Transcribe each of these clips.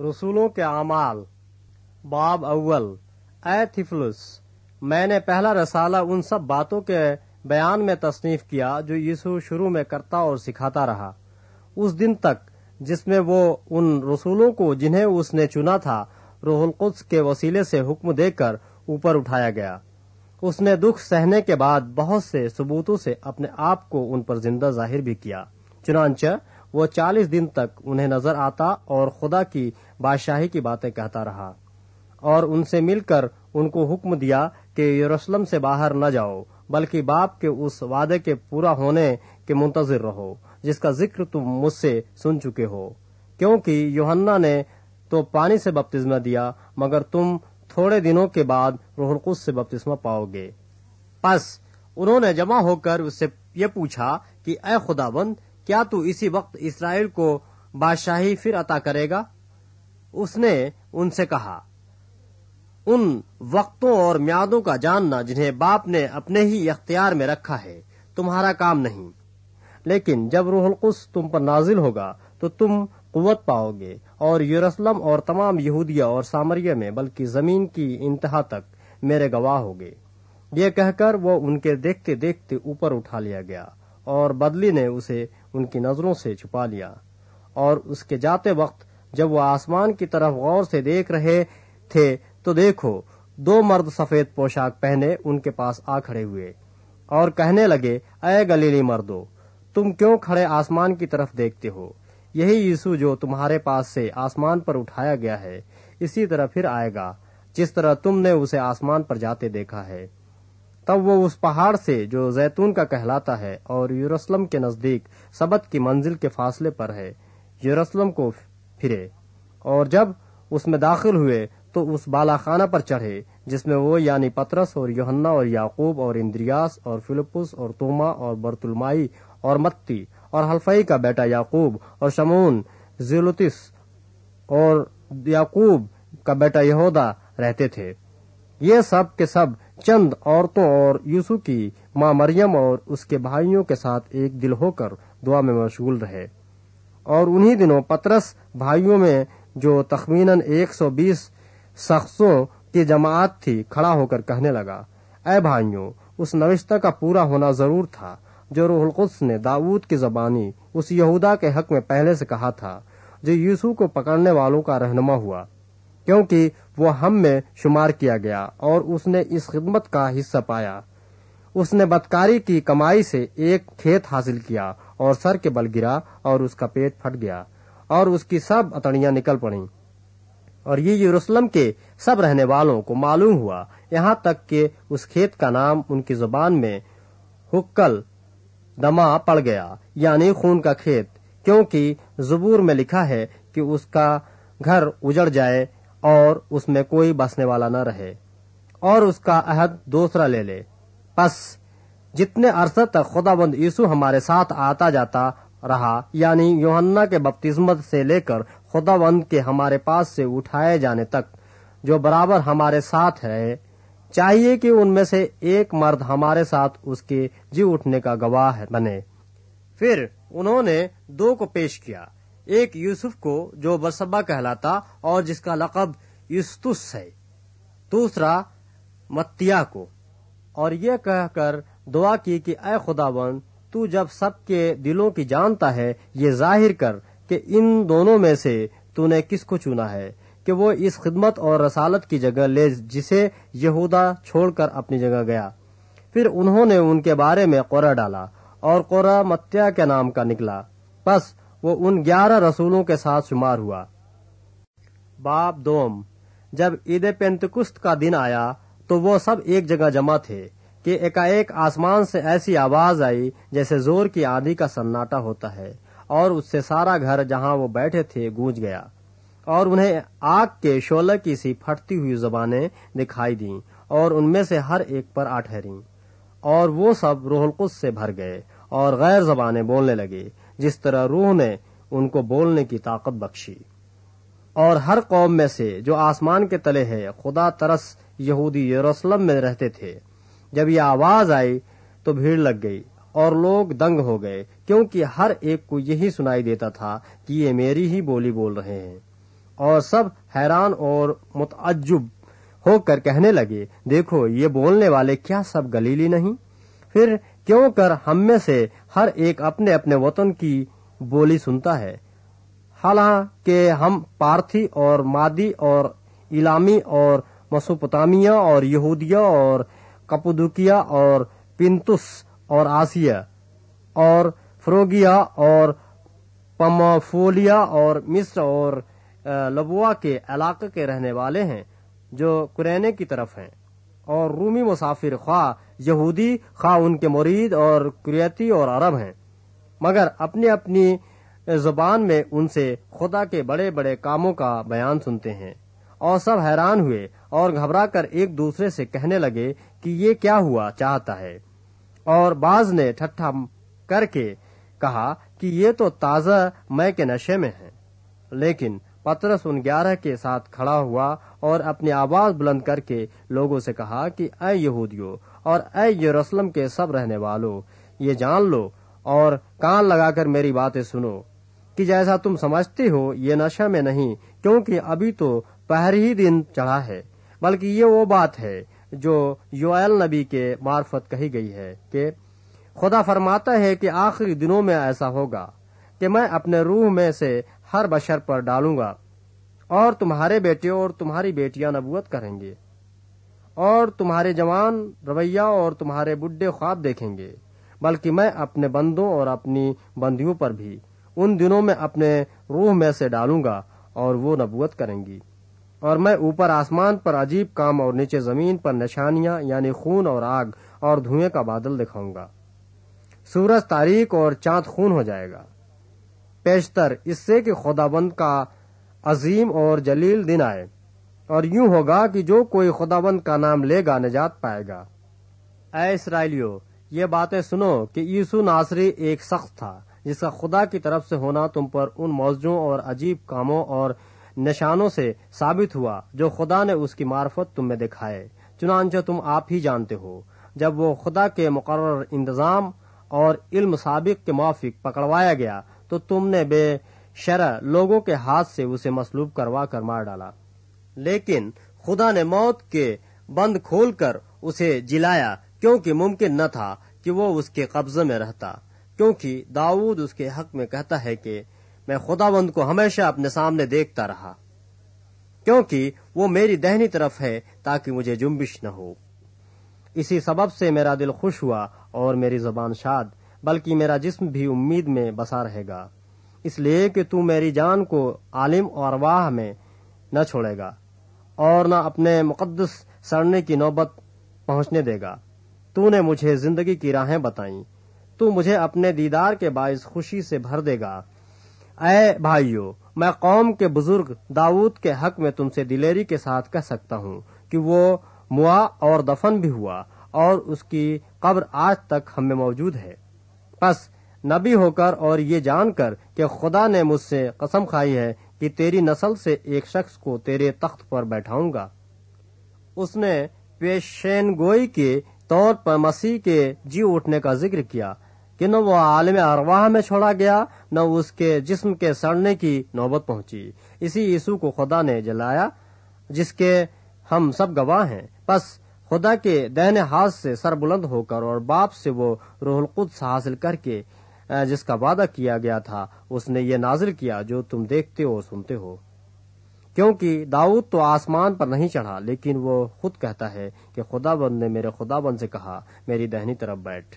रसूलों के अमाल बाब अव्वल ए थिफलस मैंने पहला रसाला उन सब बातों के बयान में तसनीफ किया जो यीशु शुरू में करता और सिखाता रहा उस दिन तक जिसमें वो उन रसूलों को जिन्हें उसने चुना था रोहुल के वसीले से हुक्म देकर ऊपर उठाया गया उसने दुख सहने के बाद बहुत से सबूतों से अपने आप को उन पर जिंदा जाहिर भी किया चुनाचा वो चालीस दिन तक उन्हें नजर आता और खुदा की बादशाही की बातें कहता रहा और उनसे मिलकर उनको हुक्म दिया कि यरूशलेम से बाहर न जाओ बल्कि बाप के उस वादे के पूरा होने के मुंतजर रहो जिसका जिक्र तुम मुझसे सुन चुके हो क्योंकि योहन्ना ने तो पानी से बपतिस्मा दिया मगर तुम थोड़े दिनों के बाद रोहरकुस से बपतिस्मा पाओगे बस उन्होंने जमा होकर उससे ये पूछा कि अय खुदाबंद क्या तू इसी वक्त इसराइल को बादशाही फिर अता करेगा उसने उनसे कहा उन वक्तों और म्यादों का जानना जिन्हें बाप ने अपने ही अख्तियार में रखा है तुम्हारा काम नहीं लेकिन जब रूहलकुस तुम पर नाजिल होगा तो तुम कुत पाओगे और यरूशलेम और तमाम यहूदिया और सामरिया में बल्कि जमीन की इंतहा तक मेरे गवाह हो होगे ये कहकर वो उनके देखते देखते ऊपर उठा लिया गया और बदली ने उसे उनकी नजरों से छुपा लिया और उसके जाते वक्त जब वह आसमान की तरफ गौर से देख रहे थे तो देखो दो मर्द सफेद पोशाक पहने उनके पास आ खड़े हुए और कहने लगे अय गलीली मर्दो तुम क्यों खड़े आसमान की तरफ देखते हो यही यीशु जो तुम्हारे पास से आसमान पर उठाया गया है इसी तरह फिर आएगा जिस तरह तुमने उसे आसमान पर जाते देखा है तब वो उस पहाड़ से जो जैतून का कहलाता है और यूरोसलम के नजदीक सबत की मंजिल के फासले पर है यूरोसलम को फिरे और जब उसमें दाखिल हुए तो उस बालाखाना पर चढ़े जिसमें वो यानी पतरस और योहन्ना और याकूब और इंद्रियास और फिलिपस और तोमा और बरतुलमाई और मत्ती और हल्फई का बेटा याकूब और शमून जिलुतिस और याकूब का बेटा यहोदा रहते थे ये सब के सब चंद औरतों और यूसु की मां मरियम और उसके भाइयों के साथ एक दिल होकर दुआ में मशगूल रहे और उन्हीं दिनों पतरस भाइयों में जो तखमीनन 120 शख्सों की जमात थी खड़ा होकर कहने लगा ए भाइयों उस नविश्ता का पूरा होना जरूर था जो रूहलकुस ने दाऊद की जबानी उस यहूदा के हक में पहले से कहा था जो यूसु को पकड़ने वालों का रहनमा हुआ क्योंकि वो हम में शुमार किया गया और उसने इस खिदमत का हिस्सा पाया उसने बदकारी की कमाई से एक खेत हासिल किया और सर के बल गिरा और उसका पेट फट गया और उसकी सब अतड़ियां निकल पड़ी और ये यरूशलेम के सब रहने वालों को मालूम हुआ यहाँ तक के उस खेत का नाम उनकी जुबान में हुक्कल दमा पड़ गया यानी खून का खेत क्योंकि जबूर में लिखा है कि उसका घर उजड़ जाए और उसमें कोई बसने वाला न रहे और उसका अहद दूसरा ले ले बस जितने अरसे तक खुदाबंद यीशु हमारे साथ आता जाता रहा यानी योहन्ना के बपतिस्मत से लेकर खुदाबंद के हमारे पास से उठाए जाने तक जो बराबर हमारे साथ है चाहिए कि उनमें से एक मर्द हमारे साथ उसके जी उठने का गवाह बने फिर उन्होंने दो को पेश किया एक यूसुफ को जो बसबा कहलाता और जिसका लकब युस्तुस है दूसरा मत्तिया को और यह कहकर दुआ की कि अय खुदावन तू जब सबके दिलों की जानता है ये जाहिर कर कि इन दोनों में से तूने किसको चुना है कि वो इस खिदमत और रसालत की जगह ले जिसे यहूदा छोड़कर अपनी जगह गया फिर उन्होंने उनके बारे में कोरा डाला और कोरा मत्या के नाम का निकला बस वो उन ग्यारह रसूलों के साथ शुमार हुआ बाप दोम जब ईद पेंतकुस्त का दिन आया तो वो सब एक जगह जमा थे कि एकाएक आसमान से ऐसी आवाज आई जैसे जोर की आंधी का सन्नाटा होता है और उससे सारा घर जहां वो बैठे थे गूंज गया और उन्हें आग के शोलह की सी फटती हुई जबानें दिखाई दी और उनमें से हर एक पर आठहरी और वो सब रोहलकुस से भर गए और गैर जबानें बोलने लगे जिस तरह रूह ने उनको बोलने की ताकत बख्शी और हर कौम में से जो आसमान के तले है खुदा तरस यहूदी यरूशलेम में रहते थे जब यह आवाज आई तो भीड़ लग गई और लोग दंग हो गए क्योंकि हर एक को यही सुनाई देता था कि ये मेरी ही बोली बोल रहे हैं और सब हैरान और मुतअज्जुब होकर कहने लगे देखो ये बोलने वाले क्या सब गलीली नहीं फिर क्यों कर हम में से हर एक अपने अपने वतन की बोली सुनता है हालांकि हम पार्थी और मादी और इलामी और मसोपोतामिया और यहूदिया और कपुदुकिया और पिंतुस और आसिया और फ्रोगिया और पमाफोलिया और मिस्र और लबुआ के इलाके के रहने वाले हैं जो कुरैने की तरफ हैं और रूमी मुसाफिर ख्वा यहूदी खा उनके मुरीद और कुरैती और अरब हैं मगर अपनी अपनी जुबान में उनसे खुदा के बड़े बड़े कामों का बयान सुनते हैं और सब हैरान हुए और घबरा कर एक दूसरे से कहने लगे कि ये क्या हुआ चाहता है और बाज ने ठट्ठा करके कहा कि ये तो ताजा मैं के नशे में है लेकिन पतरस उन ग्यारह के साथ खड़ा हुआ और अपनी आवाज बुलंद करके लोगों से कहा कि अय यहूदियों और ए यरूशलेम के सब रहने वालों ये जान लो और कान लगाकर मेरी बातें सुनो कि जैसा तुम समझते हो ये नशा में नहीं क्योंकि अभी तो पहर ही दिन चढ़ा है बल्कि ये वो बात है जो योएल नबी के मार्फत कही गई है कि खुदा फरमाता है कि आखिरी दिनों में ऐसा होगा कि मैं अपने रूह में से हर बशर पर डालूंगा और तुम्हारे बेटे और तुम्हारी बेटियां नबूत करेंगे और तुम्हारे जवान रवैया और तुम्हारे बुढ़े ख्वाब देखेंगे बल्कि मैं अपने बंदों और अपनी बंदियों पर भी उन दिनों में अपने रूह में से डालूंगा और वो नबूत करेंगी और मैं ऊपर आसमान पर अजीब काम और नीचे जमीन पर निशानियां यानी खून और आग और धुएं का बादल दिखाऊंगा सूरज तारीख और चांद खून हो जाएगा पेशतर इससे कि खुदाबंद का अजीम और जलील दिन आए और यूं होगा कि जो कोई खुदाबंद का नाम लेगा निजात पाएगा ए इसराइलियो ये बातें सुनो कि यीशु नासरी एक शख्स था जिसका खुदा की तरफ से होना तुम पर उन मौजों और अजीब कामों और निशानों से साबित हुआ जो खुदा ने उसकी मार्फत तुम्हें दिखाए चुनानचा तुम आप ही जानते हो जब वो खुदा के मुकर इंतजाम और इल्म सबक के माफिक पकड़वाया गया तो तुमने बेशर लोगों के हाथ से उसे मसलूब करवा कर मार डाला लेकिन खुदा ने मौत के बंद खोलकर उसे जिलाया क्योंकि मुमकिन न था कि वो उसके कब्जे में रहता क्योंकि दाऊद उसके हक में कहता है कि मैं खुदाबंद को हमेशा अपने सामने देखता रहा क्योंकि वो मेरी दहनी तरफ है ताकि मुझे जुम्बिश न हो इसी सबब से मेरा दिल खुश हुआ और मेरी जबान शाद बल्कि मेरा जिस्म भी उम्मीद में बसा रहेगा इसलिए कि तू मेरी जान को आलिम और वाह में न छोड़ेगा और न अपने मुकदस सड़ने की नौबत पहुंचने देगा तूने मुझे जिंदगी की राहें बताई तू मुझे अपने दीदार के बायस खुशी से भर देगा अय भाइयों मैं कौम के बुजुर्ग दाऊद के हक में तुमसे दिलेरी के साथ कह सकता हूँ कि वो मुआ और दफन भी हुआ और उसकी कब्र आज तक हमें मौजूद है बस नबी होकर और ये जानकर कि खुदा ने मुझसे कसम खाई है कि तेरी नस्ल से एक शख्स को तेरे तख्त पर बैठाऊंगा उसने पेशेन गोई के तौर पर मसीह के जी उठने का जिक्र किया कि न वो आलम अरवाह में छोड़ा गया न उसके जिस्म के सड़ने की नौबत पहुंची इसी यीशु को खुदा ने जलाया जिसके हम सब गवाह हैं बस खुदा के दहने हाथ से सरबुलंद होकर और बाप से वो रोहलकुद हासिल करके जिसका वादा किया गया था उसने ये नाजिल किया जो तुम देखते हो सुनते हो क्योंकि दाऊद तो आसमान पर नहीं चढ़ा लेकिन वो खुद कहता है कि खुदाबंद ने मेरे खुदाबंद से कहा मेरी दहनी तरफ बैठ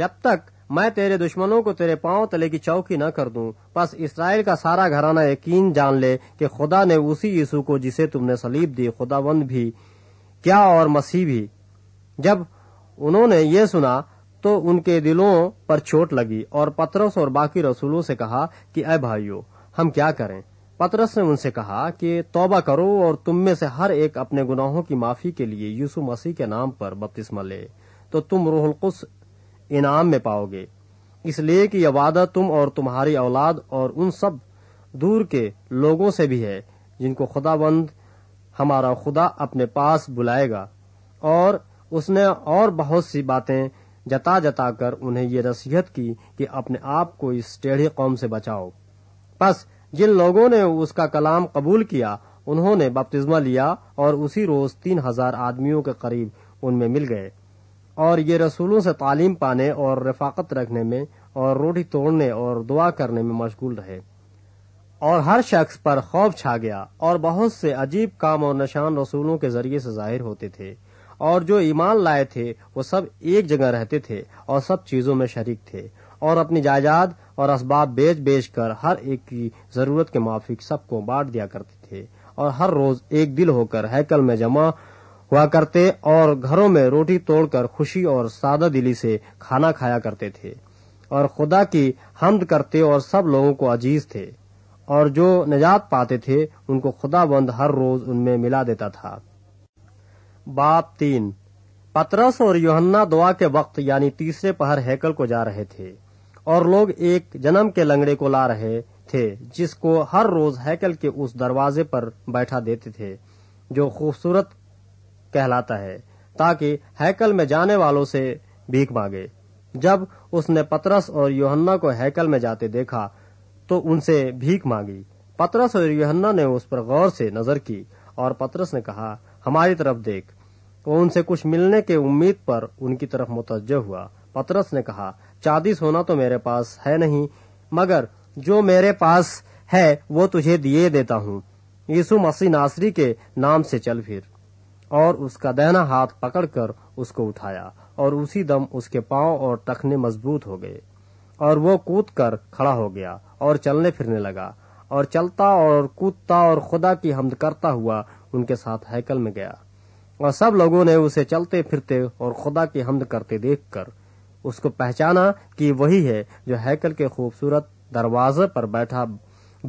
जब तक मैं तेरे दुश्मनों को तेरे पांव तले की चौकी न कर दूं बस इसराइल का सारा घराना यकीन जान ले कि खुदा ने उसी यीशु को जिसे तुमने सलीब दी खुदाबंद भी क्या और मसीह भी जब उन्होंने ये सुना तो उनके दिलों पर चोट लगी और पतरस और बाकी रसूलों से कहा कि अ भाइयों हम क्या करें पतरस ने उनसे कहा कि तौबा करो और तुम में से हर एक अपने गुनाहों की माफी के लिए यूसु मसीह के नाम पर बपतिस्मा ले तो तुम रोहल इनाम में पाओगे इसलिए कि यह वादा तुम और तुम्हारी औलाद और उन सब दूर के लोगों से भी है जिनको खुदाबंद हमारा खुदा अपने पास बुलाएगा और उसने और बहुत सी बातें जता जता कर उन्हें ये नसीहत की कि अपने आप को इस टेढ़ी कौम से बचाओ बस जिन लोगों ने उसका कलाम कबूल किया उन्होंने बपतिस्मा लिया और उसी रोज तीन हजार आदमियों के करीब उनमें मिल गए और ये रसूलों से तालीम पाने और रफाकत रखने में और रोटी तोड़ने और दुआ करने में मशगूल रहे और हर शख्स पर खौफ छा गया और बहुत से अजीब काम और निशान रसूलों के जरिए से जाहिर होते थे और जो ईमान लाए थे वो सब एक जगह रहते थे और सब चीजों में शरीक थे और अपनी जायदाद और इसबाब बेच बेच कर हर एक की जरूरत के माफिक सबको बांट दिया करते थे और हर रोज एक दिल होकर हैकल में जमा हुआ करते और घरों में रोटी तोड़कर खुशी और सादा दिली से खाना खाया करते थे और खुदा की हमद करते और सब लोगों को अजीज थे और जो निजात पाते थे उनको खुदा बंद हर रोज उनमें मिला देता था बाप तीन पतरस और योहन्ना दुआ के वक्त यानी तीसरे पहर हैकल को जा रहे थे और लोग एक जन्म के लंगड़े को ला रहे थे जिसको हर रोज हैकल के उस दरवाजे पर बैठा देते थे जो खूबसूरत कहलाता है ताकि हैकल में जाने वालों से भीख मांगे जब उसने पतरस और योहन्ना को हैकल में जाते देखा तो उनसे भीख मांगी पतरस और योहन्ना ने उस पर गौर से नजर की और पतरस ने कहा हमारी तरफ देख वो तो उनसे कुछ मिलने के उम्मीद पर उनकी तरफ मुतवजह हुआ पतरस ने कहा चादी सोना तो मेरे पास है नहीं मगर जो मेरे पास है वो तुझे दिए देता हूँ यीशु मसीह नासरी के नाम से चल फिर और उसका दहना हाथ पकड़कर उसको उठाया और उसी दम उसके पांव और टखने मजबूत हो गए और वो कूद कर खड़ा हो गया और चलने फिरने लगा और चलता और कूदता और खुदा की हमद करता हुआ उनके साथ हैकल में गया और सब लोगों ने उसे चलते फिरते और खुदा की हमद करते देखकर उसको पहचाना कि वही है जो हैकल के खूबसूरत दरवाजे पर बैठा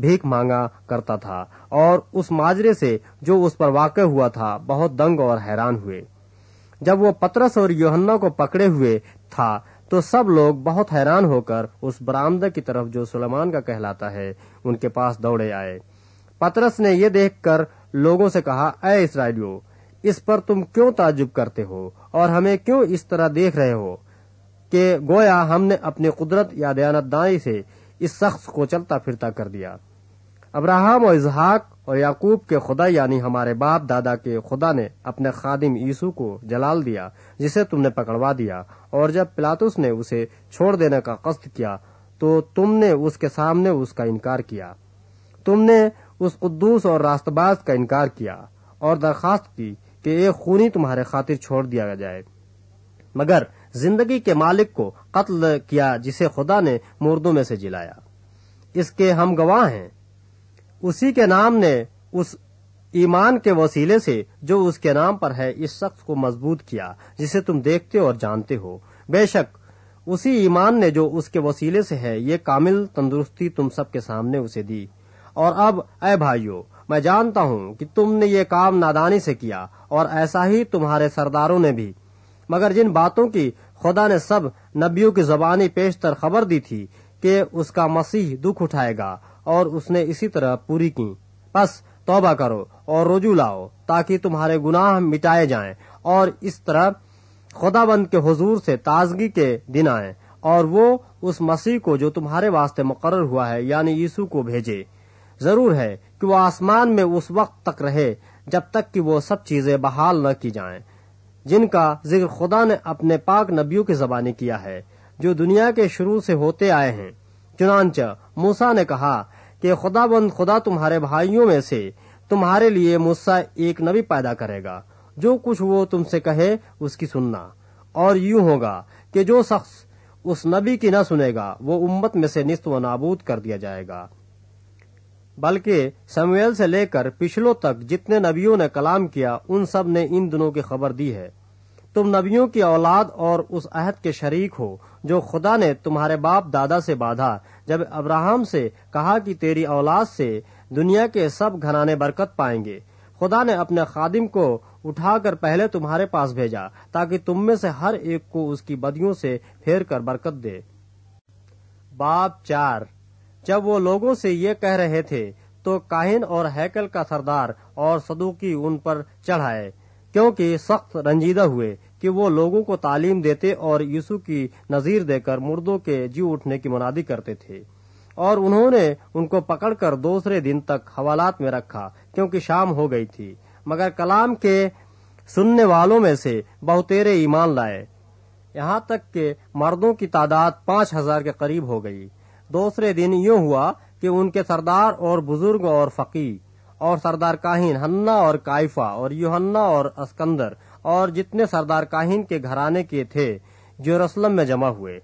भीख मांगा करता था और उस माजरे से जो उस पर वाक हुआ था बहुत दंग और हैरान हुए जब वो पतरस और योहन्ना को पकड़े हुए था तो सब लोग बहुत हैरान होकर उस बरामदा की तरफ जो सुलेमान का कहलाता है उनके पास दौड़े आए पतरस ने ये देखकर लोगों से कहा अस्राइलियो इस पर तुम क्यों ताजुब करते हो और हमें क्यों इस तरह देख रहे हो कि गोया हमने अपनी कुदरत या दाई से इस शख्स को चलता फिरता कर दिया अब्राहम और इजहाक और याकूब के खुदा यानी हमारे बाप दादा के खुदा ने अपने खादिम यीसु को जलाल दिया जिसे तुमने पकड़वा दिया और जब पिलातुस ने उसे छोड़ देने का कस्त किया तो तुमने उसके सामने उसका इनकार किया तुमने उस कुद्दूस और रास्तबाज का इनकार किया और दरखास्त की कि ये खूनी तुम्हारे खातिर छोड़ दिया जाए मगर जिंदगी के मालिक को कत्ल किया जिसे खुदा ने मुर्दों में से जिलाया इसके हम गवाह हैं उसी के नाम ने उस ईमान के वसीले से जो उसके नाम पर है इस शख्स को मजबूत किया जिसे तुम देखते और जानते हो बेशक उसी ईमान ने जो उसके वसीले से है ये कामिल तंदुरुस्ती तुम सबके सामने उसे दी और अब अय भाइयों मैं जानता हूँ कि तुमने ये काम नादानी से किया और ऐसा ही तुम्हारे सरदारों ने भी मगर जिन बातों की खुदा ने सब नबियों की जबानी पेश तर खबर दी थी कि उसका मसीह दुख उठाएगा और उसने इसी तरह पूरी की बस तौबा करो और रोजू लाओ ताकि तुम्हारे गुनाह मिटाए जाएं और इस तरह खुदाबंद के हुजूर से ताजगी के दिन आए और वो उस मसीह को जो तुम्हारे वास्ते मुकर हुआ है यानी यीशु को भेजे जरूर है कि वो आसमान में उस वक्त तक रहे जब तक कि वो सब चीज़ें बहाल न की जाएं जिनका जिक्र खुदा ने अपने पाक नबियों की जबानी किया है जो दुनिया के शुरू से होते आए हैं चुनाच मूसा ने कहा कि खुदा बंद खुदा तुम्हारे भाइयों में से तुम्हारे लिए मूसा एक नबी पैदा करेगा जो कुछ वो तुमसे कहे उसकी सुनना और यूं होगा कि जो शख्स उस नबी की न सुनेगा वो उम्मत में से निस्त व नाबूद कर दिया जाएगा बल्कि समवेल से लेकर पिछलों तक जितने नबियों ने कलाम किया उन सब ने इन दिनों की खबर दी है तुम नबियों की औलाद और उस अहद के शरीक हो जो खुदा ने तुम्हारे बाप दादा से बाधा जब अब्राहम से कहा कि तेरी औलाद से दुनिया के सब घनाने बरकत पाएंगे खुदा ने अपने खादिम को उठाकर पहले तुम्हारे पास भेजा ताकि तुम में से हर एक को उसकी बदियों से फेर कर बरकत दे बाप चार जब वो लोगों से ये कह रहे थे तो काहिन और हैकल का सरदार और सदुकी उन पर चढ़ाए क्योंकि सख्त रंजीदा हुए कि वो लोगों को तालीम देते और यीशु की नजीर देकर मुर्दों के जी उठने की मुनादी करते थे और उन्होंने उनको पकड़कर दूसरे दिन तक हवालात में रखा क्योंकि शाम हो गई थी मगर कलाम के सुनने वालों में से बहुतेरे ईमान लाए यहाँ तक के मर्दों की तादाद पांच हजार के करीब हो गई दूसरे दिन यूं हुआ कि उनके सरदार और बुजुर्ग और फकी और सरदार काहिन हन्ना और काइफा और यूहन्ना और अस्कंदर और जितने सरदार काहिन के घराने के थे जेरूसलम में जमा हुए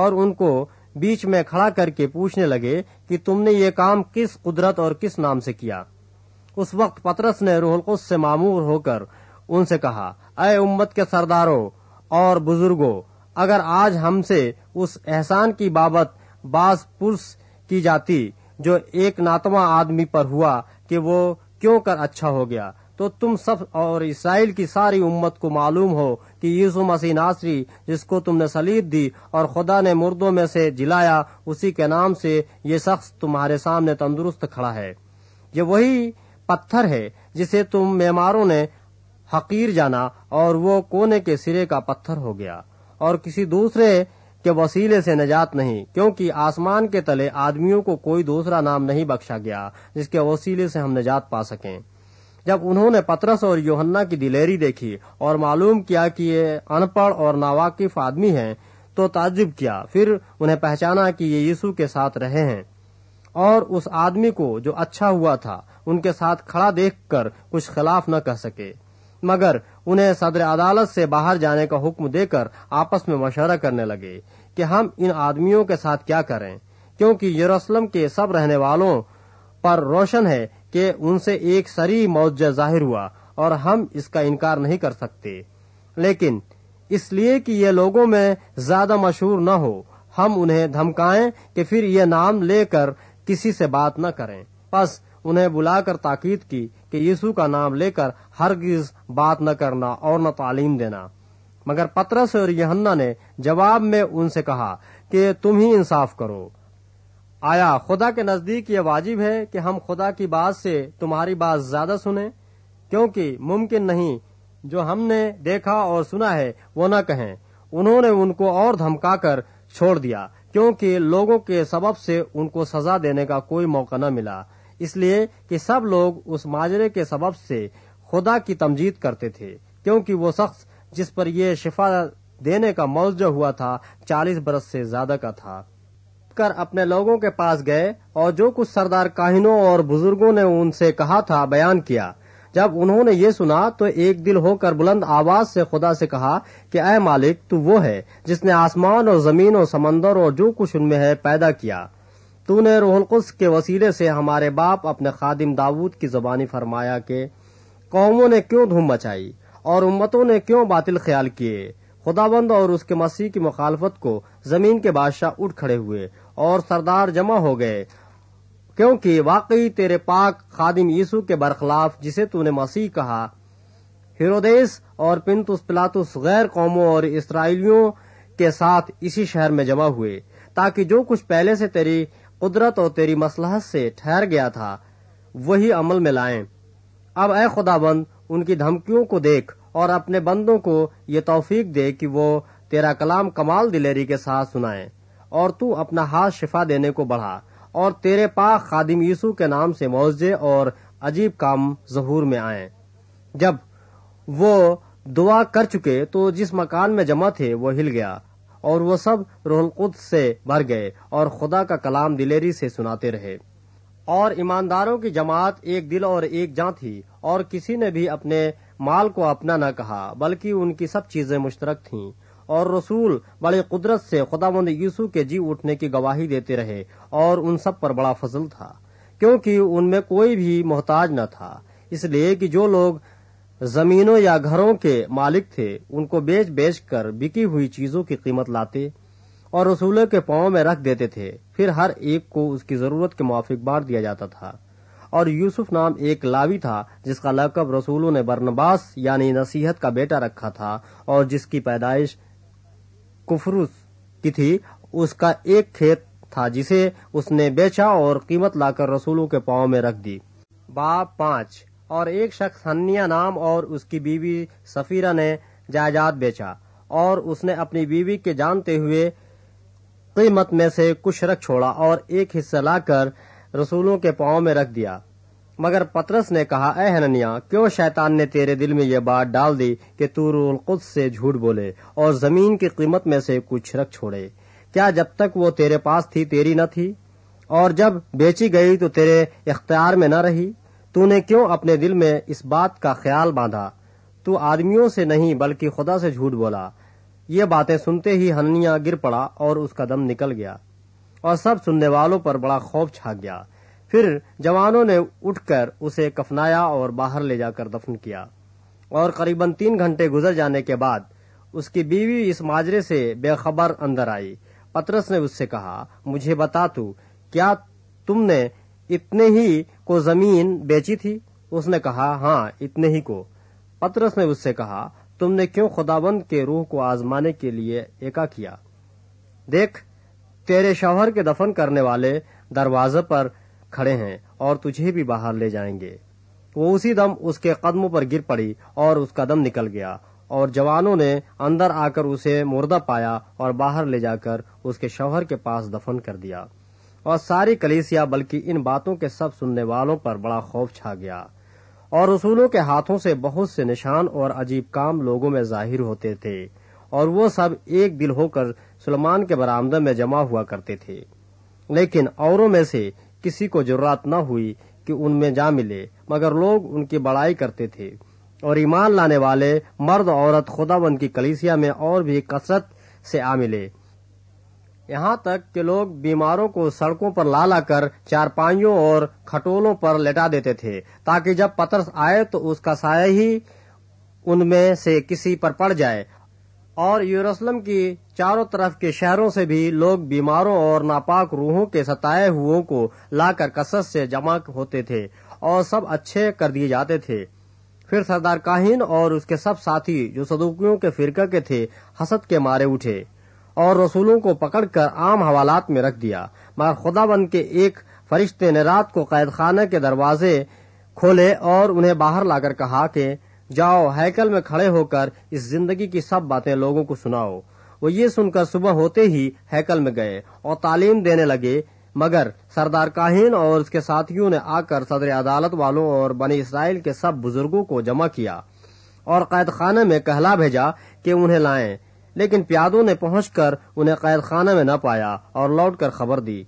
और उनको बीच में खड़ा करके पूछने लगे कि तुमने ये काम किस कुदरत और किस नाम से किया उस वक्त पतरस ने रोहलकुस से मामूर होकर उनसे कहा अय उम्मत के सरदारों और बुजुर्गों अगर आज हमसे उस एहसान की बाबत बास पुरुष की जाती जो एक नातवा आदमी पर हुआ कि वो क्यों कर अच्छा हो गया तो तुम सब और इसराइल की सारी उम्मत को मालूम हो कि यीशु मसीह नासरी जिसको तुमने सलीब दी और खुदा ने मुर्दों में से जिलाया उसी के नाम से ये शख्स तुम्हारे सामने तंदुरुस्त खड़ा है ये वही पत्थर है जिसे तुम मेमारों ने हकीर जाना और वो कोने के सिरे का पत्थर हो गया और किसी दूसरे के वसीले से निजात नहीं क्योंकि आसमान के तले आदमियों को कोई दूसरा नाम नहीं बख्शा गया जिसके वसीले से हम निजात पा सकें जब उन्होंने पतरस और योहन्ना की दिलेरी देखी और मालूम किया कि ये अनपढ़ और नावाकिफ आदमी हैं तो ताज्जुब किया फिर उन्हें पहचाना कि ये यीशु के साथ रहे हैं और उस आदमी को जो अच्छा हुआ था उनके साथ खड़ा देखकर कुछ खिलाफ न कह सके मगर उन्हें सदर अदालत से बाहर जाने का हुक्म देकर आपस में मशवरा करने लगे कि हम इन आदमियों के साथ क्या करें क्योंकि यरूशलेम के सब रहने वालों पर रोशन है कि उनसे एक सरी मौजा जाहिर हुआ और हम इसका इनकार नहीं कर सकते लेकिन इसलिए कि ये लोगों में ज्यादा मशहूर न हो हम उन्हें धमकाएं कि फिर ये नाम लेकर किसी से बात न करें बस उन्हें बुलाकर ताकीद की कि यीशु का नाम लेकर हरगिज बात न करना और न तालीम देना मगर पतरस और यहन्ना ने जवाब में उनसे कहा कि तुम ही इंसाफ करो आया खुदा के नजदीक ये वाजिब है कि हम खुदा की बात से तुम्हारी बात ज्यादा सुने क्योंकि मुमकिन नहीं जो हमने देखा और सुना है वो न कहें उन्होंने उनको और धमकाकर छोड़ दिया क्योंकि लोगों के सबब से उनको सजा देने का कोई मौका न मिला इसलिए कि सब लोग उस माजरे के सबब से खुदा की तमजीद करते थे क्योंकि वो शख्स जिस पर यह शिफा देने का मुआवजा हुआ था चालीस बरस से ज्यादा का था कर अपने लोगों के पास गए और जो कुछ सरदार काहिनों और बुजुर्गों ने उनसे कहा था बयान किया जब उन्होंने ये सुना तो एक दिल होकर बुलंद आवाज से खुदा से कहा कि अ मालिक तू वो है जिसने आसमान और जमीन और समंदर और जो कुछ उनमें है पैदा किया तूने रोहनकुस के वसीले से हमारे बाप अपने खादिम दाऊद की जबानी फरमाया कि कौमों ने क्यों धूम मचाई और उम्मतों ने क्यों बातिल ख्याल किए खुदाबंद और उसके मसीह की मुखालफत को जमीन के बादशाह उठ खड़े हुए और सरदार जमा हो गए क्योंकि वाकई तेरे पाक खादिम यीसु के बरखिलाफ जिसे तूने मसीह कहा हिरोदेस और पिंतुस पिलातुस गैर कौमों और इसराइलियों के साथ इसी शहर में जमा हुए ताकि जो कुछ पहले से तेरी कुदरत और तेरी मसलहत से ठहर गया था वही अमल में लाए अब ए खुदाबंद उनकी धमकियों को देख और अपने बंदों को ये तौफीक दे कि वो तेरा कलाम कमाल दिलेरी के साथ सुनाए और तू अपना हाथ शिफा देने को बढ़ा और तेरे पाक खादिम यीसु के नाम से मुआवजे और अजीब काम जहूर में आए जब वो दुआ कर चुके तो जिस मकान में जमा थे वो हिल गया और वो सब रोहलकुद से भर गए और खुदा का कलाम दिलेरी से सुनाते रहे और ईमानदारों की जमात एक दिल और एक जा थी और किसी ने भी अपने माल को अपना न कहा बल्कि उनकी सब चीजें मुश्तरक थी और रसूल बड़ी कुदरत से खुदामंद यीसु के जी उठने की गवाही देते रहे और उन सब पर बड़ा फजल था क्योंकि उनमें कोई भी मोहताज न था इसलिए कि जो लोग जमीनों या घरों के मालिक थे उनको बेच बेच कर बिकी हुई चीजों की कीमत लाते और रसूलों के पाओ में रख देते थे फिर हर एक को उसकी जरूरत के मुआफिक बांट दिया जाता था और यूसुफ नाम एक लावी था जिसका लकब रसूलों ने बरनबास यानी नसीहत का बेटा रखा था और जिसकी पैदाइश कुफरूस की थी उसका एक खेत था जिसे उसने बेचा और कीमत लाकर रसूलों के पाओ में रख दी बाप पांच और एक शख्स हन्निया नाम और उसकी बीवी सफीरा ने जायदाद बेचा और उसने अपनी बीवी के जानते हुए कीमत में से कुछ रख छोड़ा और एक हिस्सा लाकर रसूलों के पाँव में रख दिया मगर पतरस ने कहा ए हननिया क्यों शैतान ने तेरे दिल में यह बात डाल दी कि तू खुद से झूठ बोले और जमीन की कीमत में से कुछ रख छोड़े क्या जब तक वो तेरे पास थी तेरी न थी और जब बेची गई तो तेरे इख्तियार में न रही तूने क्यों अपने दिल में इस बात का ख्याल बांधा तू आदमियों से नहीं बल्कि खुदा से झूठ बोला ये बातें सुनते ही हननिया गिर पड़ा और उसका दम निकल गया और सब सुनने वालों पर बड़ा खौफ छा गया फिर जवानों ने उठकर उसे कफनाया और बाहर ले जाकर दफन किया और करीबन तीन घंटे गुजर जाने के बाद उसकी बीवी इस माजरे से बेखबर अंदर आई पतरस ने उससे कहा मुझे बता तू क्या तुमने इतने ही को जमीन बेची थी उसने कहा हाँ इतने ही को पतरस ने उससे कहा तुमने क्यों खुदाबंद के रूह को आजमाने के लिए एका किया देख तेरे शौहर के दफन करने वाले दरवाजे पर खड़े हैं और तुझे भी बाहर ले जाएंगे वो उसी दम उसके कदमों पर गिर पड़ी और उसका दम निकल गया और जवानों ने अंदर आकर उसे मुर्दा पाया और बाहर ले जाकर उसके शौहर के पास दफन कर दिया और सारी कलीसिया बल्कि इन बातों के सब सुनने वालों पर बड़ा खौफ छा गया और रसूलों के हाथों से बहुत से निशान और अजीब काम लोगों में जाहिर होते थे और वो सब एक दिल होकर सुलेमान के बरामदे में जमा हुआ करते थे लेकिन औरों में से किसी को जरूरत न हुई कि उनमें जा मिले मगर लोग उनकी बड़ाई करते थे और ईमान लाने वाले मर्द औरत खुदाबंद की कलीसिया में और भी कसरत से आ मिले यहाँ तक कि लोग बीमारों को सड़कों पर ला ला कर चारपाइयों और खटोलों पर लेटा देते थे ताकि जब पतरस आए तो उसका साया ही उनमें से किसी पर पड़ जाए और यूरोसलम की चारों तरफ के शहरों से भी लोग बीमारों और नापाक रूहों के सताए हुओं को लाकर कसरत से जमा होते थे और सब अच्छे कर दिए जाते थे फिर सरदार काहिन और उसके सब साथी जो सदुकियों के फिरका के थे हसद के मारे उठे और रसूलों को पकड़कर आम हवालात में रख दिया मगर खुदाबंद के एक फरिश्ते ने रात को कैद खाना के दरवाजे खोले और उन्हें बाहर लाकर कहा कि जाओ हैकल में खड़े होकर इस जिंदगी की सब बातें लोगों को सुनाओ वो ये सुनकर सुबह होते ही हैकल में गए और तालीम देने लगे मगर सरदार काहिन और उसके साथियों ने आकर सदर अदालत वालों और बने इसराइल के सब बुजुर्गो को जमा किया और कैद खाना में कहला भेजा कि उन्हें लाएं लेकिन प्यादों ने पहुँच कर उन्हें कैद खाना में न पाया और लौट कर खबर दी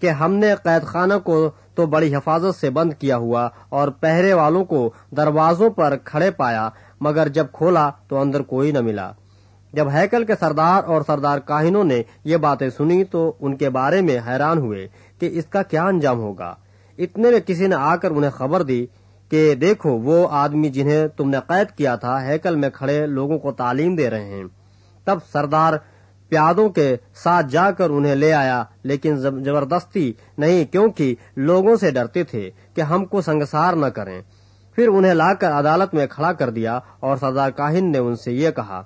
की हमने कैद खाना को तो बड़ी हिफाजत ऐसी बंद किया हुआ और पहरे वालों को दरवाजों पर खड़े पाया मगर जब खोला तो अंदर कोई न मिला जब हैकल के सरदार और सरदार काहिनों ने ये बातें सुनी तो उनके बारे में हैरान हुए कि इसका क्या अंजाम होगा इतने में किसी ने आकर उन्हें खबर दी कि देखो वो आदमी जिन्हें तुमने कैद किया था हैकल में खड़े लोगों को तालीम दे रहे हैं तब सरदार प्यादों के साथ जाकर उन्हें ले आया लेकिन जबरदस्ती नहीं क्योंकि लोगों से डरते थे कि हमको संगसार न करें फिर उन्हें लाकर अदालत में खड़ा कर दिया और सरदार काहिन ने उनसे ये कहा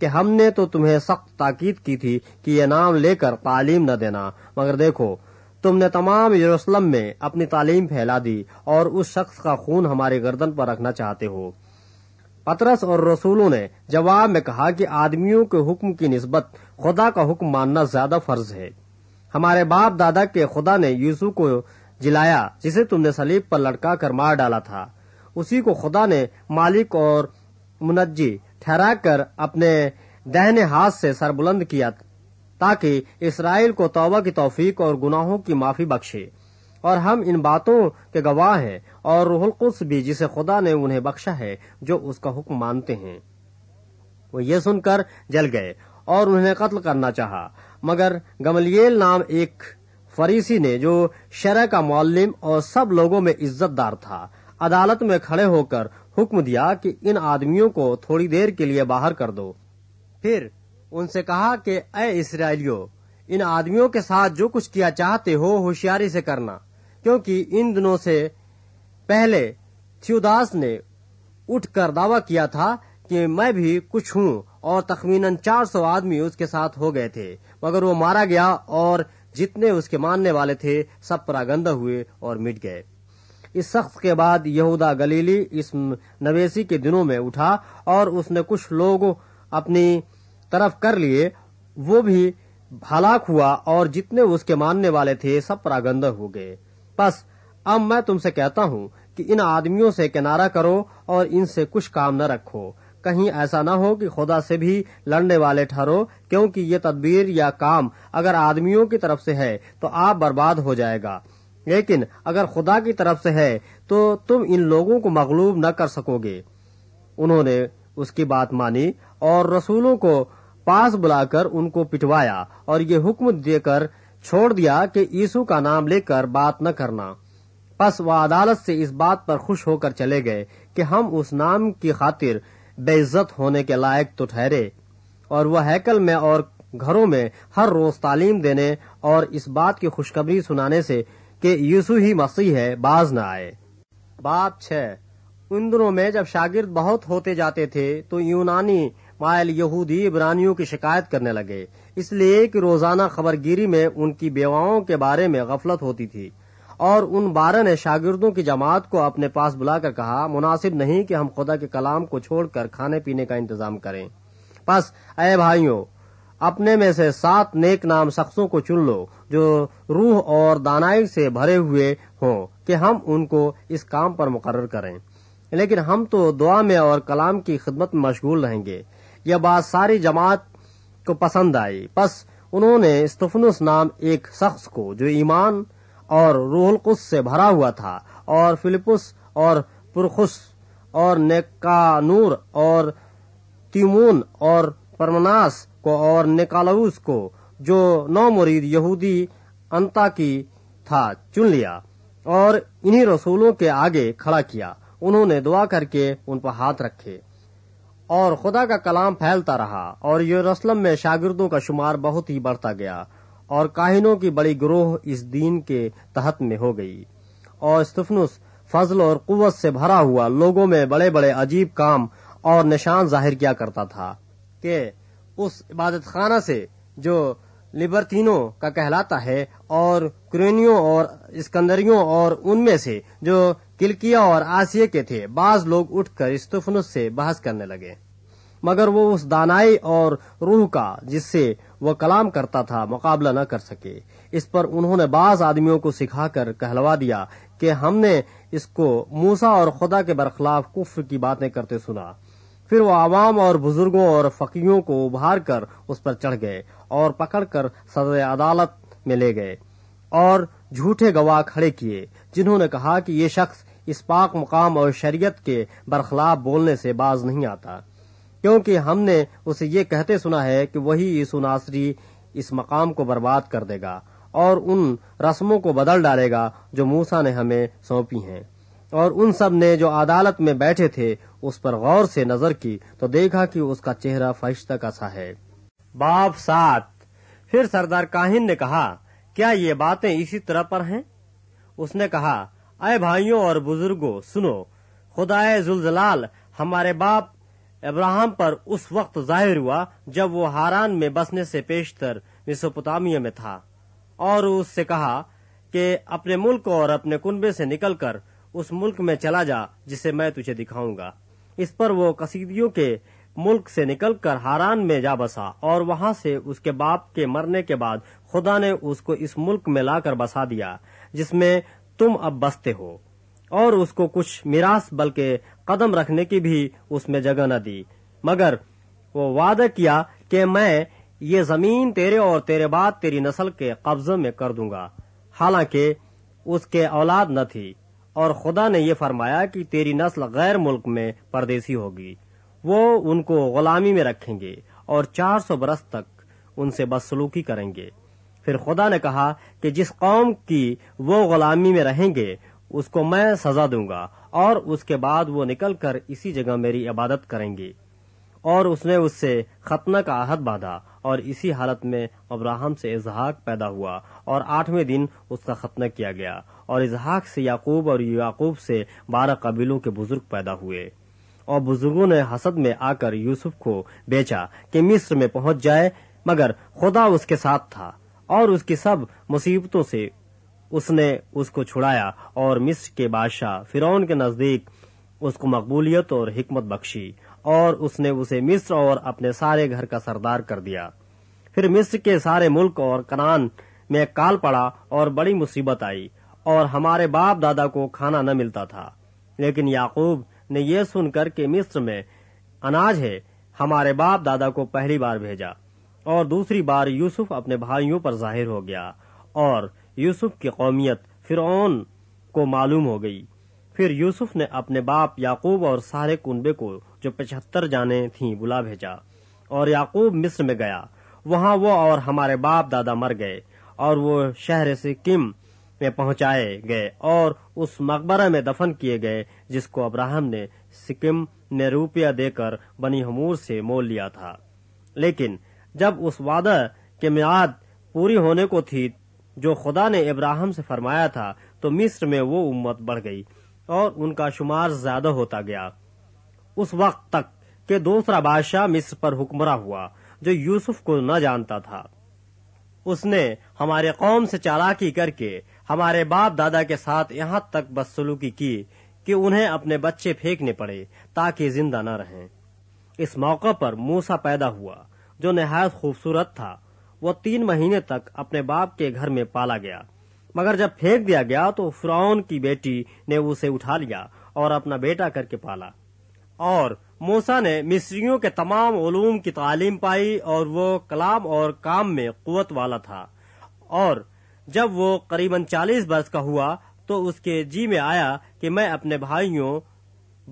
कि हमने तो तुम्हें सख्त ताकीद की थी कि ये नाम लेकर तालीम न देना मगर देखो तुमने तमाम यरूशलेम में अपनी तालीम फैला दी और उस शख्स का खून हमारे गर्दन पर रखना चाहते हो पतरस और रसूलों ने जवाब में कहा कि आदमियों के हुक्म की नस्बत खुदा का हुक्म मानना ज्यादा फर्ज है हमारे बाप दादा के खुदा ने यूसु को जिलाया जिसे तुमने सलीब पर लटका कर मार डाला था उसी को खुदा ने मालिक और मुनजी ठहरा कर अपने दहने हाथ से सरबुलंद किया ताकि इसराइल को तौबा की तौफीक और गुनाहों की माफी बख्शे और हम इन बातों के गवाह हैं और रोहल कुस भी जिसे खुदा ने उन्हें बख्शा है जो उसका हुक्म मानते हैं वो ये सुनकर जल गए और उन्हें कत्ल करना चाहा मगर गमलियल नाम एक फरीसी ने जो शरह का मालिम और सब लोगों में इज्जतदार था अदालत में खड़े होकर हुक्म दिया कि इन आदमियों को थोड़ी देर के लिए बाहर कर दो फिर उनसे कहा कि अय इसराइलियो इन आदमियों के साथ जो कुछ किया चाहते हो होशियारी से करना क्योंकि इन दिनों से पहले थियोदास ने उठकर दावा किया था कि मैं भी कुछ हूँ और तखमीनन 400 आदमी उसके साथ हो गए थे मगर वो मारा गया और जितने उसके मानने वाले थे सब परागंदा हुए और मिट गए इस शख्स के बाद यहूदा गलीली इस नवेसी के दिनों में उठा और उसने कुछ लोग अपनी तरफ कर लिए वो भी हलाक हुआ और जितने उसके मानने वाले थे सब परागंदा हो गए बस अब मैं तुमसे कहता हूँ कि इन आदमियों से किनारा करो और इनसे कुछ काम न रखो कहीं ऐसा न हो कि खुदा से भी लड़ने वाले ठहरो क्योंकि ये तदबीर या काम अगर आदमियों की तरफ से है तो आप बर्बाद हो जाएगा लेकिन अगर खुदा की तरफ से है तो तुम इन लोगों को मगलूब न कर सकोगे उन्होंने उसकी बात मानी और रसूलों को पास बुलाकर उनको पिटवाया और ये हुक्म देकर छोड़ दिया कि यीशु का नाम लेकर बात न करना पस वह अदालत से इस बात पर खुश होकर चले गए कि हम उस नाम की खातिर बेइज्जत होने के लायक तो ठहरे और वह हैकल में और घरों में हर रोज तालीम देने और इस बात की खुशखबरी सुनाने से कि यीशु ही मसीह है बाज न आए बात छह उन दिनों में जब शागिर्द बहुत होते जाते थे तो यूनानी मायल यहूदी इबरानियों की शिकायत करने लगे इसलिए कि रोजाना खबरगिरी में उनकी बेवाओं के बारे में गफलत होती थी और उन बारह ने शागिर्दों की जमात को अपने पास बुलाकर कहा मुनासिब नहीं कि हम खुदा के कलाम को छोड़कर खाने पीने का इंतजाम करें बस अय भाइयों अपने में से सात नेक नाम शख्सों को चुन लो जो रूह और दानाई से भरे हुए हों कि हम उनको इस काम पर मुकर करें लेकिन हम तो दुआ में और कलाम की खिदमत में मशगूल रहेंगे यह बात सारी जमात को पसंद आई बस उन्होंने स्तफनुस नाम एक शख्स को जो ईमान और रूहल कुस से भरा हुआ था और फिलिपस और पुरखुस और नेकानूर और तिमून और परमनास को और निकालाउस को जो नौ मुरीद यहूदी अंता की था चुन लिया और इन्हीं रसूलों के आगे खड़ा किया उन्होंने दुआ करके उन पर हाथ रखे और खुदा का कलाम फैलता रहा और यरूशलेम में शागिर्दों का शुमार बहुत ही बढ़ता गया और काहिनों की बड़ी ग्रोह इस दीन के तहत में हो गई और स्तफनुस फजल और कुत से भरा हुआ लोगों में बड़े बड़े अजीब काम और निशान जाहिर किया करता था कि उस इबादत खाना से जो लिबर्तिनों का कहलाता है और क्रेनियो और स्कंदरियों और उनमें से जो किलकिया और आसिया के थे बाज लोग उठकर स्तफनुस से बहस करने लगे मगर वो उस दानाई और रूह का जिससे वह कलाम करता था मुकाबला न कर सके इस पर उन्होंने बाज आदमियों को सिखाकर कहलवा दिया कि हमने इसको मूसा और खुदा के बरखलाफ कुफ्र की बातें करते सुना फिर वो आवाम और बुजुर्गों और फकीयों को उभार कर उस पर चढ़ गए और पकड़कर सदर अदालत में ले गए और झूठे गवाह खड़े किए जिन्होंने कहा कि ये शख्स इस पाक मुकाम और शरीयत के बरखिलाफ बोलने से बाज नहीं आता क्योंकि हमने उसे ये कहते सुना है कि वही यीशु नासरी इस मकाम को बर्बाद कर देगा और उन रस्मों को बदल डालेगा जो मूसा ने हमें सौंपी हैं और उन सब ने जो अदालत में बैठे थे उस पर गौर से नजर की तो देखा कि उसका चेहरा फरिश्ता का सा है बाप सात फिर सरदार काहिन ने कहा क्या ये बातें इसी तरह पर हैं उसने कहा अय भाइयों और बुजुर्गों सुनो खुदाए जुलजलाल हमारे बाप अब्राहम पर उस वक्त जाहिर हुआ जब वो हारान में बसने से पेशतर मिसोपोतामिया में था और उससे कहा कि अपने मुल्क और अपने कुनबे से निकलकर उस मुल्क में चला जा जिसे मैं तुझे दिखाऊंगा इस पर वो कसीदियों के मुल्क से निकलकर हारान में जा बसा और वहां से उसके बाप के मरने के बाद खुदा ने उसको इस मुल्क में लाकर बसा दिया जिसमें तुम अब बसते हो और उसको कुछ मिरास बल्कि कदम रखने की भी उसमें जगह न दी मगर वो वादा किया कि मैं ये जमीन तेरे और तेरे बाद तेरी नस्ल के कब्जे में कर दूंगा हालांकि उसके औलाद न थी और खुदा ने यह फरमाया कि तेरी नस्ल गैर मुल्क में परदेसी होगी वो उनको गुलामी में रखेंगे और 400 बरस तक उनसे बदसलूकी करेंगे फिर खुदा ने कहा कि जिस कौम की वो गुलामी में रहेंगे उसको मैं सजा दूंगा और उसके बाद वो निकलकर इसी जगह मेरी इबादत करेंगे और उसने उससे खतना का आहत बांधा और इसी हालत में अब्राहम से इजहाक पैदा हुआ और आठवें दिन उसका खतना किया गया और इजहाक से याकूब और याकूब से बारह कबीलों के बुजुर्ग पैदा हुए और बुजुर्गों ने हसद में आकर यूसुफ को बेचा कि मिस्र में पहुंच जाए मगर खुदा उसके साथ था और उसकी सब मुसीबतों से उसने उसको छुड़ाया और मिस्र के बादशाह फिरौन के नजदीक उसको मकबूलियत और हिकमत बख्शी और उसने उसे मिस्र और अपने सारे घर का सरदार कर दिया फिर मिस्र के सारे मुल्क और कनान में काल पड़ा और बड़ी मुसीबत आई और हमारे बाप दादा को खाना न मिलता था लेकिन याकूब ने यह सुनकर के मिस्र में अनाज है हमारे बाप दादा को पहली बार भेजा और दूसरी बार यूसुफ अपने भाइयों पर जाहिर हो गया और यूसुफ की कौमियत फिरौन को मालूम हो गई फिर यूसुफ ने अपने बाप याकूब और सारे कुनबे को जो पचहत्तर जाने थी बुला भेजा और याकूब मिस्र में गया वहाँ वो और हमारे बाप दादा मर गए और वो शहर से किम में पहुंचाए गए और उस मकबरा में दफन किए गए जिसको अब्राहम ने सिक्किम ने रुपया देकर बनी हमूर से मोल लिया था लेकिन जब उस वादा के म्याद पूरी होने को थी जो खुदा ने इब्राहिम से फरमाया था तो मिस्र में वो उम्मत बढ़ गई और उनका शुमार ज्यादा होता गया उस वक्त तक के दूसरा बादशाह मिस्र पर हुक्मरा हुआ जो यूसुफ को न जानता था उसने हमारे कौम से चालाकी करके हमारे बाप दादा के साथ यहाँ तक बदसलूकी की कि उन्हें अपने बच्चे फेंकने पड़े ताकि जिंदा न रहें इस मौका पर मूसा पैदा हुआ जो नहायत खूबसूरत था वह तीन महीने तक अपने बाप के घर में पाला गया मगर जब फेंक दिया गया तो फ्रौन की बेटी ने उसे उठा लिया और अपना बेटा करके पाला और मूसा ने मिस्रियों के तमाम ओलूम की तालीम पाई और वो कलाम और काम में कुत वाला था और जब वो करीबन चालीस वर्ष का हुआ तो उसके जी में आया कि मैं अपने भाइयों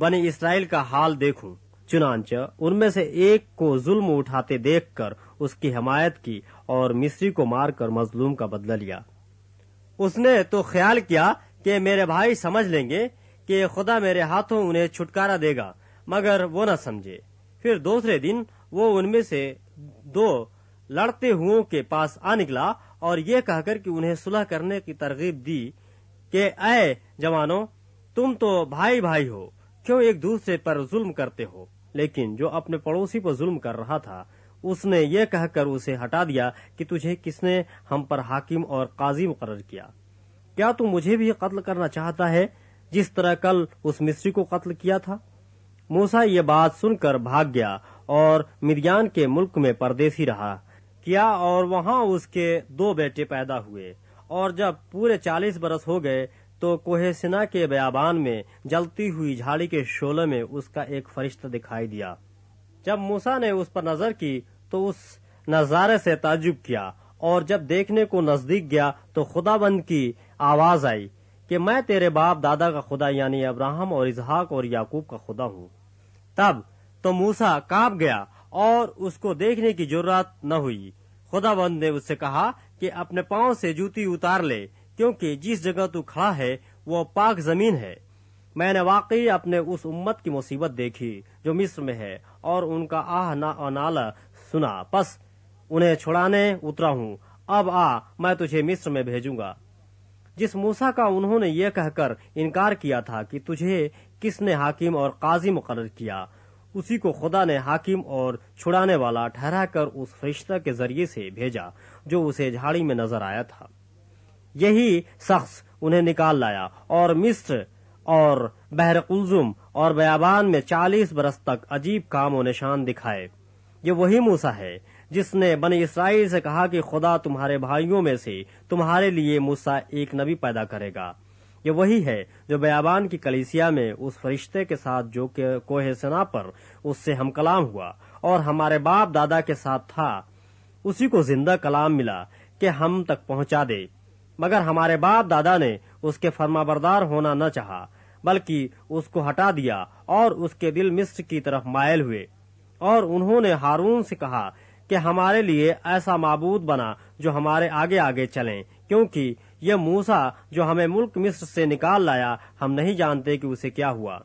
बने इसराइल का हाल देखूं। चुनाच उनमें से एक को जुल्म उठाते देखकर उसकी हमायत की और मिस्री को मारकर मजलूम का बदला लिया उसने तो ख्याल किया कि मेरे भाई समझ लेंगे कि खुदा मेरे हाथों उन्हें छुटकारा देगा मगर वो न समझे फिर दूसरे दिन वो उनमें से दो लड़ते हुओं के पास आ निकला और ये कहकर कि उन्हें सुलह करने की तरगीब दी कि अय जवानों तुम तो भाई भाई हो क्यों एक दूसरे पर जुल्म करते हो लेकिन जो अपने पड़ोसी पर जुल्म कर रहा था उसने ये कहकर उसे हटा दिया कि तुझे किसने हम पर हाकिम और काजी मुकर किया क्या तू मुझे भी कत्ल करना चाहता है जिस तरह कल उस मिस्री को कत्ल किया था मूसा ये बात सुनकर भाग गया और मिर्यान के मुल्क में परदेसी रहा किया और वहाँ उसके दो बेटे पैदा हुए और जब पूरे चालीस बरस हो गए तो कोहेसिना के बयाबान में जलती हुई झाड़ी के शोले में उसका एक फरिश्ता दिखाई दिया जब मूसा ने उस पर नजर की तो उस नजारे से ताजुब किया और जब देखने को नजदीक गया तो खुदाबंद की आवाज आई कि मैं तेरे बाप दादा का खुदा यानी अब्राहम और इजहाक और याकूब का खुदा हूँ तब तो मूसा कांप गया और उसको देखने की जरूरत न हुई खुदाबंद ने उससे कहा कि अपने पाँव से जूती उतार ले क्योंकि जिस जगह तू खड़ा है वो पाक जमीन है मैंने वाकई अपने उस उम्मत की मुसीबत देखी जो मिस्र में है और उनका आह ना अनाला सुना बस उन्हें छुड़ाने उतरा हूँ अब आ मैं तुझे मिस्र में भेजूंगा जिस मूसा का उन्होंने ये कहकर इनकार किया था कि तुझे किसने हाकिम और काजी मुकर किया उसी को खुदा ने हाकिम और छुड़ाने वाला ठहरा कर उस फरिश्ता के जरिए से भेजा जो उसे झाड़ी में नजर आया था यही शख्स उन्हें निकाल लाया और मिस्र और बहर कुलजुम और बयाबान में चालीस बरस तक अजीब काम और निशान दिखाए ये वही मूसा है जिसने बन इसराइल से कहा कि खुदा तुम्हारे भाइयों में से तुम्हारे लिए मूसा एक नबी पैदा करेगा ये वही है जो बयाबान की कलीसिया में उस फरिश्ते के साथ जो के कोहे सना पर उससे हम कलाम हुआ और हमारे बाप दादा के साथ था उसी को जिंदा कलाम मिला कि हम तक पहुंचा दे मगर हमारे बाप दादा ने उसके फर्माबरदार होना न चाहा बल्कि उसको हटा दिया और उसके दिल मिस्र की तरफ मायल हुए और उन्होंने हारून से कहा कि हमारे लिए ऐसा मबूद बना जो हमारे आगे आगे चले क्योंकि ये मूसा जो हमें मुल्क मिस्र से निकाल लाया हम नहीं जानते कि उसे क्या हुआ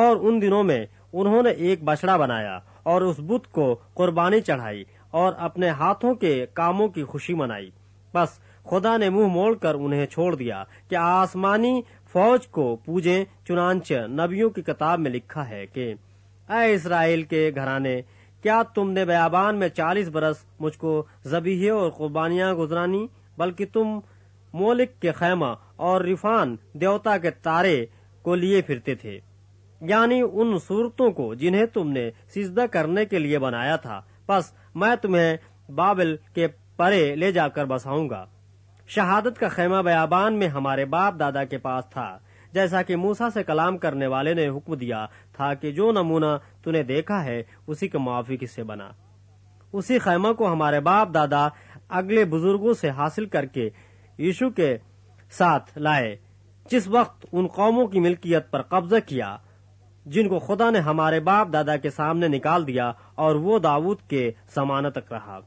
और उन दिनों में उन्होंने एक बछड़ा बनाया और उस बुत को कुर्बानी चढ़ाई और अपने हाथों के कामों की खुशी मनाई बस खुदा ने मुंह मोड़कर उन्हें छोड़ दिया कि आसमानी फौज को पूजे चुनाच नबियों की किताब में लिखा है कि अ इसराइल के घराने क्या तुमने बयाबान में चालीस बरस मुझको जबीहे और कुर्बानियां गुजरानी बल्कि तुम मोलिक के खैमा और रिफान देवता के तारे को लिए फिरते थे यानी उन सूरतों को जिन्हें तुमने सिजदा करने के लिए बनाया था बस मैं तुम्हें बाबिल के परे ले जाकर बसाऊंगा शहादत का खेमा बयाबान में हमारे बाप दादा के पास था जैसा कि मूसा से कलाम करने वाले ने हुक्म दिया था कि जो नमूना तूने देखा है उसी के मुआफिक से बना उसी खेमा को हमारे बाप दादा अगले बुजुर्गों से हासिल करके यीशु के साथ लाए जिस वक्त उन कौमों की मिल्कियत पर कब्जा किया जिनको खुदा ने हमारे बाप दादा के सामने निकाल दिया और वो दाऊद के समान तक रहा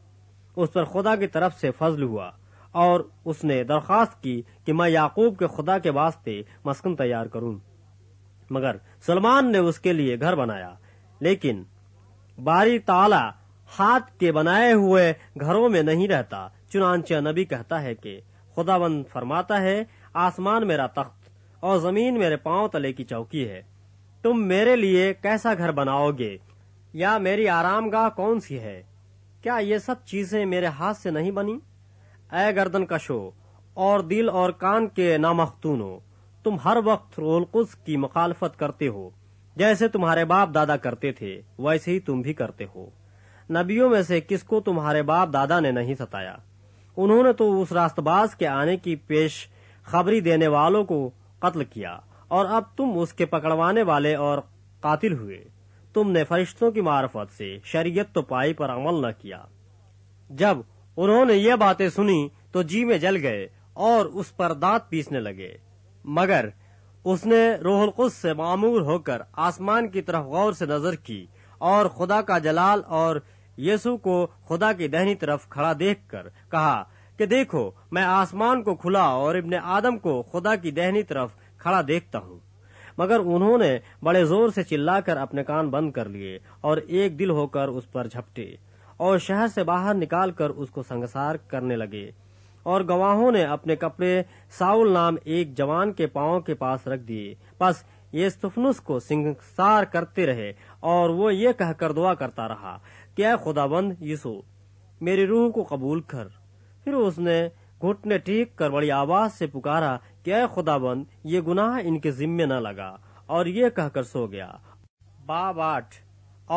उस पर खुदा की तरफ से फजल हुआ और उसने दरख्वास्त की कि मैं याकूब के खुदा के वास्ते मस्कन तैयार करूं मगर सलमान ने उसके लिए घर बनाया लेकिन बारी ताला हाथ के बनाए हुए घरों में नहीं रहता चुनानचे नबी कहता है कि खुदाबंद फरमाता है आसमान मेरा तख्त और जमीन मेरे पाँव तले की चौकी है तुम मेरे लिए कैसा घर बनाओगे या मेरी आरामगाह कौन सी है क्या ये सब चीजें मेरे हाथ से नहीं बनी ए गर्दन कशो और दिल और कान के नामख्तूनो तुम हर वक्त रोलकुस की मुखालफत करते हो जैसे तुम्हारे बाप दादा करते थे वैसे ही तुम भी करते हो नबियों में से किसको तुम्हारे बाप दादा ने नहीं सताया उन्होंने तो उस रास्तबाज के आने की पेश खबरी देने वालों को कत्ल किया और अब तुम उसके पकड़वाने वाले और कातिल हुए तुमने फरिश्तों की मार्फत से शरीयत तो पाई पर अमल न किया जब उन्होंने ये बातें सुनी तो जी में जल गए और उस पर दांत पीसने लगे मगर उसने रोहल कुछ से मामूर होकर आसमान की तरफ गौर से नजर की और खुदा का जलाल और यीशु को खुदा की दहनी तरफ खड़ा देखकर कहा कि देखो मैं आसमान को खुला और इब्ने आदम को खुदा की दहनी तरफ खड़ा देखता हूँ मगर उन्होंने बड़े जोर से चिल्लाकर अपने कान बंद कर लिए और एक दिल होकर उस पर झपटे और शहर से बाहर निकाल कर उसको संगसार करने लगे और गवाहों ने अपने कपड़े साउल नाम एक जवान के पाओ के पास रख दिए बस ये सुफनुस को संसार करते रहे और वो ये कहकर दुआ करता रहा क्या खुदाबंद यीशु मेरी रूह को कबूल कर फिर उसने घुटने ठीक कर बड़ी आवाज से पुकारा क्या खुदाबंद ये गुनाह इनके जिम्मे न लगा और ये कहकर सो गया बाब आठ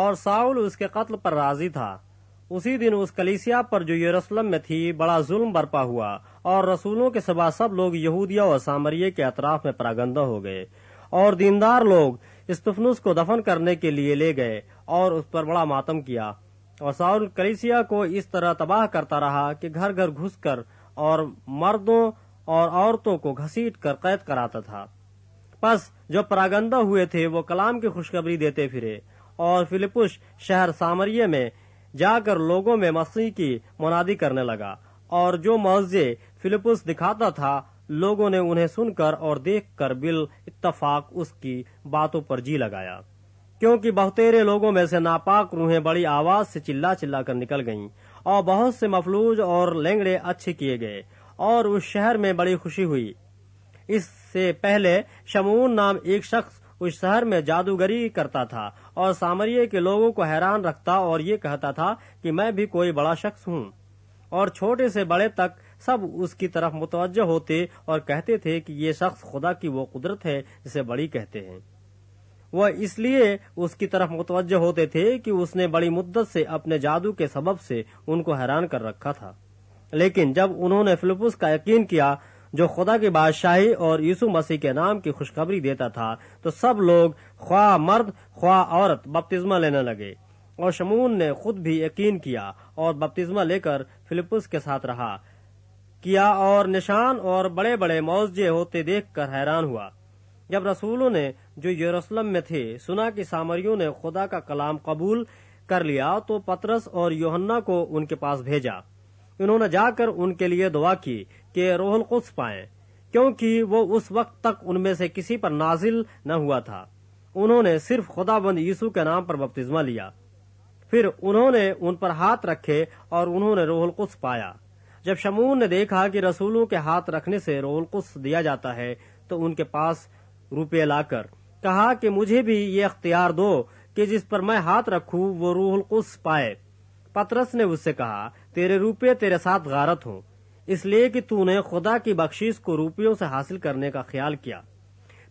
और साउल उसके कत्ल पर राजी था उसी दिन उस कलीसिया पर जो यरूशलेम में थी बड़ा जुल्म बरपा हुआ और रसूलों के सिवा सब लोग यहूदिया और सामरिये के अतराफ में प्रागंदा हो गए और दीनदार लोग इस्तफनुस को दफन करने के लिए ले गए और उस पर बड़ा मातम किया और साउल कलीसिया को इस तरह तबाह करता रहा कि घर घर घुसकर और मर्दों और औरतों को घसीट कर कैद कराता था बस जो प्रागंदा हुए थे वो कलाम की खुशखबरी देते फिरे और फिलिपुश शहर सामरिया में जाकर लोगों में मसीह की मुनादी करने लगा और जो मौजे फिलिपस दिखाता था लोगों ने उन्हें सुनकर और देखकर बिल इत्तफाक उसकी बातों पर जी लगाया क्योंकि बहुतेरे लोगों में से नापाक रूहें बड़ी आवाज से चिल्ला चिल्ला कर निकल गईं और बहुत से मफलूज और लेंगड़े अच्छे किए गए और उस शहर में बड़ी खुशी हुई इससे पहले शमून नाम एक शख्स उस शहर में जादूगरी करता था और सामरिया के लोगों को हैरान रखता और ये कहता था कि मैं भी कोई बड़ा शख्स हूँ और छोटे से बड़े तक सब उसकी तरफ मुतवजह होते और कहते थे कि ये शख्स खुदा की वो कुदरत है जिसे बड़ी कहते हैं वह इसलिए उसकी तरफ मुतवजह होते थे कि उसने बड़ी मुद्दत से अपने जादू के सबब से उनको हैरान कर रखा था लेकिन जब उन्होंने फिलिपस का यकीन किया जो खुदा की बादशाही और यीशु मसीह के नाम की खुशखबरी देता था तो सब लोग ख्वा मर्द ख्वा औरत बपतिस्मा लेने लगे और शमून ने खुद भी यकीन किया और बपतिस्मा लेकर फिलिपस के साथ रहा किया और निशान और बड़े बड़े मुआवजे होते देख हैरान हुआ जब रसूलों ने जो यरूशलेम में थे सुना कि सामरियों ने खुदा का कलाम कबूल कर लिया तो पतरस और योहन्ना को उनके पास भेजा इन्होंने जाकर उनके लिए दुआ की कि रोहल कुछ पाए क्योंकि वो उस वक्त तक उनमें से किसी पर नाजिल न हुआ था उन्होंने सिर्फ खुदाबंद यीशु के नाम पर बपतिस्मा लिया फिर उन्होंने उन पर हाथ रखे और उन्होंने रोहल कुछ पाया जब शमून ने देखा कि रसूलों के हाथ रखने से रोहल कुछ दिया जाता है तो उनके पास रुपये लाकर कहा कि मुझे भी ये अख्तियार दो कि जिस पर मैं हाथ रखूं वो रूहल कुछ पाए पतरस ने उससे कहा तेरे रुपये तेरे साथ गारत हों इसलिए कि तूने खुदा की बख्शीश को रुपयों से हासिल करने का ख्याल किया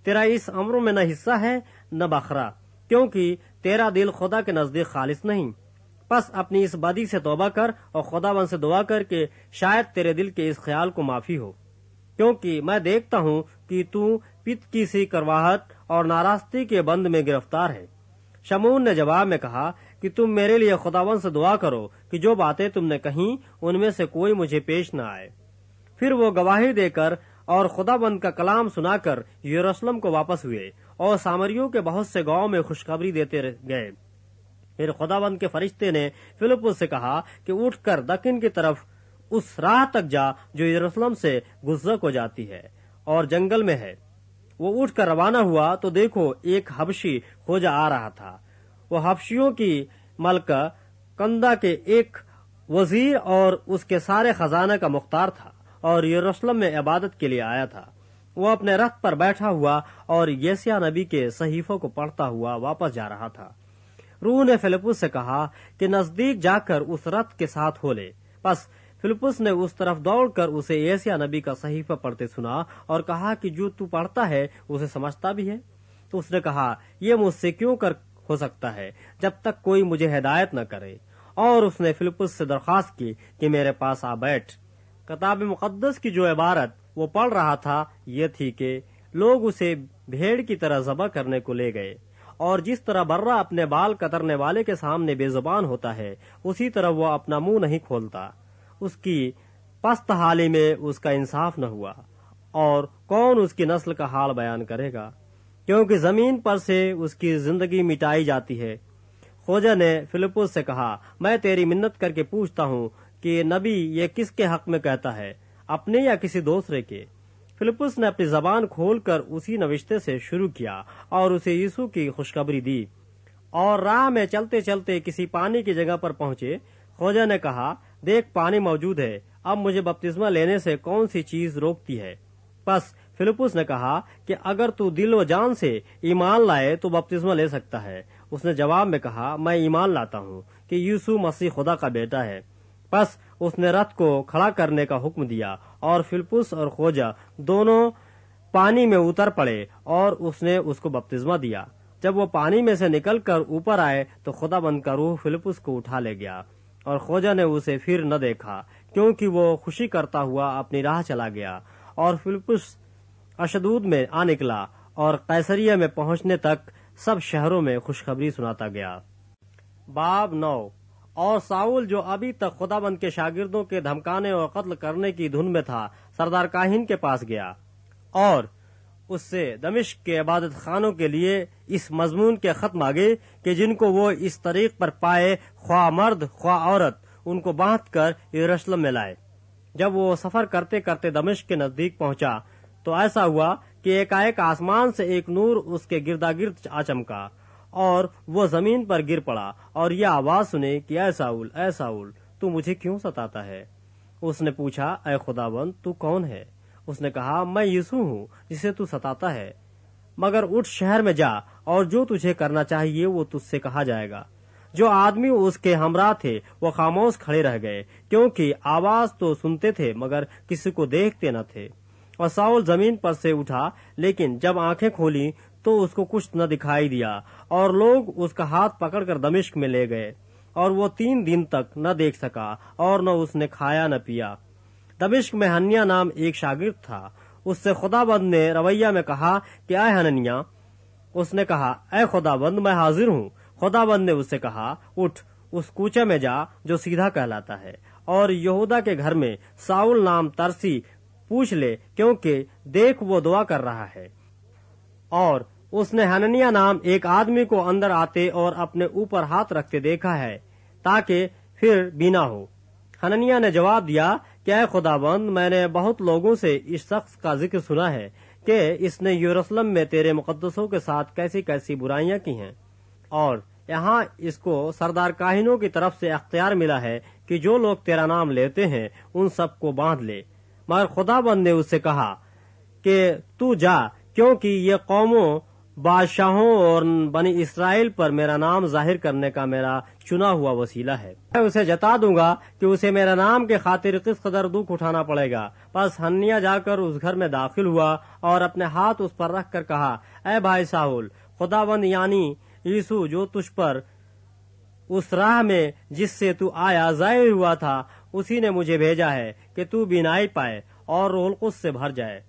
तेरा इस अमर में न हिस्सा है न बखरा क्योंकि तेरा दिल खुदा के नजदीक खालिश नहीं बस अपनी इस बदी से तोबा कर और खुदावन से दुआ कर के शायद तेरे दिल के इस ख्याल को माफी हो क्योंकि मैं देखता हूँ कि तू पित की सी करवाहट और नाराजगी के बंद में गिरफ्तार है शमून ने जवाब में कहा कि तुम मेरे लिए खुदावन से दुआ करो कि जो बातें तुमने कही उनमें से कोई मुझे पेश न आए फिर वो गवाही देकर और खुदाबंद का कलाम सुनाकर यरूशलेम को वापस हुए और सामरियों के बहुत से गांव में खुशखबरी देते गए फिर खुदाबंद के फरिश्ते ने फिलिप से कहा कि उठकर दक्षिण की तरफ उस राह तक जा जो यरूशलेम से गुजर को जाती है और जंगल में है वो उठकर रवाना हुआ तो देखो एक हबशी खोजा आ रहा था वह हबशियों की मलका कंदा के एक वजीर और उसके सारे खजाना का मुख्तार था और यरूशलेम में इबादत के लिए आया था वह अपने रथ पर बैठा हुआ और यसिया नबी के सहीफों को पढ़ता हुआ वापस जा रहा था रूह ने फिलिपुस से कहा कि नजदीक जाकर उस रथ के साथ हो ले बस फिलिपुस ने उस तरफ दौड़कर उसे येसिया नबी का सहीफा पढ़ते सुना और कहा कि जो तू पढ़ता है उसे समझता भी है तो उसने कहा यह मुझसे क्यों कर हो सकता है जब तक कोई मुझे हिदायत न करे और उसने फिलिपस से दरख्वास्त की कि मेरे पास आ बैठ किताब मुकदस की जो इबारत वो पढ़ रहा था ये थी कि लोग उसे भेड़ की तरह जबा करने को ले गए और जिस तरह बर्रा अपने बाल कतरने वाले के सामने बेजुबान होता है उसी तरह वो अपना मुंह नहीं खोलता उसकी पस्त हाली में उसका इंसाफ न हुआ और कौन उसकी नस्ल का हाल बयान करेगा क्योंकि जमीन पर से उसकी जिंदगी मिटाई जाती है खोजा ने फिलिपुस से कहा मैं तेरी मिन्नत करके पूछता हूँ कि नबी ये किसके हक में कहता है अपने या किसी दूसरे के फिलिपुस ने अपनी जबान खोलकर उसी नविश्ते से शुरू किया और उसे यीशु की खुशखबरी दी और राह में चलते चलते किसी पानी की जगह पर पहुंचे खोजा ने कहा देख पानी मौजूद है अब मुझे बपतिस्मा लेने से कौन सी चीज रोकती है बस फिलिपुस ने कहा कि अगर तू दिल व जान से ईमान लाए तो बपतिस्मा ले सकता है उसने जवाब में कहा मैं ईमान लाता हूँ कि यूसु मसीह खुदा का बेटा है बस उसने रथ को खड़ा करने का हुक्म दिया और फिलिपुस और खोजा दोनों पानी में उतर पड़े और उसने उसको बपतिस्मा दिया जब वो पानी में से निकलकर ऊपर आए तो बंद का रूह फिलिपुस को उठा ले गया और खोजा ने उसे फिर न देखा क्योंकि वो खुशी करता हुआ अपनी राह चला गया और फिलिपुस अशदूद में आ निकला और कैसरिया में पहुंचने तक सब शहरों में खुशखबरी सुनाता गया बाब नौ और साउल जो अभी तक खुदाबंद के शागिर्दों के धमकाने और कत्ल करने की धुन में था सरदार काहिन के पास गया और उससे दमिश्क के इबादत खानों के लिए इस मजमून के खत्म आ मांगे कि जिनको वो इस तरीक पर पाए ख्वा मर्द ख्वा औरत उनको बांध कर यरूशलेम में लाए जब वो सफर करते करते दमिश्क के नजदीक पहुंचा तो ऐसा हुआ कि एकाएक आसमान से एक नूर उसके गिर्द आचमका और वो जमीन पर गिर पड़ा और यह आवाज सुने कि ऐसा उल ऐ साउल तू मुझे क्यों सताता है उसने पूछा ऐ खुदाबंद तू कौन है उसने कहा मैं यीशु हूँ जिसे तू सताता है मगर उठ शहर में जा और जो तुझे करना चाहिए वो तुझसे कहा जाएगा जो आदमी उसके हमरा थे वो खामोश खड़े रह गए क्योंकि आवाज तो सुनते थे मगर किसी को देखते न थे और साउल जमीन पर से उठा लेकिन जब आंखें खोली तो उसको कुछ न दिखाई दिया और लोग उसका हाथ पकड़कर दमिश्क में ले गए और वो तीन दिन तक न देख सका और न उसने खाया न पिया दमिश्क में हनिया नाम एक शागिर्द था उससे खुदाबंद ने रवैया में कहा कि आय हनिया उसने कहा अः खुदाबंद मैं हाजिर हूँ खुदाबंद ने उससे कहा उठ उस कूचे में जा जो सीधा कहलाता है और यहूदा के घर में साउल नाम तरसी पूछ ले क्योंकि देख वो दुआ कर रहा है और उसने हननिया नाम एक आदमी को अंदर आते और अपने ऊपर हाथ रखते देखा है ताकि फिर बीना हो हननिया ने जवाब दिया क्या खुदाबंद मैंने बहुत लोगों से इस शख्स का जिक्र सुना है कि इसने यूरोसलम में तेरे मुकदसों के साथ कैसी कैसी बुराइयां की हैं और यहाँ इसको सरदार काहिनों की तरफ से अख्तियार मिला है कि जो लोग तेरा नाम लेते हैं उन सबको बांध ले मगर खुदाबंद ने उससे कहा कि तू जा क्योंकि ये कौमों बादशाहों और बनी इसराइल पर मेरा नाम जाहिर करने का मेरा चुना हुआ वसीला है मैं उसे जता दूंगा कि उसे मेरा नाम के खातिर किस कदर दुख उठाना पड़ेगा बस हन्निया जाकर उस घर में दाखिल हुआ और अपने हाथ उस पर रख कर कहा ए भाई साहुल खुदाबंद यानी यीशु जो तुझ पर उस राह में जिससे तू आया जाहिर हुआ था उसी ने मुझे भेजा है कि तू बिनाई पाए और रोहलकुस से भर जाए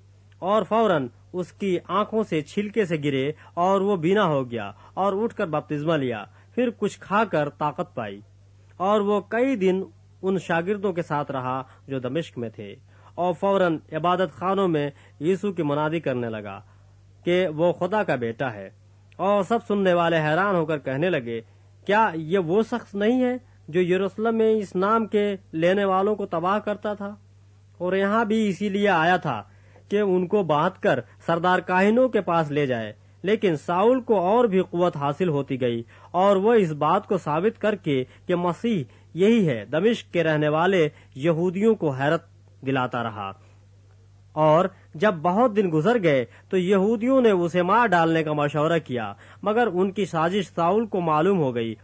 और फौरन उसकी आंखों से छिलके से गिरे और वो बिना हो गया और उठकर बपतिस्मा लिया फिर कुछ खाकर ताकत पाई और वो कई दिन उन शागिर्दों के साथ रहा जो दमिश्क में थे और फौरन इबादत खानों में यीशु की मुनादी करने लगा कि वो खुदा का बेटा है और सब सुनने वाले हैरान होकर कहने लगे क्या ये वो शख्स नहीं है जो यरूशलेम में इस नाम के लेने वालों को तबाह करता था और यहाँ भी इसीलिए आया था कि उनको बांध कर सरदार काहिनों के पास ले जाए लेकिन साउल को और भी कुत हासिल होती गई और वह इस बात को साबित करके कि मसीह यही है दमिश्क के रहने वाले यहूदियों को हैरत दिलाता रहा और जब बहुत दिन गुजर गए तो यहूदियों ने उसे मार डालने का मशवरा किया मगर उनकी साजिश साउल को मालूम हो गई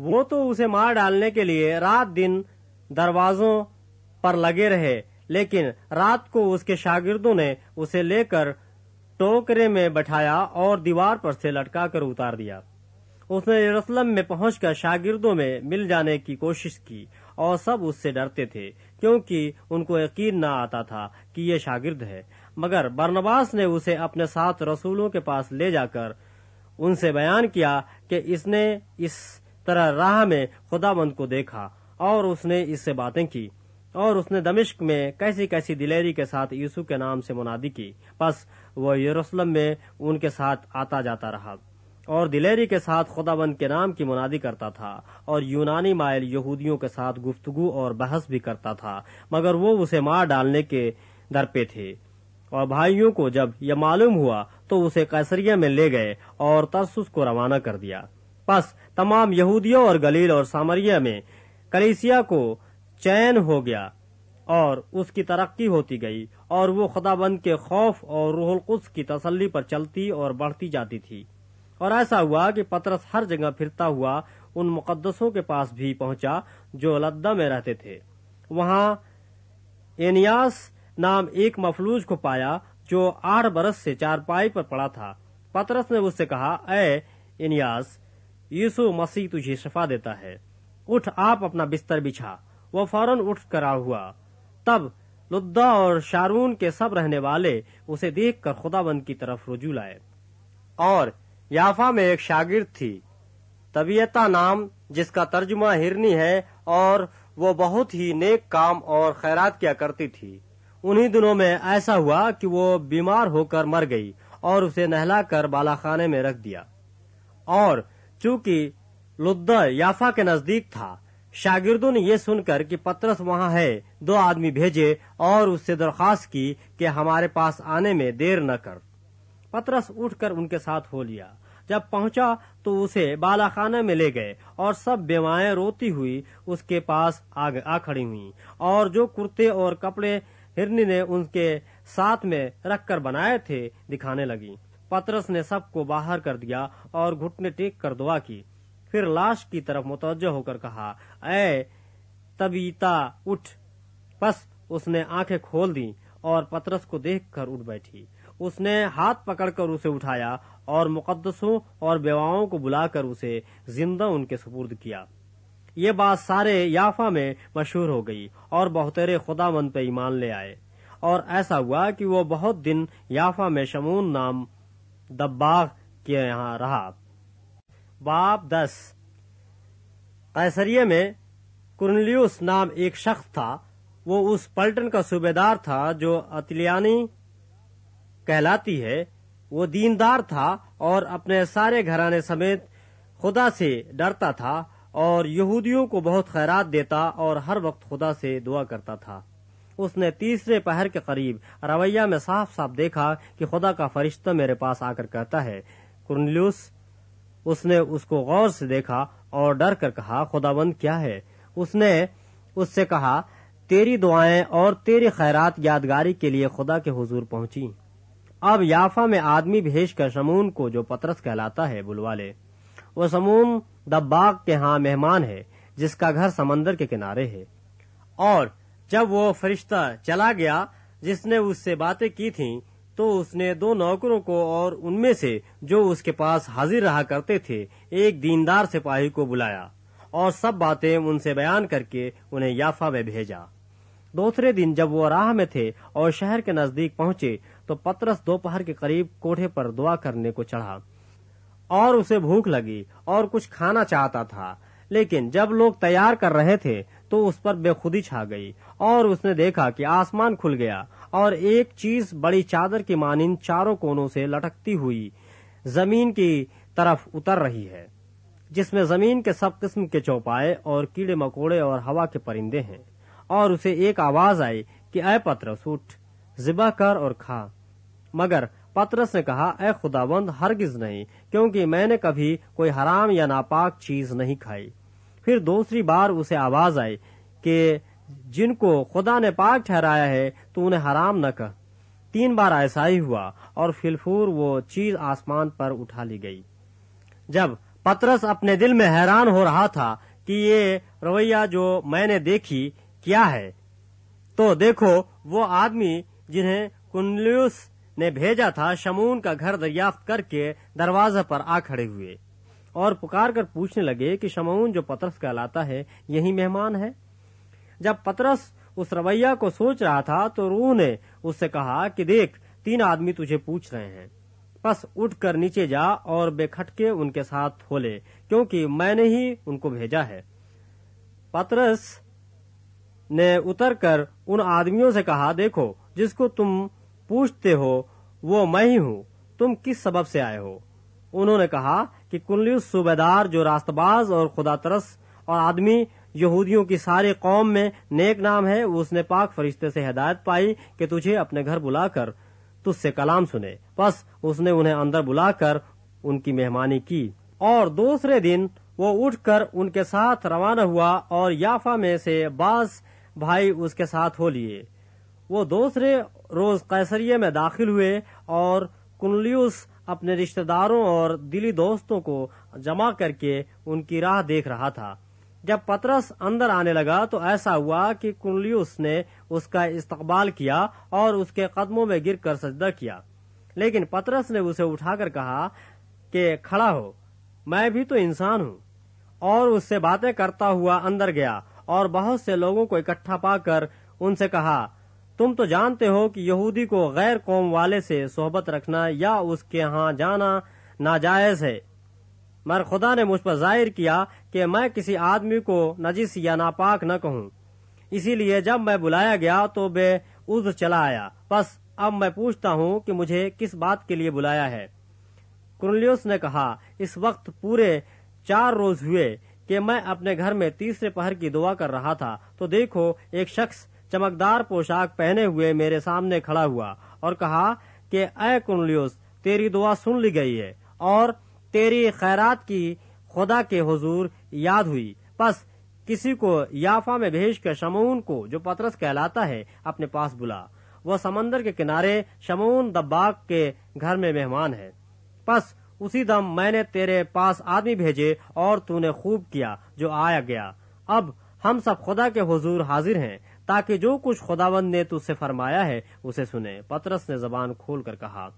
वो तो उसे मार डालने के लिए रात दिन दरवाजों पर लगे रहे लेकिन रात को उसके शागिर्दों ने उसे लेकर टोकरे में बैठाया और दीवार पर से लटका कर उतार दिया उसने यरूशलेम में पहुंचकर शागिर्दों में मिल जाने की कोशिश की और सब उससे डरते थे क्योंकि उनको यकीन न आता था कि ये शागिर्द है मगर बरनबास ने उसे अपने साथ रसूलों के पास ले जाकर उनसे बयान किया कि इसने इस तरह राह में खुदावंद को देखा और उसने इससे बातें की और उसने दमिश्क में कैसी कैसी दिलेरी के साथ यीशु के नाम से मुनादी की बस वह यरूशलेम में उनके साथ आता जाता रहा और दिलेरी के साथ खुदाबंद के नाम की मुनादी करता था और यूनानी माइल यहूदियों के साथ गुफ्तगु और बहस भी करता था मगर वो उसे मार डालने के दर पे थे और भाइयों को जब यह मालूम हुआ तो उसे कैसरिया में ले गए और तरसुस को रवाना कर दिया बस तमाम यहूदियों और गलील और सामरिया में कलेसिया को चैन हो गया और उसकी तरक्की होती गई और वो खुदाबंद के खौफ और रूहलकुस की तसल्ली पर चलती और बढ़ती जाती थी और ऐसा हुआ कि पतरस हर जगह फिरता हुआ उन मुकदसों के पास भी पहुंचा जो लद्दा में रहते थे वहां एनियास नाम एक मफलूज को पाया जो आठ बरस से चारपाई पर पड़ा था पतरस ने उससे कहा ए एनियास यीशु मसीह तुझे शफा देता है उठ आप अपना बिस्तर बिछा वह फौरन उठ करा हुआ तब लुद्दा और शारून के सब रहने वाले उसे देखकर खुदाबंद की तरफ रुजू लाए और याफा में एक शागिर्द थी तबीयता नाम जिसका तर्जुमा हिरनी है और वो बहुत ही नेक काम और खैरात किया करती थी उन्हीं दिनों में ऐसा हुआ कि वो बीमार होकर मर गई और उसे नहलाकर बालाखाने में रख दिया और चूंकि लुद्दा याफा के नजदीक था शागिर्दों ने यह सुनकर कि पत्रस वहाँ है दो आदमी भेजे और उससे दरखास्त की कि हमारे पास आने में देर न कर पत्रस उठकर उनके साथ हो लिया जब पहुंचा तो उसे बालाखाना में ले गए और सब बेवाएं रोती हुई उसके पास आ खड़ी हुई और जो कुर्ते और कपड़े हिरनी ने उनके साथ में रखकर बनाए थे दिखाने लगी पतरस ने सबको बाहर कर दिया और घुटने टेक कर दुआ की फिर लाश की तरफ मुतवजह होकर कहा ऐ तबीता उठ बस उसने आंखें खोल दी और पतरस को देखकर उठ बैठी उसने हाथ पकड़कर उसे उठाया और मुकदसों और बेवाओं को बुलाकर उसे जिंदा उनके सुपुर्द किया ये बात सारे याफा में मशहूर हो गई और बहुतेरे मन पे ईमान ले आए और ऐसा हुआ कि वो बहुत दिन याफा में शमून नाम दबाग के यहाँ रहा बाप दस कैसरिया में कुरलियस नाम एक शख्स था वो उस पलटन का सूबेदार था जो अतलियानी कहलाती है वो दीनदार था और अपने सारे घराने समेत खुदा से डरता था और यहूदियों को बहुत खैरात देता और हर वक्त खुदा से दुआ करता था उसने तीसरे पहर के करीब रवैया में साफ साफ देखा कि खुदा का फरिश्ता मेरे पास आकर कहता है कुरनलूस उसने उसको गौर से देखा और डर कर कहा खुदाबंद क्या है उसने उससे कहा तेरी दुआएं और तेरी खैरात यादगारी के लिए खुदा के हुजूर पहुंची अब याफा में आदमी भेज कर समून को जो पतरस कहलाता है बुलवा ले वह समून दबाग के यहाँ मेहमान है जिसका घर समंदर के किनारे है और जब वो फरिश्ता चला गया जिसने उससे बातें की थी तो उसने दो नौकरों को और उनमें से जो उसके पास हाजिर रहा करते थे एक दीनदार सिपाही को बुलाया और सब बातें उनसे बयान करके उन्हें याफा में भेजा दूसरे दिन जब वो राह में थे और शहर के नजदीक पहुंचे तो पतरस दोपहर के करीब कोठे पर दुआ करने को चढ़ा और उसे भूख लगी और कुछ खाना चाहता था लेकिन जब लोग तैयार कर रहे थे तो उस पर बेखुदी छा गई और उसने देखा कि आसमान खुल गया और एक चीज बड़ी चादर की मानिन चारों कोनों से लटकती हुई जमीन की तरफ उतर रही है जिसमें जमीन के सब किस्म के चौपाए और कीड़े मकोड़े और हवा के परिंदे हैं और उसे एक आवाज आई कि अ पत्रस उठ जिबा कर और खा मगर पत्रस ने कहा अ खुदाबंद हरगिज नहीं क्योंकि मैंने कभी कोई हराम या नापाक चीज नहीं खाई फिर दूसरी बार उसे आवाज आई कि जिनको खुदा ने पाक ठहराया है तो उन्हें हराम न कह तीन बार ऐसा ही हुआ और फिलफूर वो चीज आसमान पर उठा ली गई जब पतरस अपने दिल में हैरान हो रहा था कि ये रवैया जो मैंने देखी क्या है तो देखो वो आदमी जिन्हें कुंडलियस ने भेजा था शमून का घर दरियाफ्त करके दरवाजे पर आ खड़े हुए और पुकार कर पूछने लगे कि शमाउन जो पतरस कहलाता है यही मेहमान है जब पतरस उस रवैया को सोच रहा था तो रूह ने उससे कहा कि देख तीन आदमी तुझे पूछ रहे हैं बस उठ कर नीचे जा और बेखटके उनके साथ हो ले क्योंकि मैंने ही उनको भेजा है पतरस ने उतर कर उन आदमियों से कहा देखो जिसको तुम पूछते हो वो मैं ही हूँ तुम किस सबब से आए हो उन्होंने कहा कि कुल्लू सूबेदार जो रास्तबाज और खुदा तरस और आदमी यहूदियों की सारी कौम में नेक नाम है उसने पाक फरिश्ते से हदायत पाई कि तुझे अपने घर बुलाकर तुझसे कलाम सुने बस उसने उन्हें अंदर बुलाकर उनकी मेहमानी की और दूसरे दिन वो उठकर उनके साथ रवाना हुआ और याफा में से बास भाई उसके साथ हो लिए वो दूसरे रोज कैसरिये में दाखिल हुए और कुनलियस अपने रिश्तेदारों और दिली दोस्तों को जमा करके उनकी राह देख रहा था जब पतरस अंदर आने लगा तो ऐसा हुआ कि कुंडलियस ने उसका इस्तकबाल किया और उसके कदमों में गिर कर सजदा किया लेकिन पतरस ने उसे उठाकर कहा कि खड़ा हो मैं भी तो इंसान हूँ और उससे बातें करता हुआ अंदर गया और बहुत से लोगों को इकट्ठा पाकर उनसे कहा तुम तो जानते हो कि यहूदी को गैर कौम वाले से सोहबत रखना या उसके यहाँ जाना नाजायज है मगर खुदा ने मुझ पर जाहिर किया कि मैं किसी आदमी को नजिस या नापाक न कहूँ इसीलिए जब मैं बुलाया गया तो बे उज चला आया बस अब मैं पूछता हूँ कि मुझे किस बात के लिए बुलाया है कुरलियस ने कहा इस वक्त पूरे चार रोज हुए कि मैं अपने घर में तीसरे पहर की दुआ कर रहा था तो देखो एक शख्स चमकदार पोशाक पहने हुए मेरे सामने खड़ा हुआ और कहा कि अय कुंडलियोस तेरी दुआ सुन ली गई है और तेरी खैरात की खुदा के हजूर याद हुई बस किसी को याफा में भेज कर शमून को जो पतरस कहलाता है अपने पास बुला वह समंदर के किनारे शमून दबाग के घर में मेहमान है बस उसी दम मैंने तेरे पास आदमी भेजे और तूने खूब किया जो आया गया अब हम सब खुदा के हुजूर हाजिर हैं ताकि जो कुछ खुदावंद ने तुझसे फरमाया है उसे सुने पतरस ने जबान खोल कर कहा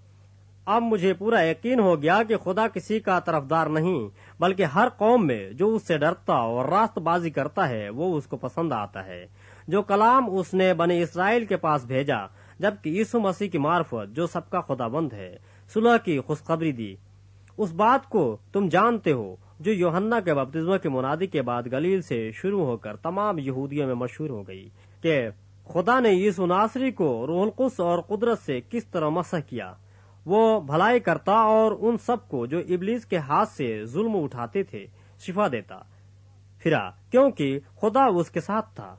अब मुझे पूरा यकीन हो गया कि खुदा किसी का तरफदार नहीं बल्कि हर कौम में जो उससे डरता और रास्तबाजी करता है वो उसको पसंद आता है जो कलाम उसने बने इसराइल के पास भेजा जबकि यीशु मसीह की मार्फत जो सबका खुदाबंद है सुलह की खुशखबरी दी उस बात को तुम जानते हो जो योहन्ना के बपतिस्मा के मुनादी के बाद गलील से शुरू होकर तमाम यहूदियों में मशहूर हो गई कि खुदा ने यीशु नासरी को रूहुल कुस और कुदरत से किस तरह मसह किया वो भलाई करता और उन सबको जो इबलीस के हाथ से जुल्म उठाते थे शिफा देता फिरा क्योंकि खुदा उसके साथ था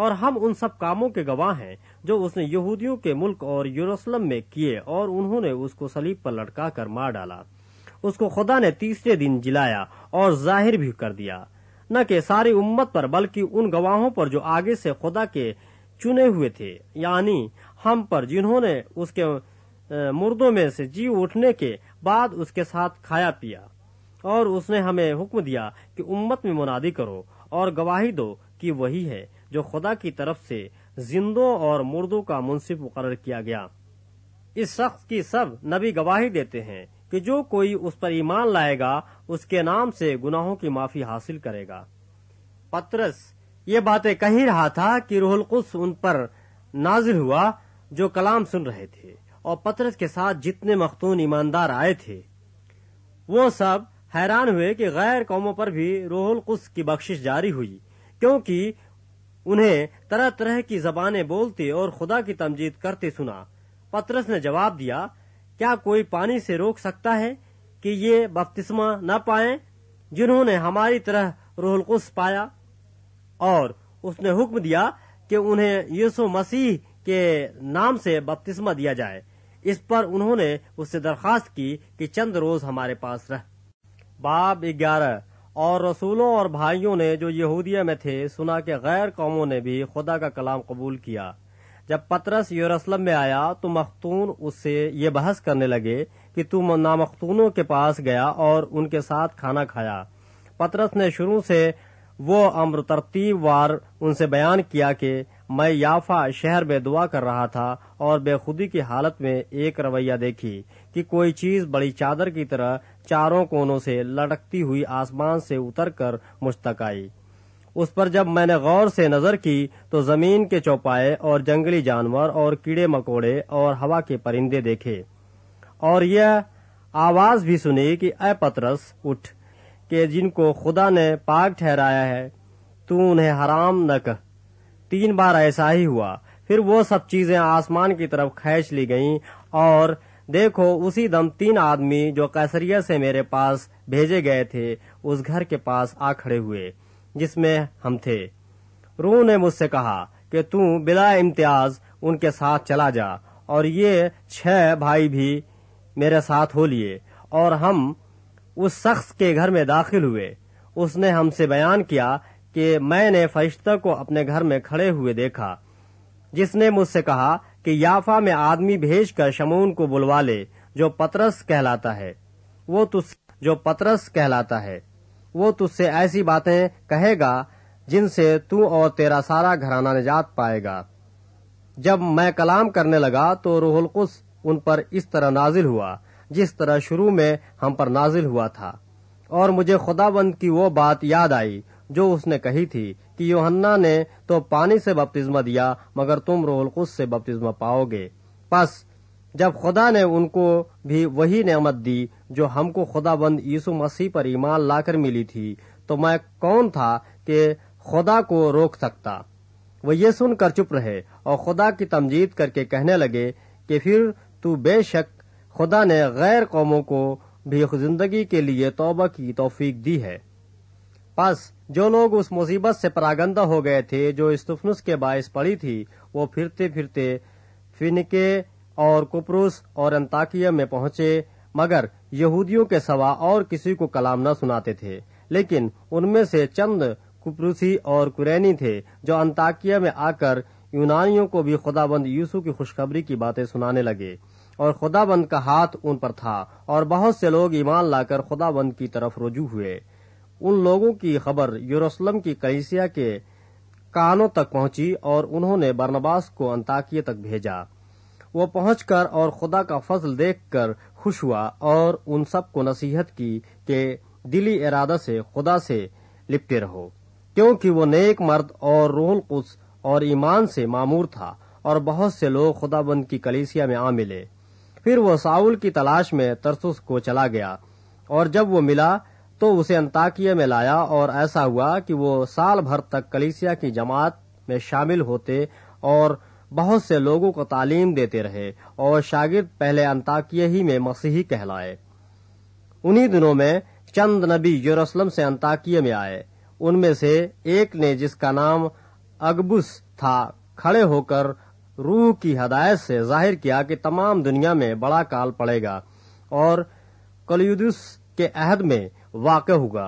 और हम उन सब कामों के गवाह हैं जो उसने यहूदियों के मुल्क और यरूशलेम में किए और उन्होंने उसको सलीब पर लटका कर मार डाला उसको खुदा ने तीसरे दिन जिलाया और जाहिर भी कर दिया न के सारी उम्मत पर बल्कि उन गवाहों पर जो आगे से खुदा के चुने हुए थे यानी हम पर जिन्होंने उसके मुर्दों में से जी उठने के बाद उसके साथ खाया पिया और उसने हमें हुक्म दिया कि उम्मत में मुनादी करो और गवाही दो कि वही है जो खुदा की तरफ से जिंदों और मुर्दों का मुंसिफ मुकर किया गया इस शख्स की सब नबी गवाही देते हैं कि जो कोई उस पर ईमान लाएगा उसके नाम से गुनाहों की माफी हासिल करेगा पत्रस ये बातें कह ही रहा था कि रोहल कुस उन पर नाजिल हुआ जो कलाम सुन रहे थे और पत्रस के साथ जितने मखतून ईमानदार आए थे वो सब हैरान हुए कि गैर कौमों पर भी रोहल कुस की बख्शिश जारी हुई क्योंकि उन्हें तरह तरह की जबाने बोलते और खुदा की तमजीद करते सुना पत्रस ने जवाब दिया क्या कोई पानी से रोक सकता है कि ये बपतिस्मा न पाए जिन्होंने हमारी तरह रोहलकुस पाया और उसने हुक्म दिया कि उन्हें यीशु मसीह के नाम से बपतिस्मा दिया जाए इस पर उन्होंने उससे दरखास्त की कि चंद रोज हमारे पास रह बाब ग्यारह और रसूलों और भाइयों ने जो यहूदिया में थे सुना के गैर कौमों ने भी खुदा का कलाम कबूल किया जब पतरस यूरोसलम में आया तो मखतून उससे ये बहस करने लगे कि तू नामखतूनों के पास गया और उनके साथ खाना खाया पतरस ने शुरू से वो अम्र तरतीब वार उनसे बयान किया कि मैं याफा शहर में दुआ कर रहा था और बेखुदी की हालत में एक रवैया देखी कि कोई चीज बड़ी चादर की तरह चारों कोनों से लटकती हुई आसमान से उतरकर मुझ तक आई उस पर जब मैंने गौर से नजर की तो जमीन के चौपाए और जंगली जानवर और कीड़े मकोड़े और हवा के परिंदे देखे और यह आवाज भी सुनी कि अ पतरस उठ के जिनको खुदा ने पाक ठहराया है तू उन्हें हराम न कह तीन बार ऐसा ही हुआ फिर वो सब चीजें आसमान की तरफ खींच ली गईं और देखो उसी दम तीन आदमी जो कैसरिया से मेरे पास भेजे गए थे उस घर के पास आ खड़े हुए जिसमें हम थे रू ने मुझसे कहा कि तू बिला इम्तियाज उनके साथ चला जा और ये छह भाई भी मेरे साथ हो लिए और हम उस शख्स के घर में दाखिल हुए उसने हमसे बयान किया कि मैंने फरिश्ता को अपने घर में खड़े हुए देखा जिसने मुझसे कहा कि याफा में आदमी भेजकर शमून को बुलवा ले जो पतरस कहलाता है वो तुझ जो पतरस कहलाता है वो तुझसे ऐसी बातें कहेगा जिनसे तू और तेरा सारा घराना निजात पाएगा जब मैं कलाम करने लगा तो रोहल कुस उन पर इस तरह नाजिल हुआ जिस तरह शुरू में हम पर नाजिल हुआ था और मुझे खुदाबंद की वो बात याद आई जो उसने कही थी कि योहन्ना ने तो पानी से बपतिस्मा दिया मगर तुम रोहल कुस से बपतिस्मा पाओगे बस जब खुदा ने उनको भी वही नेमत दी जो हमको खुदाबंद यीशु मसीह पर ईमान लाकर मिली थी तो मैं कौन था कि खुदा को रोक सकता वह ये सुनकर चुप रहे और खुदा की तमजीद करके कहने लगे कि फिर तू बेशक खुदा ने गैर कौमों को भी जिंदगी के लिए तौबा की तोफीक दी है बस जो लोग उस मुसीबत से परागंदा हो गए थे जो इस्तफनुस के बायस पड़ी थी वो फिरते फिरते फिनके और कुपरूस और अंताकिया में पहुंचे मगर यहूदियों के सवा और किसी को कलाम न सुनाते थे लेकिन उनमें से चंद कुपरूसी और कुरैनी थे जो अंताकिया में आकर यूनानियों को भी खुदाबंद यूसु की खुशखबरी की बातें सुनाने लगे और खुदाबंद का हाथ उन पर था और बहुत से लोग ईमान लाकर खुदाबंद की तरफ रुजू हुए उन लोगों की खबर यूरोसलम की कलिसिया के कानों तक पहुंची और उन्होंने बर्नबास को अंताकिया तक भेजा वो पहुंचकर और खुदा का फजल देखकर खुश हुआ और उन सबको नसीहत की कि दिली इरादा से खुदा से लिपटे रहो क्योंकि वो नेक मर्द और रोहल कुस और ईमान से मामूर था और बहुत से लोग खुदाबंद की कलीसिया में आ मिले फिर वो साउल की तलाश में तरसुस को चला गया और जब वो मिला तो उसे अंताकिया में लाया और ऐसा हुआ कि वो साल भर तक कलीसिया की जमात में शामिल होते और बहुत से लोगों को तालीम देते रहे और शागिर्द पहले अंताकिया ही में मसीही कहलाए उन्हीं दिनों में चंद नबी यरूशलेम से अंताकिया में आए उनमें से एक ने जिसका नाम अगबुस था खड़े होकर रूह की हदायत से जाहिर किया कि तमाम दुनिया में बड़ा काल पड़ेगा और कलयुदुस के अहद में वाक होगा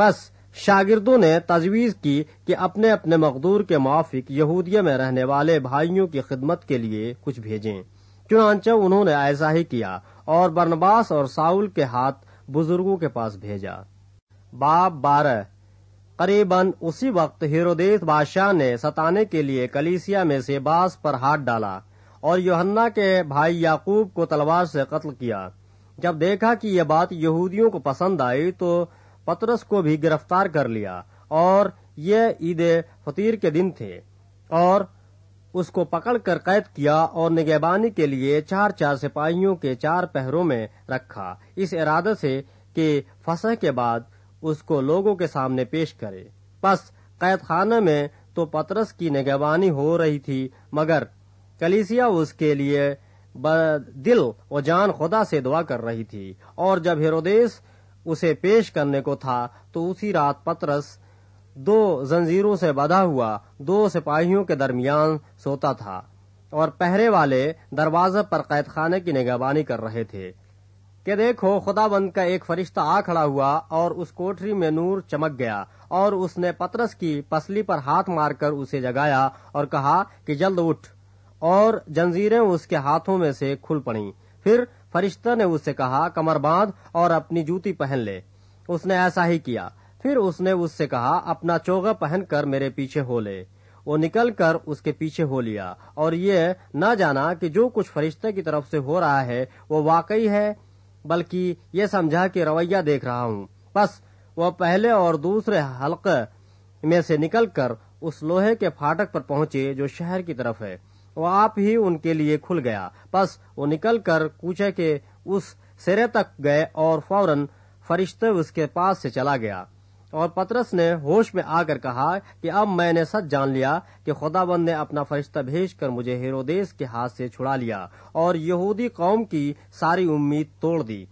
बस शागिदों ने तजवीज़ की कि अपने अपने मकदूर के मुआफिक यहूदिया में रहने वाले भाइयों की खिदमत के लिए कुछ भेजें चुनानचे उन्होंने ऐसा ही किया और बरनबास और साउल के हाथ बुजुर्गों के पास भेजा बाप बारह करीबन उसी वक्त हीरो बादशाह ने सताने के लिए कलीसिया में से बास पर हाथ डाला और योहन्ना के भाई याकूब को तलवार से कत्ल किया जब देखा कि यह बात यहूदियों को पसंद आई तो पतरस को भी गिरफ्तार कर लिया और ये ईद फतीर के दिन थे और उसको पकड़कर कैद किया और निगहबानी के लिए चार चार सिपाहियों के चार पहरों में रखा इस इरादे से कि फसह के बाद उसको लोगों के सामने पेश करे बस कैद खाना में तो पतरस की निगहबानी हो रही थी मगर कलीसिया उसके लिए दिल व जान खुदा से दुआ कर रही थी और जब हिरोदेश उसे पेश करने को था तो उसी रात पतरस दो जंजीरों से बधा हुआ दो सिपाहियों के दरमियान सोता था और पहरे वाले दरवाजे पर कैद खाने की निगरानी कर रहे थे कि देखो खुदाबंद का एक फरिश्ता आ खड़ा हुआ और उस कोठरी में नूर चमक गया और उसने पतरस की पसली पर हाथ मारकर उसे जगाया और कहा कि जल्द उठ और जंजीरें उसके हाथों में से खुल पड़ी फिर फरिश्ता ने उससे कहा कमर बांध और अपनी जूती पहन ले उसने ऐसा ही किया फिर उसने उससे कहा अपना चोगा पहनकर मेरे पीछे हो ले वो निकल कर उसके पीछे हो लिया और ये न जाना कि जो कुछ फरिश्ते की तरफ से हो रहा है वो वाकई है बल्कि ये समझा कि रवैया देख रहा हूँ बस वो पहले और दूसरे हल्के में से निकलकर उस लोहे के फाटक पर पहुंचे जो शहर की तरफ है वो आप ही उनके लिए खुल गया बस वो निकल कर कूचे के उस सिरे तक गए और फौरन फरिश्ते उसके पास से चला गया और पतरस ने होश में आकर कहा कि अब मैंने सच जान लिया कि खुदाबंद ने अपना फरिश्ता भेजकर मुझे हिरोदेश के हाथ से छुड़ा लिया और यहूदी कौम की सारी उम्मीद तोड़ दी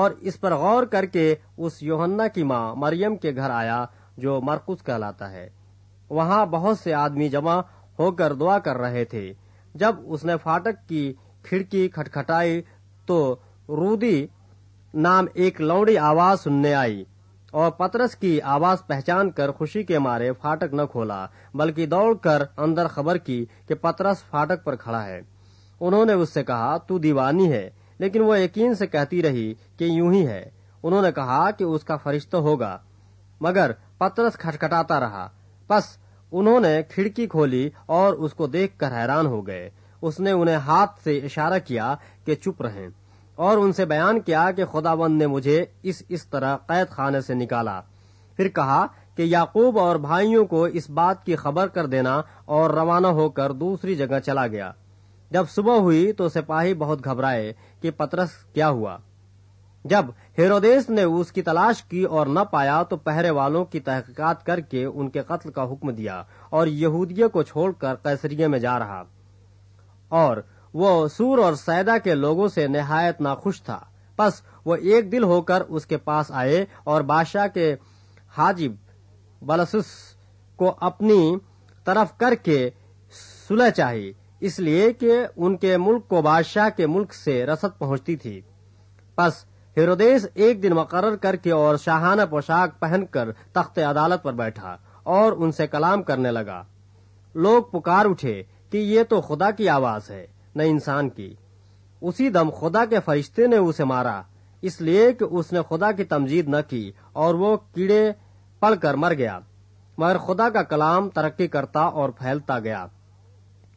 और इस पर गौर करके उस योहन्ना की माँ मरियम के घर आया जो मरकुस कहलाता है वहाँ बहुत से आदमी जमा होकर दुआ कर रहे थे जब उसने फाटक की खिड़की खटखटाई तो रूदी नाम एक लौड़ी आवाज सुनने आई और पतरस की आवाज पहचान कर खुशी के मारे फाटक न खोला बल्कि दौड़कर अंदर खबर की कि पतरस फाटक पर खड़ा है उन्होंने उससे कहा तू दीवानी है लेकिन वो यकीन से कहती रही कि यूं ही है उन्होंने कहा कि उसका फरिश्ता होगा मगर पतरस खटखटाता रहा बस उन्होंने खिड़की खोली और उसको देखकर हैरान हो गए उसने उन्हें हाथ से इशारा किया कि चुप रहें और उनसे बयान किया कि खुदावंद ने मुझे इस इस तरह कैद खाने से निकाला फिर कहा कि याकूब और भाइयों को इस बात की खबर कर देना और रवाना होकर दूसरी जगह चला गया जब सुबह हुई तो सिपाही बहुत घबराए कि पतरस क्या हुआ जब हेरोदेस ने उसकी तलाश की और न पाया तो पहरे वालों की तहकीकात करके उनके कत्ल का हुक्म दिया और यहूदियों को छोड़कर कैसरिया में जा रहा और वो सूर और सैदा के लोगों से नहायत नाखुश था बस वो एक दिल होकर उसके पास आए और बादशाह के हाजिब बलसुस को अपनी तरफ करके सुलह चाहिए इसलिए कि उनके मुल्क को बादशाह के मुल्क से रसद पहुंचती थी बस हेरोदेस एक दिन मुकर करके और शाहाना पोशाक पहनकर तख्त अदालत पर बैठा और उनसे कलाम करने लगा लोग पुकार उठे कि ये तो खुदा की आवाज है न इंसान की उसी दम खुदा के फरिश्ते ने उसे मारा इसलिए कि उसने खुदा की तमजीद न की और वो कीड़े पड़कर मर गया मगर खुदा का कलाम तरक्की करता और फैलता गया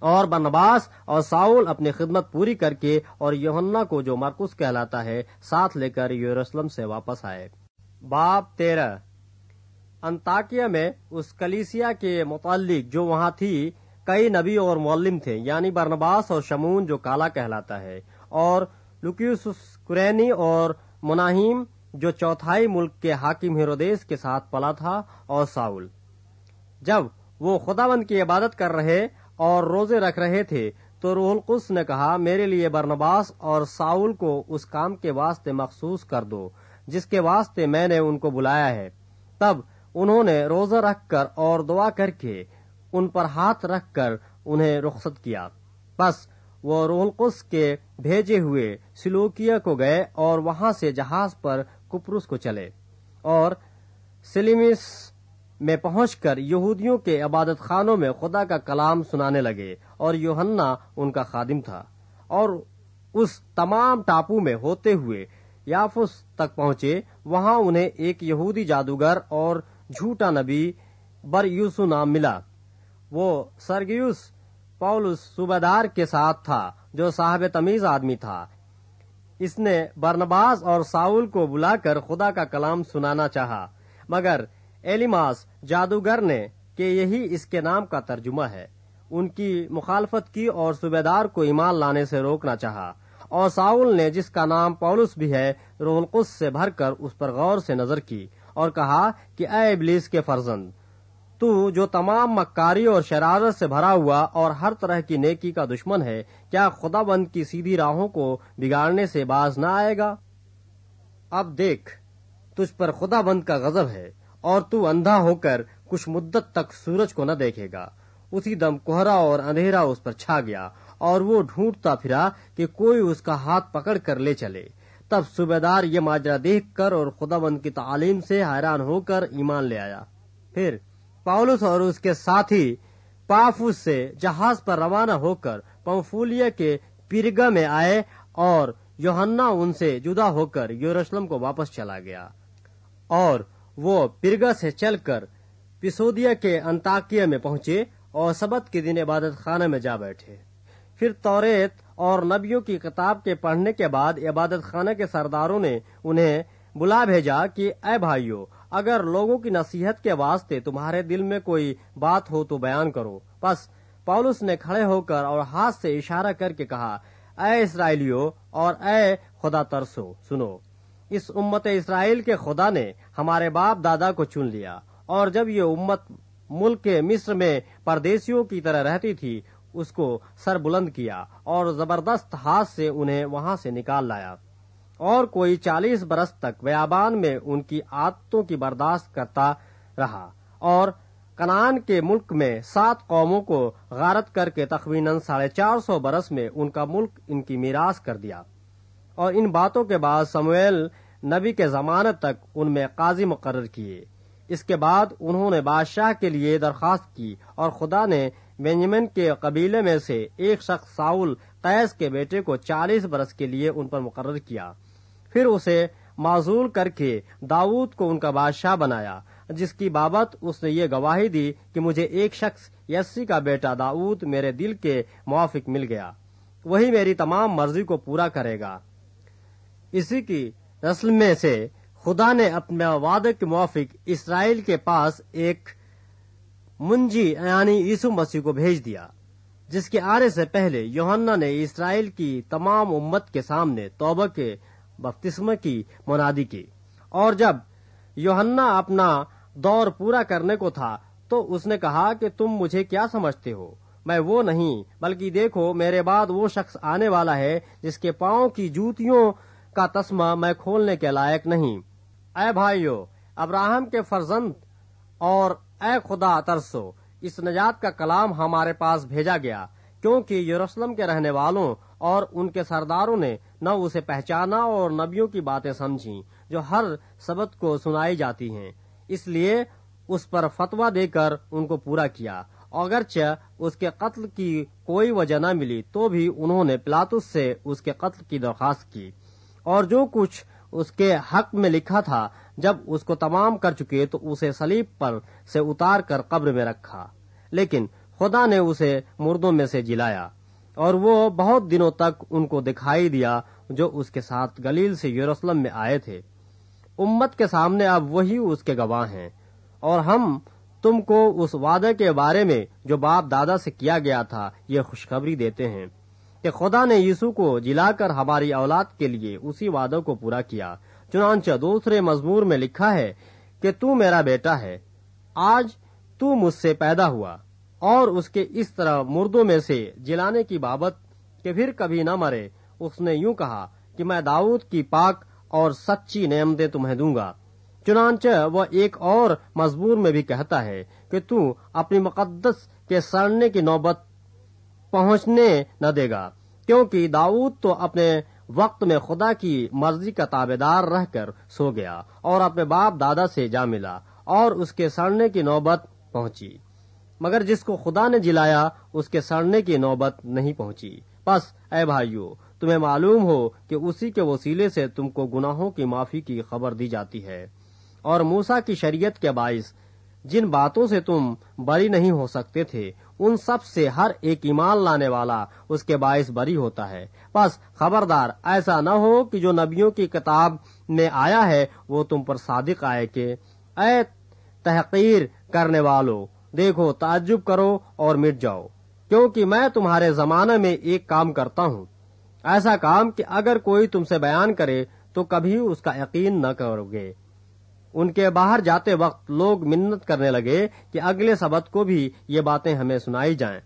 और बनबास और साउल अपनी खिदमत पूरी करके और योहन्ना को जो मरकुस कहलाता है साथ लेकर यूरोसलम से वापस आए बाप तेरह अंताकिया में उस कलीसिया के मुतालिक जो वहाँ थी कई नबी और मौलिम थे यानी बर्नबास और शमून जो काला कहलाता है और लुकियस कुरैनी और मुनाहिम जो चौथाई मुल्क के हाकिम हिरोदेश के साथ पला था और साउल जब वो खुदावंद की इबादत कर रहे और रोजे रख रहे थे तो रूहुल कुस ने कहा मेरे लिए बरनबास और साउल को उस काम के वास्ते मखसूस कर दो जिसके वास्ते मैंने उनको बुलाया है तब उन्होंने रोजा रखकर और दुआ करके उन पर हाथ रखकर उन्हें रुख्सत किया बस वो रोहलकुस के भेजे हुए सिलोकिया को गए और वहां से जहाज पर कुपरुस को चले और सिलिमिस में पहुँच कर यहूदियों के इबादत खानों में खुदा का कलाम सुनाने लगे और योहन्ना उनका खादिम था और उस तमाम टापू में होते हुए याफुस तक पहुंचे वहां उन्हें एक यहूदी जादूगर और झूठा नबी बर यूसु नाम मिला वो सरगियुस पौलुस सूबेदार के साथ था जो साहब तमीज आदमी था इसने बरनबाज और साउल को बुलाकर खुदा का कलाम सुनाना चाहा मगर एलिमास जादूगर ने के यही इसके नाम का तर्जुमा है उनकी मुखालफत की और सूबेदार को ईमान लाने से रोकना चाहा और साउल ने जिसका नाम पौलुस भी है रोहलकुस से भरकर उस पर गौर से नजर की और कहा कि अबलीस इबलीस के फर्जंद तू जो तमाम मक्कारी और शरारत से भरा हुआ और हर तरह की नेकी का दुश्मन है क्या खुदाबंद की सीधी राहों को बिगाड़ने से बाज न आएगा अब देख तुझ पर खुदाबंद का गजब है और तू अंधा होकर कुछ मुद्दत तक सूरज को न देखेगा उसी दम कोहरा और अंधेरा उस पर छा गया और वो ढूंढता फिरा कि कोई उसका हाथ पकड़ कर ले चले तब सूबेदार ये माजरा देख कर और खुदाबंद की तालीम से हैरान होकर ईमान ले आया फिर पाउलुस और उसके साथी पाफूस से जहाज पर रवाना होकर पंफूलिया के पिरगा में आए और योहन्ना उनसे जुदा होकर यरूशलेम को वापस चला गया और वो पिरगा से चलकर पिसोदिया के अंताकिया में पहुंचे और सबत के दिन इबादत खाना में जा बैठे फिर तौरेत और नबियों की किताब के पढ़ने के बाद इबादत खाना के सरदारों ने उन्हें बुला भेजा कि अ भाइयों अगर लोगों की नसीहत के वास्ते तुम्हारे दिल में कोई बात हो तो बयान करो बस पॉलुस ने खड़े होकर और हाथ से इशारा करके कहा अ इसराइलियो और अ खुदा तरसो सुनो इस उम्मत इसराइल के खुदा ने हमारे बाप दादा को चुन लिया और जब ये उम्मत मुल्क के मिस्र में परदेशियों की तरह रहती थी उसको सर बुलंद किया और जबरदस्त हाथ से उन्हें वहां से निकाल लाया और कोई चालीस बरस तक व्याबान में उनकी आदतों की बर्दाश्त करता रहा और कनान के मुल्क में सात कौमों को गारत करके तकमीन साढ़े चार सौ बरस में उनका मुल्क इनकी मीरास कर दिया और इन बातों के बाद समूएल नबी के जमानत तक उनमें काजी मुकर किए इसके बाद उन्होंने बादशाह के लिए दरखास्त की और खुदा ने बेंजमिन के कबीले में से एक शख्स साउल कैस के बेटे को चालीस बरस के लिए उन पर मुकर किया फिर उसे माजूल करके दाऊद को उनका बादशाह बनाया जिसकी बाबत उसने ये गवाही दी कि मुझे एक शख्स यस्सी का बेटा दाऊद मेरे दिल के मुआफिक मिल गया वही मेरी तमाम मर्जी को पूरा करेगा इसी की रस्ल में से खुदा ने अपने वादे के मुआफिक इसराइल के पास एक मुंजी यानी यीशु मसीह को भेज दिया जिसके आने से पहले योहन्ना ने इसराइल की तमाम उम्मत के सामने तोबा के बपतिस्मा की मुनादी की और जब योहन्ना अपना दौर पूरा करने को था तो उसने कहा कि तुम मुझे क्या समझते हो मैं वो नहीं बल्कि देखो मेरे बाद वो शख्स आने वाला है जिसके पाओ की जूतियों का तस्मा मैं खोलने के लायक नहीं अ भाइयों अब्राहम के फर्जंद और अ खुदा तरसो इस नजात का कलाम हमारे पास भेजा गया क्योंकि यरूशलेम के रहने वालों और उनके सरदारों ने न उसे पहचाना और नबियों की बातें समझी जो हर शब्द को सुनाई जाती हैं इसलिए उस पर फतवा देकर उनको पूरा किया अगरचे उसके कत्ल की कोई वजह न मिली तो भी उन्होंने प्लातुस से उसके कत्ल की दरखास्त की और जो कुछ उसके हक में लिखा था जब उसको तमाम कर चुके तो उसे सलीब पर से उतार कर कब्र में रखा लेकिन खुदा ने उसे मुर्दों में से जिलाया और वो बहुत दिनों तक उनको दिखाई दिया जो उसके साथ गलील से यरूशलेम में आए थे उम्मत के सामने अब वही उसके गवाह हैं और हम तुमको उस वादे के बारे में जो बाप दादा से किया गया था ये खुशखबरी देते हैं कि खुदा ने यीशु को जिलाकर हमारी औलाद के लिए उसी वादों को पूरा किया चुनाच दूसरे मजमूर में लिखा है कि तू मेरा बेटा है आज तू मुझसे पैदा हुआ और उसके इस तरह मुर्दों में से जिलाने की बाबत कि फिर कभी न मरे उसने यूं कहा कि मैं दाऊद की पाक और सच्ची नेमदे तुम्हें दूंगा चुनाच वह एक और मजबूर में भी कहता है कि तू अपनी मुकदस के सड़ने की नौबत पहुंचने न देगा क्योंकि दाऊद तो अपने वक्त में खुदा की मर्जी का ताबेदार रहकर सो गया और अपने बाप दादा से जा मिला और उसके सड़ने की नौबत पहुंची मगर जिसको खुदा ने जिलाया उसके सड़ने की नौबत नहीं पहुंची बस ए भाइयों तुम्हें मालूम हो कि उसी के वसीले से तुमको गुनाहों की माफी की खबर दी जाती है और मूसा की शरीयत के बायस जिन बातों से तुम बरी नहीं हो सकते थे उन सब से हर एक ईमान लाने वाला उसके बायस बरी होता है बस खबरदार ऐसा न हो कि जो नबियों की किताब में आया है वो तुम पर सादिक आए के ऐ तहकीर करने वालों देखो ताजुब करो और मिट जाओ क्योंकि मैं तुम्हारे जमाने में एक काम करता हूँ ऐसा काम कि अगर कोई तुमसे बयान करे तो कभी उसका यकीन न करोगे उनके बाहर जाते वक्त लोग मिन्नत करने लगे कि अगले सबक को भी ये बातें हमें सुनाई जाएं।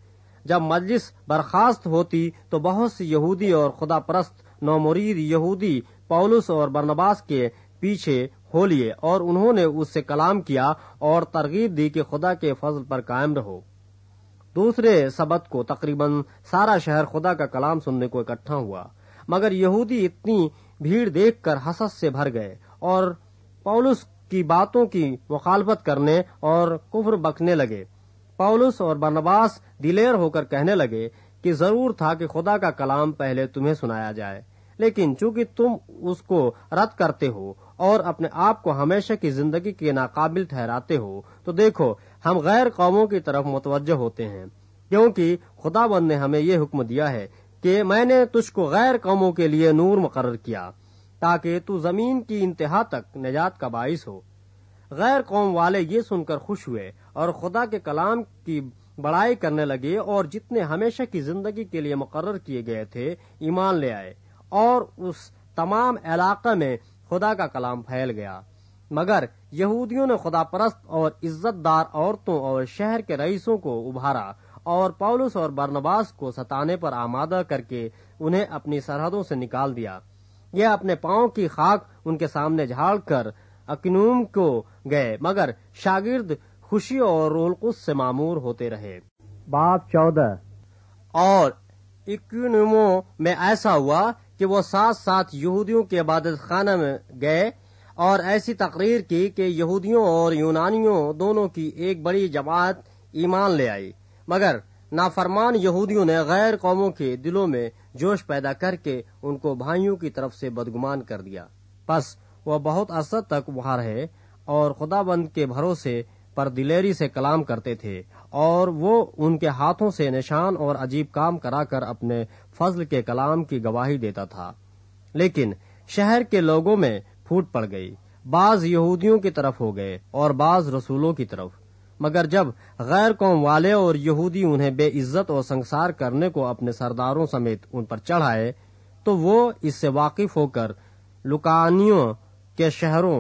जब मजलिस बर्खास्त होती तो बहुत से यहूदी और खुदा परस्त नौमरीद यहूदी पौलुस और बर्नबास के पीछे हो लिए और उन्होंने उससे कलाम किया और तरगीब दी कि खुदा के फजल पर कायम रहो दूसरे सबक को तकरीबन सारा शहर खुदा का कलाम सुनने को इकट्ठा हुआ मगर यहूदी इतनी भीड़ देखकर हसस से भर गए और पौलुस की बातों की मुखालफत करने और कुफर बख्शने लगे पौलुस और बर्नबास दिलेर होकर कहने लगे कि जरूर था कि खुदा का कलाम पहले तुम्हें सुनाया जाए लेकिन चूंकि तुम उसको रद्द करते हो और अपने आप को हमेशा की जिंदगी के नाकाबिल ठहराते हो तो देखो हम गैर कौमों की तरफ मुतवजह होते हैं क्योंकि खुदाबंद ने हमें ये हुक्म दिया है कि मैंने तुझको गैर कौमों के लिए नूर मुकर किया ताकि तू जमीन की इंतहा तक निजात का बायस हो गैर कौम वाले ये सुनकर खुश हुए और खुदा के कलाम की बड़ाई करने लगे और जितने हमेशा की जिंदगी के लिए मुकर किए गए थे ईमान ले आए और उस तमाम इलाके में खुदा का कलाम फैल गया मगर यहूदियों ने खुदा परस्त और इज्जतदार औरतों और शहर के रईसों को उभारा और पौलुस और बर्नबास को सताने पर आमादा करके उन्हें अपनी सरहदों से निकाल दिया यह अपने पाओ की खाक उनके सामने झाड़ कर अकनूम को गए मगर शागिर्द खुशी और रोलकुस से मामूर होते रहे बाप चौदह और इक्नमो में ऐसा हुआ कि वो साथ साथ यहूदियों के इबादत खाना में गए और ऐसी तकरीर की कि यहूदियों और यूनानियों दोनों की एक बड़ी जमात ईमान ले आई मगर नाफरमान यहूदियों ने गैर कौमों के दिलों में जोश पैदा करके उनको भाइयों की तरफ से बदगुमान कर दिया बस वह बहुत असर तक वहाँ रहे और खुदाबंद के भरोसे पर दिलेरी से कलाम करते थे और वो उनके हाथों से निशान और अजीब काम कराकर अपने फजल के कलाम की गवाही देता था लेकिन शहर के लोगों में फूट पड़ गई बाज यहूदियों की तरफ हो गए और बाज रसूलों की तरफ मगर जब गैर कौम वाले और यहूदी उन्हें बेइज्जत और संसार करने को अपने सरदारों समेत उन पर चढ़ाए तो वो इससे वाकिफ होकर लुकानियों के शहरों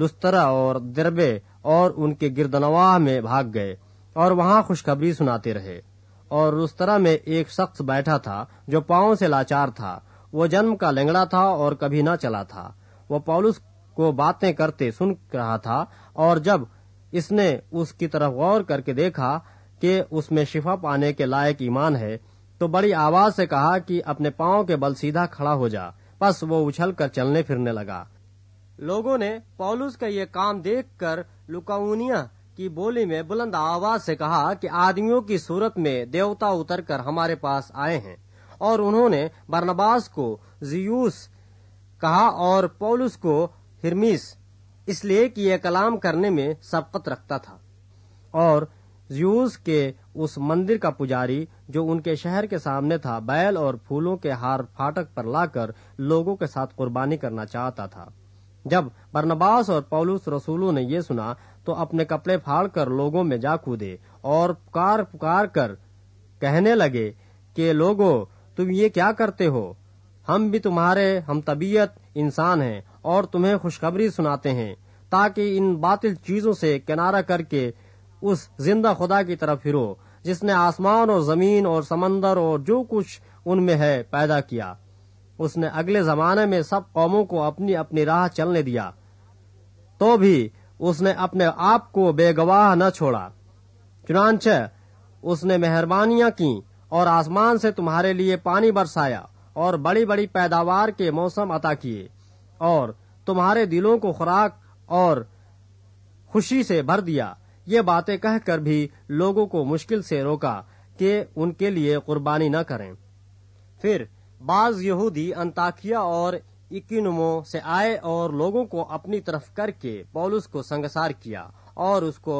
लुस्तरा और दरबे और उनके गिरदनवाह में भाग गए और वहां खुशखबरी सुनाते रहे और लुस्तरा में एक शख्स बैठा था जो पाओ से लाचार था वो जन्म का लंगड़ा था और कभी न चला था वो पौलुस को बातें करते सुन रहा था और जब इसने उसकी तरफ गौर करके देखा कि उसमें शिफा पाने के लायक ईमान है तो बड़ी आवाज से कहा कि अपने पांव के बल सीधा खड़ा हो जा बस वो उछल कर चलने फिरने लगा लोगों ने पौलुस का ये काम देखकर लुकाउनिया की बोली में बुलंद आवाज से कहा कि आदमियों की सूरत में देवता उतरकर हमारे पास आए हैं और उन्होंने बरनबास को जियूस कहा और पौलुस को हिरमीस इसलिए कि यह कलाम करने में सबकत रखता था और ज्यूस के उस मंदिर का पुजारी जो उनके शहर के सामने था बैल और फूलों के हार फाटक पर लाकर लोगों के साथ कुर्बानी करना चाहता था जब बरनबास और पौलुस रसूलों ने यह सुना तो अपने कपड़े फाड़ कर लोगों में जा कूदे और पुकार पुकार कर कहने लगे कि लोगो तुम ये क्या करते हो हम भी तुम्हारे हम तबीयत इंसान हैं और तुम्हें खुशखबरी सुनाते हैं ताकि इन बातिल चीजों से किनारा करके उस जिंदा खुदा की तरफ फिरो जिसने आसमान और जमीन और समंदर और जो कुछ उनमें है पैदा किया उसने अगले जमाने में सब कौमों को अपनी अपनी राह चलने दिया तो भी उसने अपने आप को बेगवाह न छोड़ा चुनाच उसने मेहरबानियां की और आसमान से तुम्हारे लिए पानी बरसाया और बड़ी बड़ी पैदावार के मौसम अता किए और तुम्हारे दिलों को खुराक और खुशी से भर दिया ये बातें कहकर भी लोगों को मुश्किल से रोका कि उनके लिए कुर्बानी न करें फिर बाज यहूदी अंताकिया और इकिनमो से आए और लोगों को अपनी तरफ करके पौलुस को संगसार किया और उसको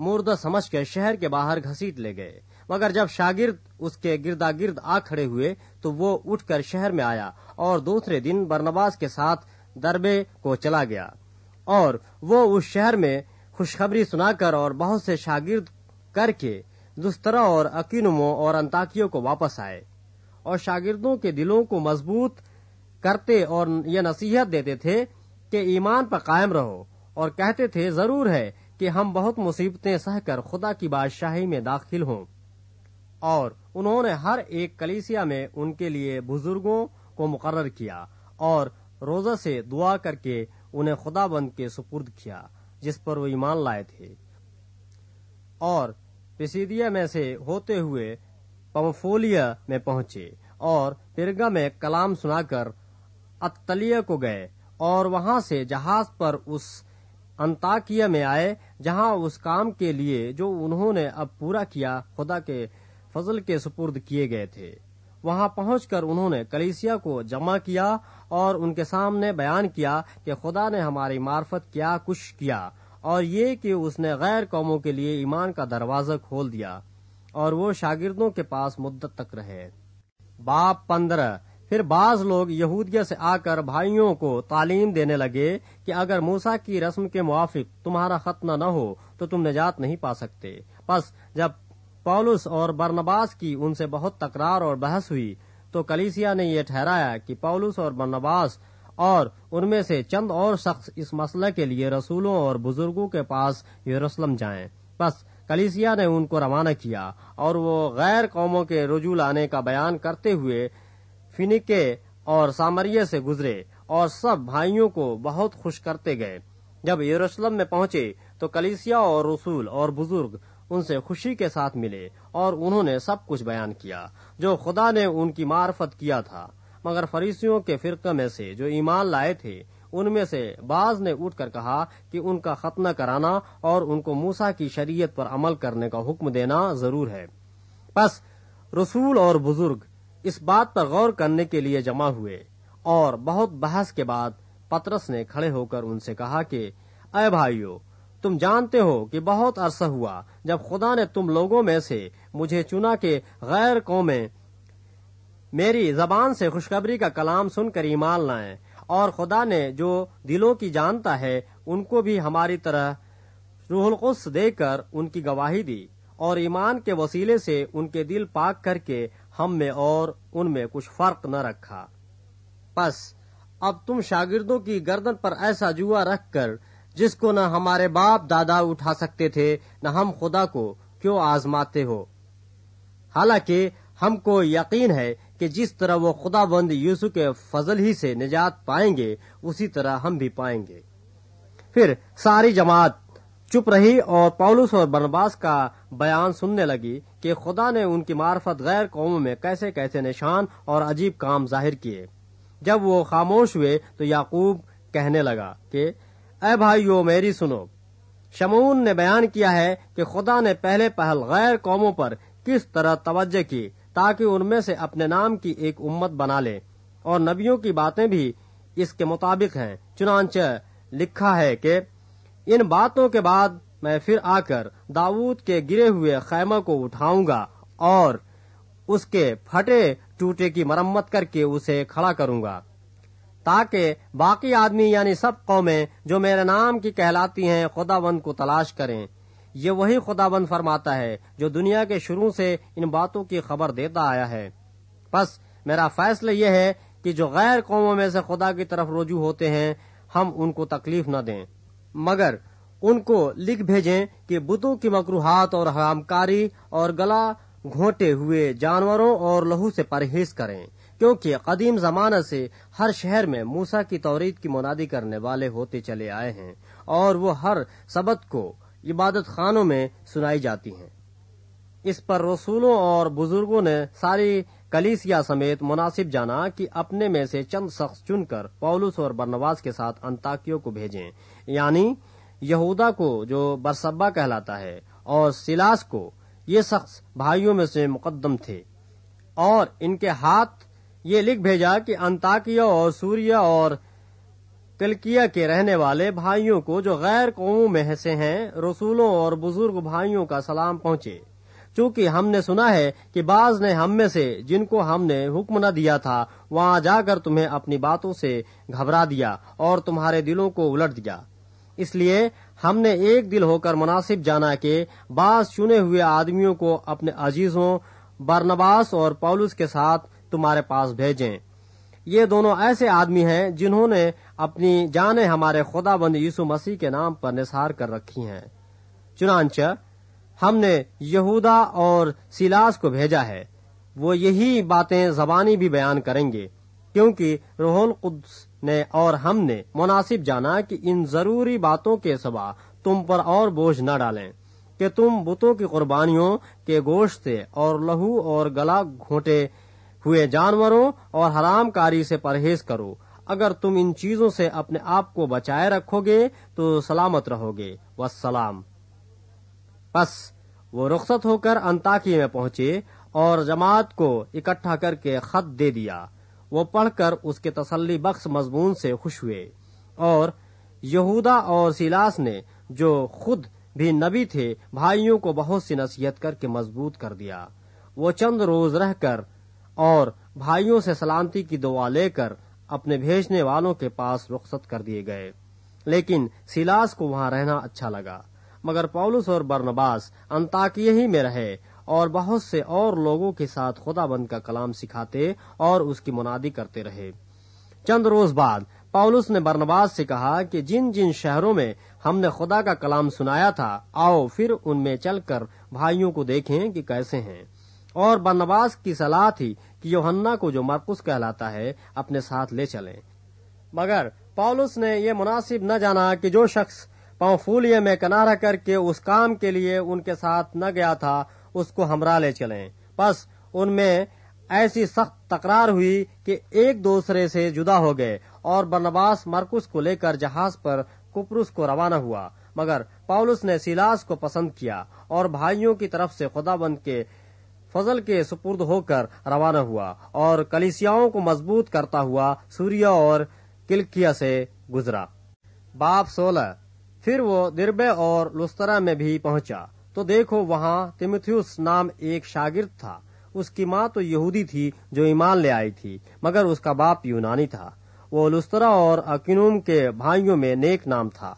मुर्दा समझ के शहर के बाहर घसीट ले गए मगर जब शागिर्द उसके गिरदागिर्द आ खड़े हुए तो वो उठकर शहर में आया और दूसरे दिन बरनबास के साथ दरबे को चला गया और वो उस शहर में खुशखबरी सुनाकर और बहुत से शागिर्द करके दुस्तरा और अकीनुमो और अंताकियों को वापस आए और शागिर्दों के दिलों को मजबूत करते और यह नसीहत देते थे कि ईमान पर कायम रहो और कहते थे जरूर है कि हम बहुत मुसीबतें सहकर खुदा की बादशाही में दाखिल हों और उन्होंने हर एक कलीसिया में उनके लिए बुजुर्गों को मुकर किया और रोजा से दुआ करके उन्हें खुदा बंद के सुपुर्द किया जिस पर वो ईमान लाए थे और पिसीदिया में से होते हुए पम्फोलिया में पहुंचे और पिरगा में कलाम सुनाकर अतलिया को गए और वहां से जहाज पर उस अंताकिया में आए जहां उस काम के लिए जो उन्होंने अब पूरा किया खुदा के फजल के सुपुर्द किए गए थे वहां पहुंचकर उन्होंने कलीसिया को जमा किया और उनके सामने बयान किया कि खुदा ने हमारी मार्फत क्या कुछ किया और ये कि उसने गैर कौमों के लिए ईमान का दरवाजा खोल दिया और वो शागिर्दों के पास मुद्दत तक रहे बाप पंद्रह फिर बाज लोग यहूदिया से आकर भाइयों को तालीम देने लगे कि अगर मूसा की रस्म के मुआफिक तुम्हारा खतना न हो तो तुम निजात नहीं पा सकते बस जब पौलुस और बर्नबास की उनसे बहुत तकरार और बहस हुई तो कलीसिया ने यह ठहराया कि पौलुस और बर्नबास और उनमें से चंद और शख्स इस मसले के लिए रसूलों और बुजुर्गों के पास यरूशलेम जाएं। बस कलीसिया ने उनको रवाना किया और वो गैर कौमों के रुजू लाने का बयान करते हुए फिनिके और सामरिया से गुजरे और सब भाइयों को बहुत खुश करते गए जब यरूशलेम में पहुंचे तो कलीसिया और रसूल और बुजुर्ग उनसे खुशी के साथ मिले और उन्होंने सब कुछ बयान किया जो खुदा ने उनकी मार्फत किया था मगर फरीसियों के फिरके में से जो ईमान लाए थे उनमें से बाज ने उठकर कहा कि उनका खतना कराना और उनको मूसा की शरीयत पर अमल करने का हुक्म देना जरूर है बस रसूल और बुजुर्ग इस बात पर गौर करने के लिए जमा हुए और बहुत बहस के बाद पतरस ने खड़े होकर उनसे कहा कि अय भाइयों तुम जानते हो कि बहुत अरसा हुआ जब खुदा ने तुम लोगों में से मुझे चुना के गैर कौमें मेरी जबान से खुशखबरी का कलाम सुनकर ईमान लाए और खुदा ने जो दिलों की जानता है उनको भी हमारी तरह रूहलकुस देकर उनकी गवाही दी और ईमान के वसीले से उनके दिल पाक करके हम में और उनमें कुछ फर्क न रखा बस अब तुम शागिर्दों की गर्दन पर ऐसा जुआ रखकर जिसको न हमारे बाप दादा उठा सकते थे न हम खुदा को क्यों आजमाते हो हालांकि हमको यकीन है कि जिस तरह वो खुदाबंद यूसु के फजल ही से निजात पाएंगे उसी तरह हम भी पाएंगे फिर सारी जमात चुप रही और पौलुस और बनबास का बयान सुनने लगी कि खुदा ने उनकी मार्फत गैर कौमों में कैसे कैसे निशान और अजीब काम जाहिर किए जब वो खामोश हुए तो याकूब कहने लगा कि अ भाइयों मेरी सुनो शमून ने बयान किया है कि खुदा ने पहले पहल गैर कौमों पर किस तरह तवज्जो की ताकि उनमें से अपने नाम की एक उम्मत बना ले और नबियों की बातें भी इसके मुताबिक है चुनाच लिखा है कि इन बातों के बाद मैं फिर आकर दाऊद के गिरे हुए खैमा को उठाऊंगा और उसके फटे टूटे की मरम्मत करके उसे खड़ा करूंगा ताकि बाकी आदमी यानी सब कौमें जो मेरे नाम की कहलाती हैं खुदाबंद को तलाश करें ये वही खुदाबंद फरमाता है जो दुनिया के शुरू से इन बातों की खबर देता आया है बस मेरा फैसला यह है कि जो गैर कौमों में से खुदा की तरफ रुजू होते हैं हम उनको तकलीफ न दें मगर उनको लिख भेजें कि बुतों की मकरूहत और हरामकारी और गला घोटे हुए जानवरों और लहू से परहेज करें क्योंकि कदीम जमाना से हर शहर में मूसा की तौरीद की मुनादी करने वाले होते चले आए हैं और वो हर सबत को इबादत खानों में सुनाई जाती हैं इस पर रसूलों और बुजुर्गों ने सारी कलीसिया समेत मुनासिब जाना कि अपने में से चंद शख्स चुनकर पौलुस और बरनवास के साथ अंताकियों को भेजे यानी यहूदा को जो बरसब्बा कहलाता है और सिलास को ये शख्स भाइयों में से मुकदम थे और इनके हाथ ये लिख भेजा कि अंताकिया और सूर्या और कलकिया के रहने वाले भाइयों को जो गैर कौमों में से हैं रसूलों और बुजुर्ग भाइयों का सलाम पहुंचे चूंकि हमने सुना है कि बाज ने हम में से जिनको हमने हुक्म न दिया था वहां जाकर तुम्हें अपनी बातों से घबरा दिया और तुम्हारे दिलों को उलट दिया इसलिए हमने एक दिल होकर मुनासिब जाना कि बाज चुने हुए आदमियों को अपने अजीजों बरनबास और पौलुस के साथ तुम्हारे पास भेजें ये दोनों ऐसे आदमी हैं जिन्होंने अपनी जाने हमारे खुदाबंद यीशु मसीह के नाम पर निसार कर रखी हैं चुनाच हमने यहूदा और सिलास को भेजा है वो यही बातें जबानी भी बयान करेंगे क्योंकि रोहन कुद्स ने और हमने मुनासिब जाना कि इन जरूरी बातों के सबा तुम पर और बोझ न डालें कि तुम बुतों की कुर्बानियों के गोश्त और लहू और गला घोटे हुए जानवरों और हरामकारी से परहेज करो अगर तुम इन चीजों से अपने आप को बचाए रखोगे तो सलामत रहोगे वसलाम बस वो रुख्सत होकर अंताकी में पहुंचे और जमात को इकट्ठा करके खत दे दिया वो पढ़कर उसके तसल्ली बख्श मजमून से खुश हुए और यहूदा और सिलास ने जो खुद भी नबी थे भाइयों को बहुत सी नसीहत करके मजबूत कर दिया वो चंद रोज रहकर और भाइयों से सलामती की दुआ लेकर अपने भेजने वालों के पास रुख्सत कर दिए गए लेकिन सिलास को वहां रहना अच्छा लगा मगर पौलुस और बर्नबास अंताकिय ही में रहे और बहुत से और लोगों के साथ खुदाबंद का कलाम सिखाते और उसकी मुनादी करते रहे चंद रोज बाद पौलुस ने बर्नबास से कहा कि जिन जिन शहरों में हमने खुदा का कलाम सुनाया था आओ फिर उनमें चलकर भाइयों को देखें कि कैसे हैं और बनवास की सलाह थी कि योहन्ना को जो मरकुस कहलाता है अपने साथ ले चलें मगर पॉलुस ने यह मुनासिब न जाना कि जो शख्स पांफूलिये में कनारा करके उस काम के लिए उनके साथ न गया था उसको हमरा ले चलें बस उनमें ऐसी सख्त तकरार हुई कि एक दूसरे से जुदा हो गए और बनवास मरकुस को लेकर जहाज पर कुपरुस को रवाना हुआ मगर पॉलुस ने सिलास को पसंद किया और भाइयों की तरफ से खुदाबंद के फजल के सुपुर्द होकर रवाना हुआ और कलिसियाओं को मजबूत करता हुआ सूर्य और किलकिया से गुजरा बाप सोलह फिर वो दिरबे और लुस्तरा में भी पहुंचा तो देखो वहाँ तिमथ्यूस नाम एक शागिर्द था उसकी माँ तो यहूदी थी जो ईमान ले आई थी मगर उसका बाप यूनानी था वो लुस्तरा और अकिनूम के भाइयों में नेक नाम था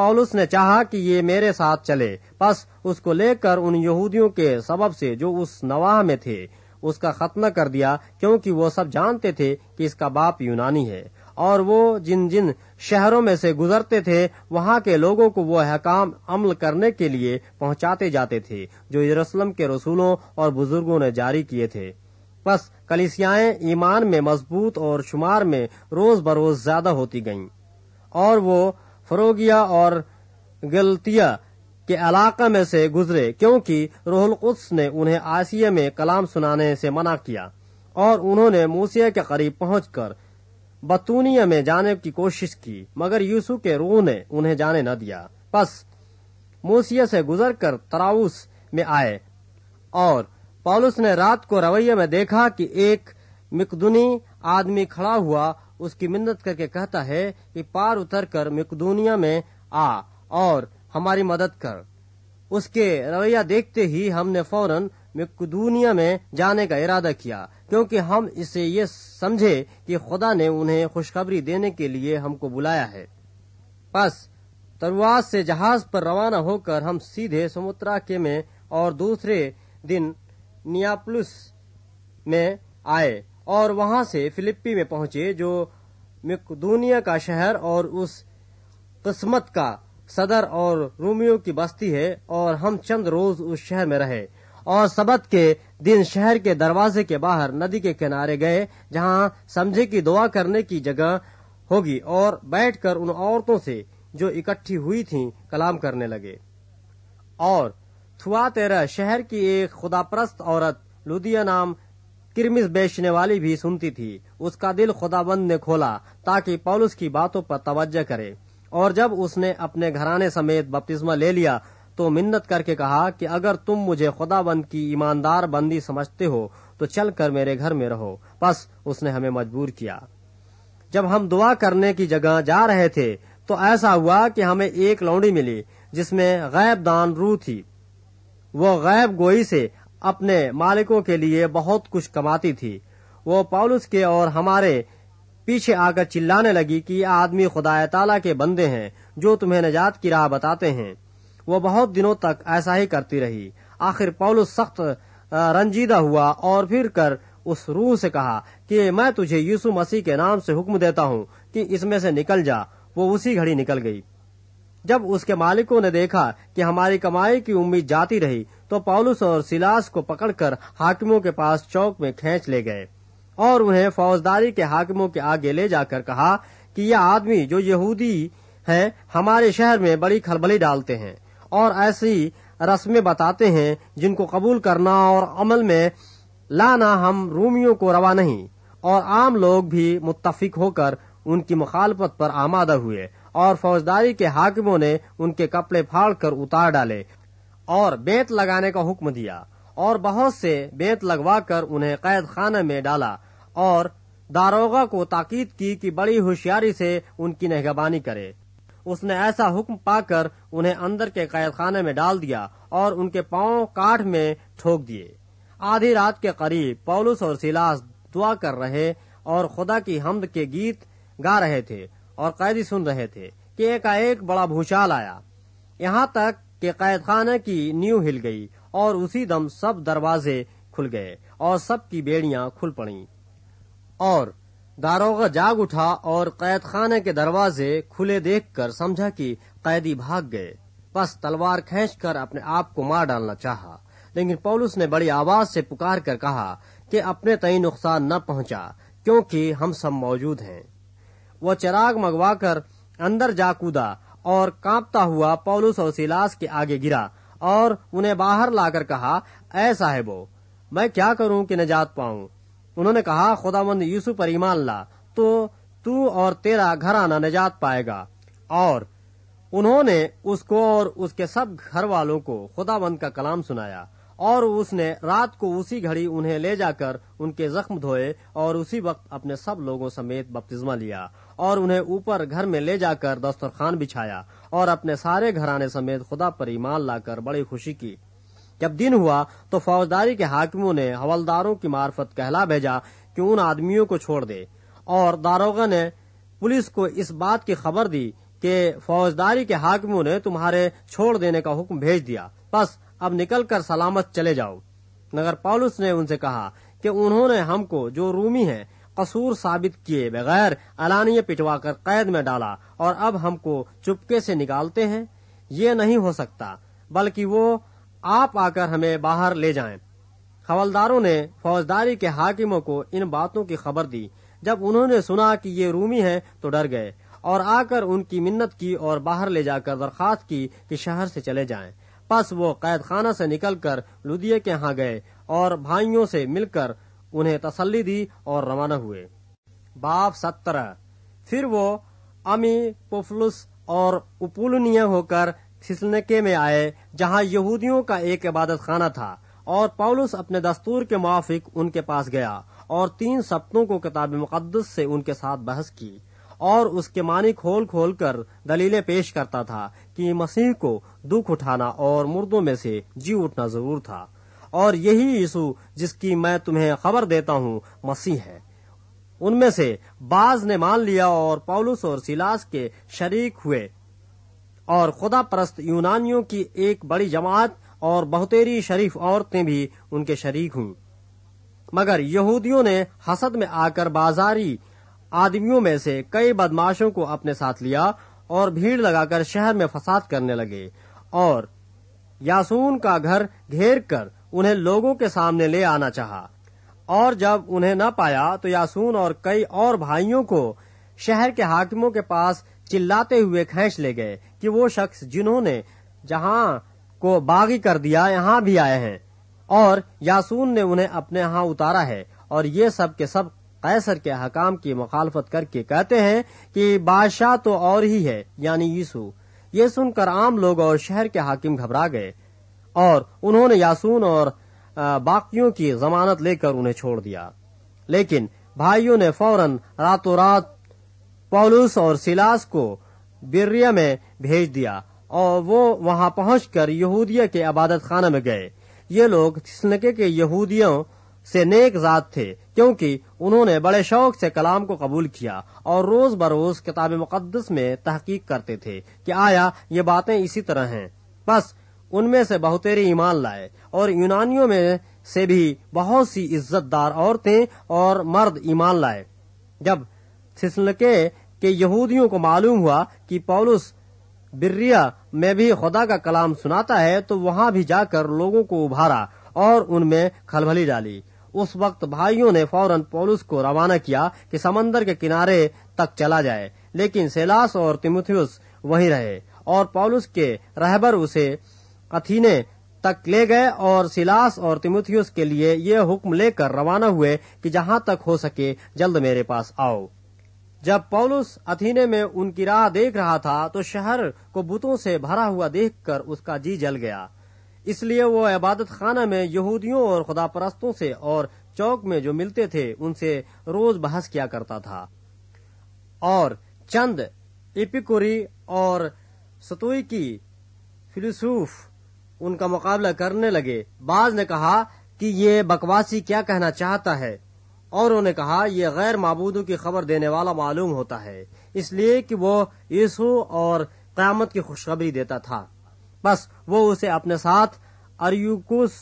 पॉलुस ने चाहा कि ये मेरे साथ चले बस उसको लेकर उन यहूदियों के सबब से जो उस नवाह में थे उसका खतना कर दिया क्योंकि वो सब जानते थे कि इसका बाप यूनानी है और वो जिन जिन शहरों में से गुजरते थे वहाँ के लोगों को वो हकाम अमल करने के लिए पहुँचाते जाते थे जो यरूशलेम के रसूलों और बुजुर्गों ने जारी किए थे बस कलिसियाएं ईमान में मजबूत और शुमार में रोज बरोज ज्यादा होती गईं और वो फरोगिया और गलतिया के इलाका में से गुजरे क्योंकि रोहल कुद्स ने उन्हें आसिया में कलाम सुनाने से मना किया और उन्होंने मूसिया के करीब पहुंचकर बतूनिया में जाने की कोशिश की मगर यूसु के रूह ने उन्हें जाने न दिया बस मूसिया से गुजर कर तराउस में आए और पौलुस ने रात को रवैया में देखा कि एक मिकदुनी आदमी खड़ा हुआ उसकी मिन्नत करके कहता है कि पार उतर कर मिकदूनिया में आ और हमारी मदद कर उसके रवैया देखते ही हमने फौरन मिकदूनिया में जाने का इरादा किया क्योंकि हम इसे ये समझे कि खुदा ने उन्हें खुशखबरी देने के लिए हमको बुलाया है बस तरुआज से जहाज पर रवाना होकर हम सीधे समुद्राके में और दूसरे दिन नियापलुस में आए और वहां से फिलिपी में पहुंचे जो मिकदूनिया का शहर और उस किस्मत का सदर और रोमियो की बस्ती है और हम चंद रोज उस शहर में रहे और सबत के दिन शहर के दरवाजे के बाहर नदी के किनारे गए जहां समझे की दुआ करने की जगह होगी और बैठकर उन औरतों से जो इकट्ठी हुई थीं कलाम करने लगे और थुआ तेरा शहर की एक खुदाप्रस्त औरत लुदिया नाम किरमिस बेचने वाली भी सुनती थी उसका दिल खुदाबंद ने खोला ताकि पौलुस की बातों पर तवज्जो करे और जब उसने अपने घराने समेत बपतिस्मा ले लिया तो मिन्नत करके कहा कि अगर तुम मुझे खुदाबंद की ईमानदार बंदी समझते हो तो चलकर मेरे घर में रहो बस उसने हमें मजबूर किया जब हम दुआ करने की जगह जा रहे थे तो ऐसा हुआ कि हमें एक लौंडी मिली जिसमें गैब दान रू थी वो गैब गोई से अपने मालिकों के लिए बहुत कुछ कमाती थी वो पौलुस के और हमारे पीछे आकर चिल्लाने लगी कि आदमी खुदा ताला के बंदे हैं जो तुम्हें निजात की राह बताते हैं वो बहुत दिनों तक ऐसा ही करती रही आखिर पौलुस सख्त रंजीदा हुआ और फिर कर उस रूह से कहा कि मैं तुझे यीशु मसीह के नाम से हुक्म देता हूँ कि इसमें से निकल जा वो उसी घड़ी निकल गई जब उसके मालिकों ने देखा कि हमारी कमाई की उम्मीद जाती रही तो पॉलुस और सिलास को पकड़कर हाकिमों के पास चौक में खींच ले गए और उन्हें फौजदारी के हाकिमों के आगे ले जाकर कहा कि यह आदमी जो यहूदी है हमारे शहर में बड़ी खलबली डालते हैं और ऐसी रस्में बताते हैं जिनको कबूल करना और अमल में लाना हम रूमियों को रवा नहीं और आम लोग भी मुत्तफिक होकर उनकी मुखालफत पर आमादा हुए और फौजदारी के हाकिमों ने उनके कपड़े फाड़ कर उतार डाले और बेत लगाने का हुक्म दिया और बहुत से बेत लगवाकर उन्हें कैद खाने में डाला और दारोगा को ताकीद की कि बड़ी होशियारी से उनकी निगहबानी करे उसने ऐसा हुक्म पाकर उन्हें अंदर के कैद खाने में डाल दिया और उनके पाओ काठ में ठोक दिए आधी रात के करीब पौलुस और सिलास दुआ कर रहे और खुदा की हमद के गीत गा रहे थे और कैदी सुन रहे थे कि एक बड़ा भूचाल आया यहाँ तक कि कैद खाना की नींव हिल गई और उसी दम सब दरवाजे खुल गए और सबकी बेड़ियां खुल पड़ी और दारोगा जाग उठा और कैद खाना के दरवाजे खुले देखकर समझा कि कैदी भाग गए बस तलवार खेच कर अपने आप को मार डालना चाहा लेकिन पौलुस ने बड़ी आवाज से पुकार कर कहा कि अपने तय नुकसान न पहुंचा क्योंकि हम सब मौजूद हैं वह चिराग मंगवाकर अंदर जा कूदा और कांपता हुआ पौलुस और सिलास के आगे गिरा और उन्हें बाहर लाकर कहा ऐ साहेबो मैं क्या करूं कि नजात पाऊं उन्होंने कहा खुदामंद यूसुफ पर ईमान ला तो तू और तेरा घराना नजात पाएगा और उन्होंने उसको और उसके सब घर वालों को खुदाबंद का कलाम सुनाया और उसने रात को उसी घड़ी उन्हें ले जाकर उनके जख्म धोए और उसी वक्त अपने सब लोगों समेत बपतिस्मा लिया और उन्हें ऊपर घर में ले जाकर दस्तरखान बिछाया और अपने सारे घराने समेत खुदा पर ईमान लाकर बड़ी खुशी की जब दिन हुआ तो फौजदारी के हाकिमों ने हवलदारों की मार्फत कहला भेजा कि उन आदमियों को छोड़ दे और दारोगा ने पुलिस को इस बात की खबर दी कि फौजदारी के हाकिमों ने तुम्हारे छोड़ देने का हुक्म भेज दिया बस अब निकलकर सलामत चले जाओ नगर पॉलुस ने उनसे कहा कि उन्होंने हमको जो रूमी है कसूर साबित किए बगैर अलानिया पिटवा कर कैद में डाला और अब हमको चुपके से निकालते हैं ये नहीं हो सकता बल्कि वो आप आकर हमें बाहर ले जाएं। हवलदारों ने फौजदारी के हाकिमों को इन बातों की खबर दी जब उन्होंने सुना कि ये रूमी है तो डर गए और आकर उनकी मिन्नत की और बाहर ले जाकर दरखास्त की कि शहर से चले जाएं। बस वो कैद खाना ऐसी निकल कर लुदिये के यहाँ गए और भाइयों से मिलकर उन्हें तसल्ली दी और रवाना हुए बाप सत्रह फिर वो अमी पुफलुस और उपुलनीय होकर थिसलके में आए जहाँ यहूदियों का एक इबादत खाना था और पौलुस अपने दस्तूर के मुआफिक उनके पास गया और तीन सप्तों को किताब मुकदस से उनके साथ बहस की और उसके मानी खोल खोल कर दलीलें पेश करता था कि मसीह को दुख उठाना और मुर्दों में से जी उठना जरूर था और यही यीशु जिसकी मैं तुम्हें खबर देता हूँ मसीह है उनमें से बाज ने मान लिया और पौलुस और सिलास के शरीक हुए और खुदा परस्त यूनानियों की एक बड़ी जमात और बहुतेरी शरीफ औरतें भी उनके शरीक हुई मगर यहूदियों ने हसद में आकर बाजारी आदमियों में से कई बदमाशों को अपने साथ लिया और भीड़ लगाकर शहर में फसाद करने लगे और यासून का घर घेर कर उन्हें लोगों के सामने ले आना चाहा और जब उन्हें न पाया तो यासून और कई और भाइयों को शहर के हाकिमों के पास चिल्लाते हुए खेच ले गए कि वो शख्स जिन्होंने जहां को बागी कर दिया यहाँ भी आए हैं और यासून ने उन्हें अपने यहाँ उतारा है और ये सब के सब कैसर के हकाम की मुखालफत करके कहते हैं कि बादशाह तो और ही है यानी यीशु ये सुनकर आम लोग और शहर के हाकिम घबरा गए और उन्होंने यासून और बाकियों की जमानत लेकर उन्हें छोड़ दिया लेकिन भाइयों ने फौरन रातों रात पौलुस और सिलास को बिर्रिया में भेज दिया और वो वहां पहुंचकर यहूदिया के अबादत खाना में गए ये लोग के यहूदियों से नेक जात थे क्योंकि उन्होंने बड़े शौक से कलाम को कबूल किया और रोज बरोज किताब मुकदस में तहकीक करते थे कि आया ये बातें इसी तरह हैं बस उनमें से बहुतेरी ईमान लाए और यूनानियों में से भी बहुत सी इज्जतदार औरतें और मर्द ईमान लाए जब थिसलके के यहूदियों को मालूम हुआ कि पौलुस बिर्रिया में भी खुदा का कलाम सुनाता है तो वहां भी जाकर लोगों को उभारा और उनमें खलभली डाली उस वक्त भाइयों ने फौरन पौलुस को रवाना किया कि समंदर के किनारे तक चला जाए लेकिन सेलास और तिमुथियस वहीं रहे और पौलुस के रहबर उसे अथीने तक ले गए और सिलास और तिमुथियस के लिए ये हुक्म लेकर रवाना हुए कि जहाँ तक हो सके जल्द मेरे पास आओ जब पौलुस अथीने में उनकी राह देख रहा था तो शहर को बुतों से भरा हुआ देखकर उसका जी जल गया इसलिए वो इबादत खाना में यहूदियों और खुदा परस्तों से और चौक में जो मिलते थे उनसे रोज बहस किया करता था और चंद इपिकुरी और सतोई की फिलसूफ उनका मुकाबला करने लगे बाज ने कहा कि ये बकवासी क्या कहना चाहता है और उन्होंने कहा यह गैर मबूदों की खबर देने वाला मालूम होता है इसलिए कि वो यीशु और क्यामत की खुशखबरी देता था बस वो उसे अपने साथ अरयुकुस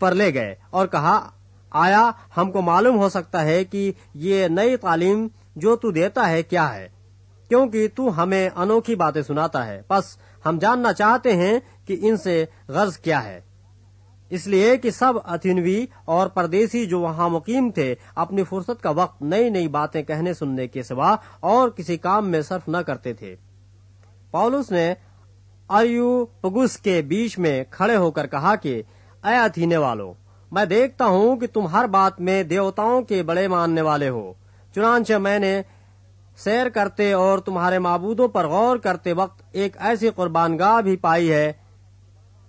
पर ले गए और कहा आया हमको मालूम हो सकता है कि ये नई तालीम जो तू देता है क्या है क्योंकि तू हमें अनोखी बातें सुनाता है बस हम जानना चाहते हैं कि इनसे गर्ज क्या है इसलिए कि सब अथिनवी और परदेसी जो वहां मुकीम थे अपनी फुर्सत का वक्त नई नई बातें कहने सुनने के सिवा और किसी काम में सर्फ न करते थे पॉलुस ने पगुस के बीच में खड़े होकर कहा कि अय अथीने वालों मैं देखता हूँ कि तुम हर बात में देवताओं के बड़े मानने वाले हो चुनाच मैंने सैर करते और तुम्हारे मबूदों पर गौर करते वक्त एक ऐसी कुर्बानगाह भी पाई है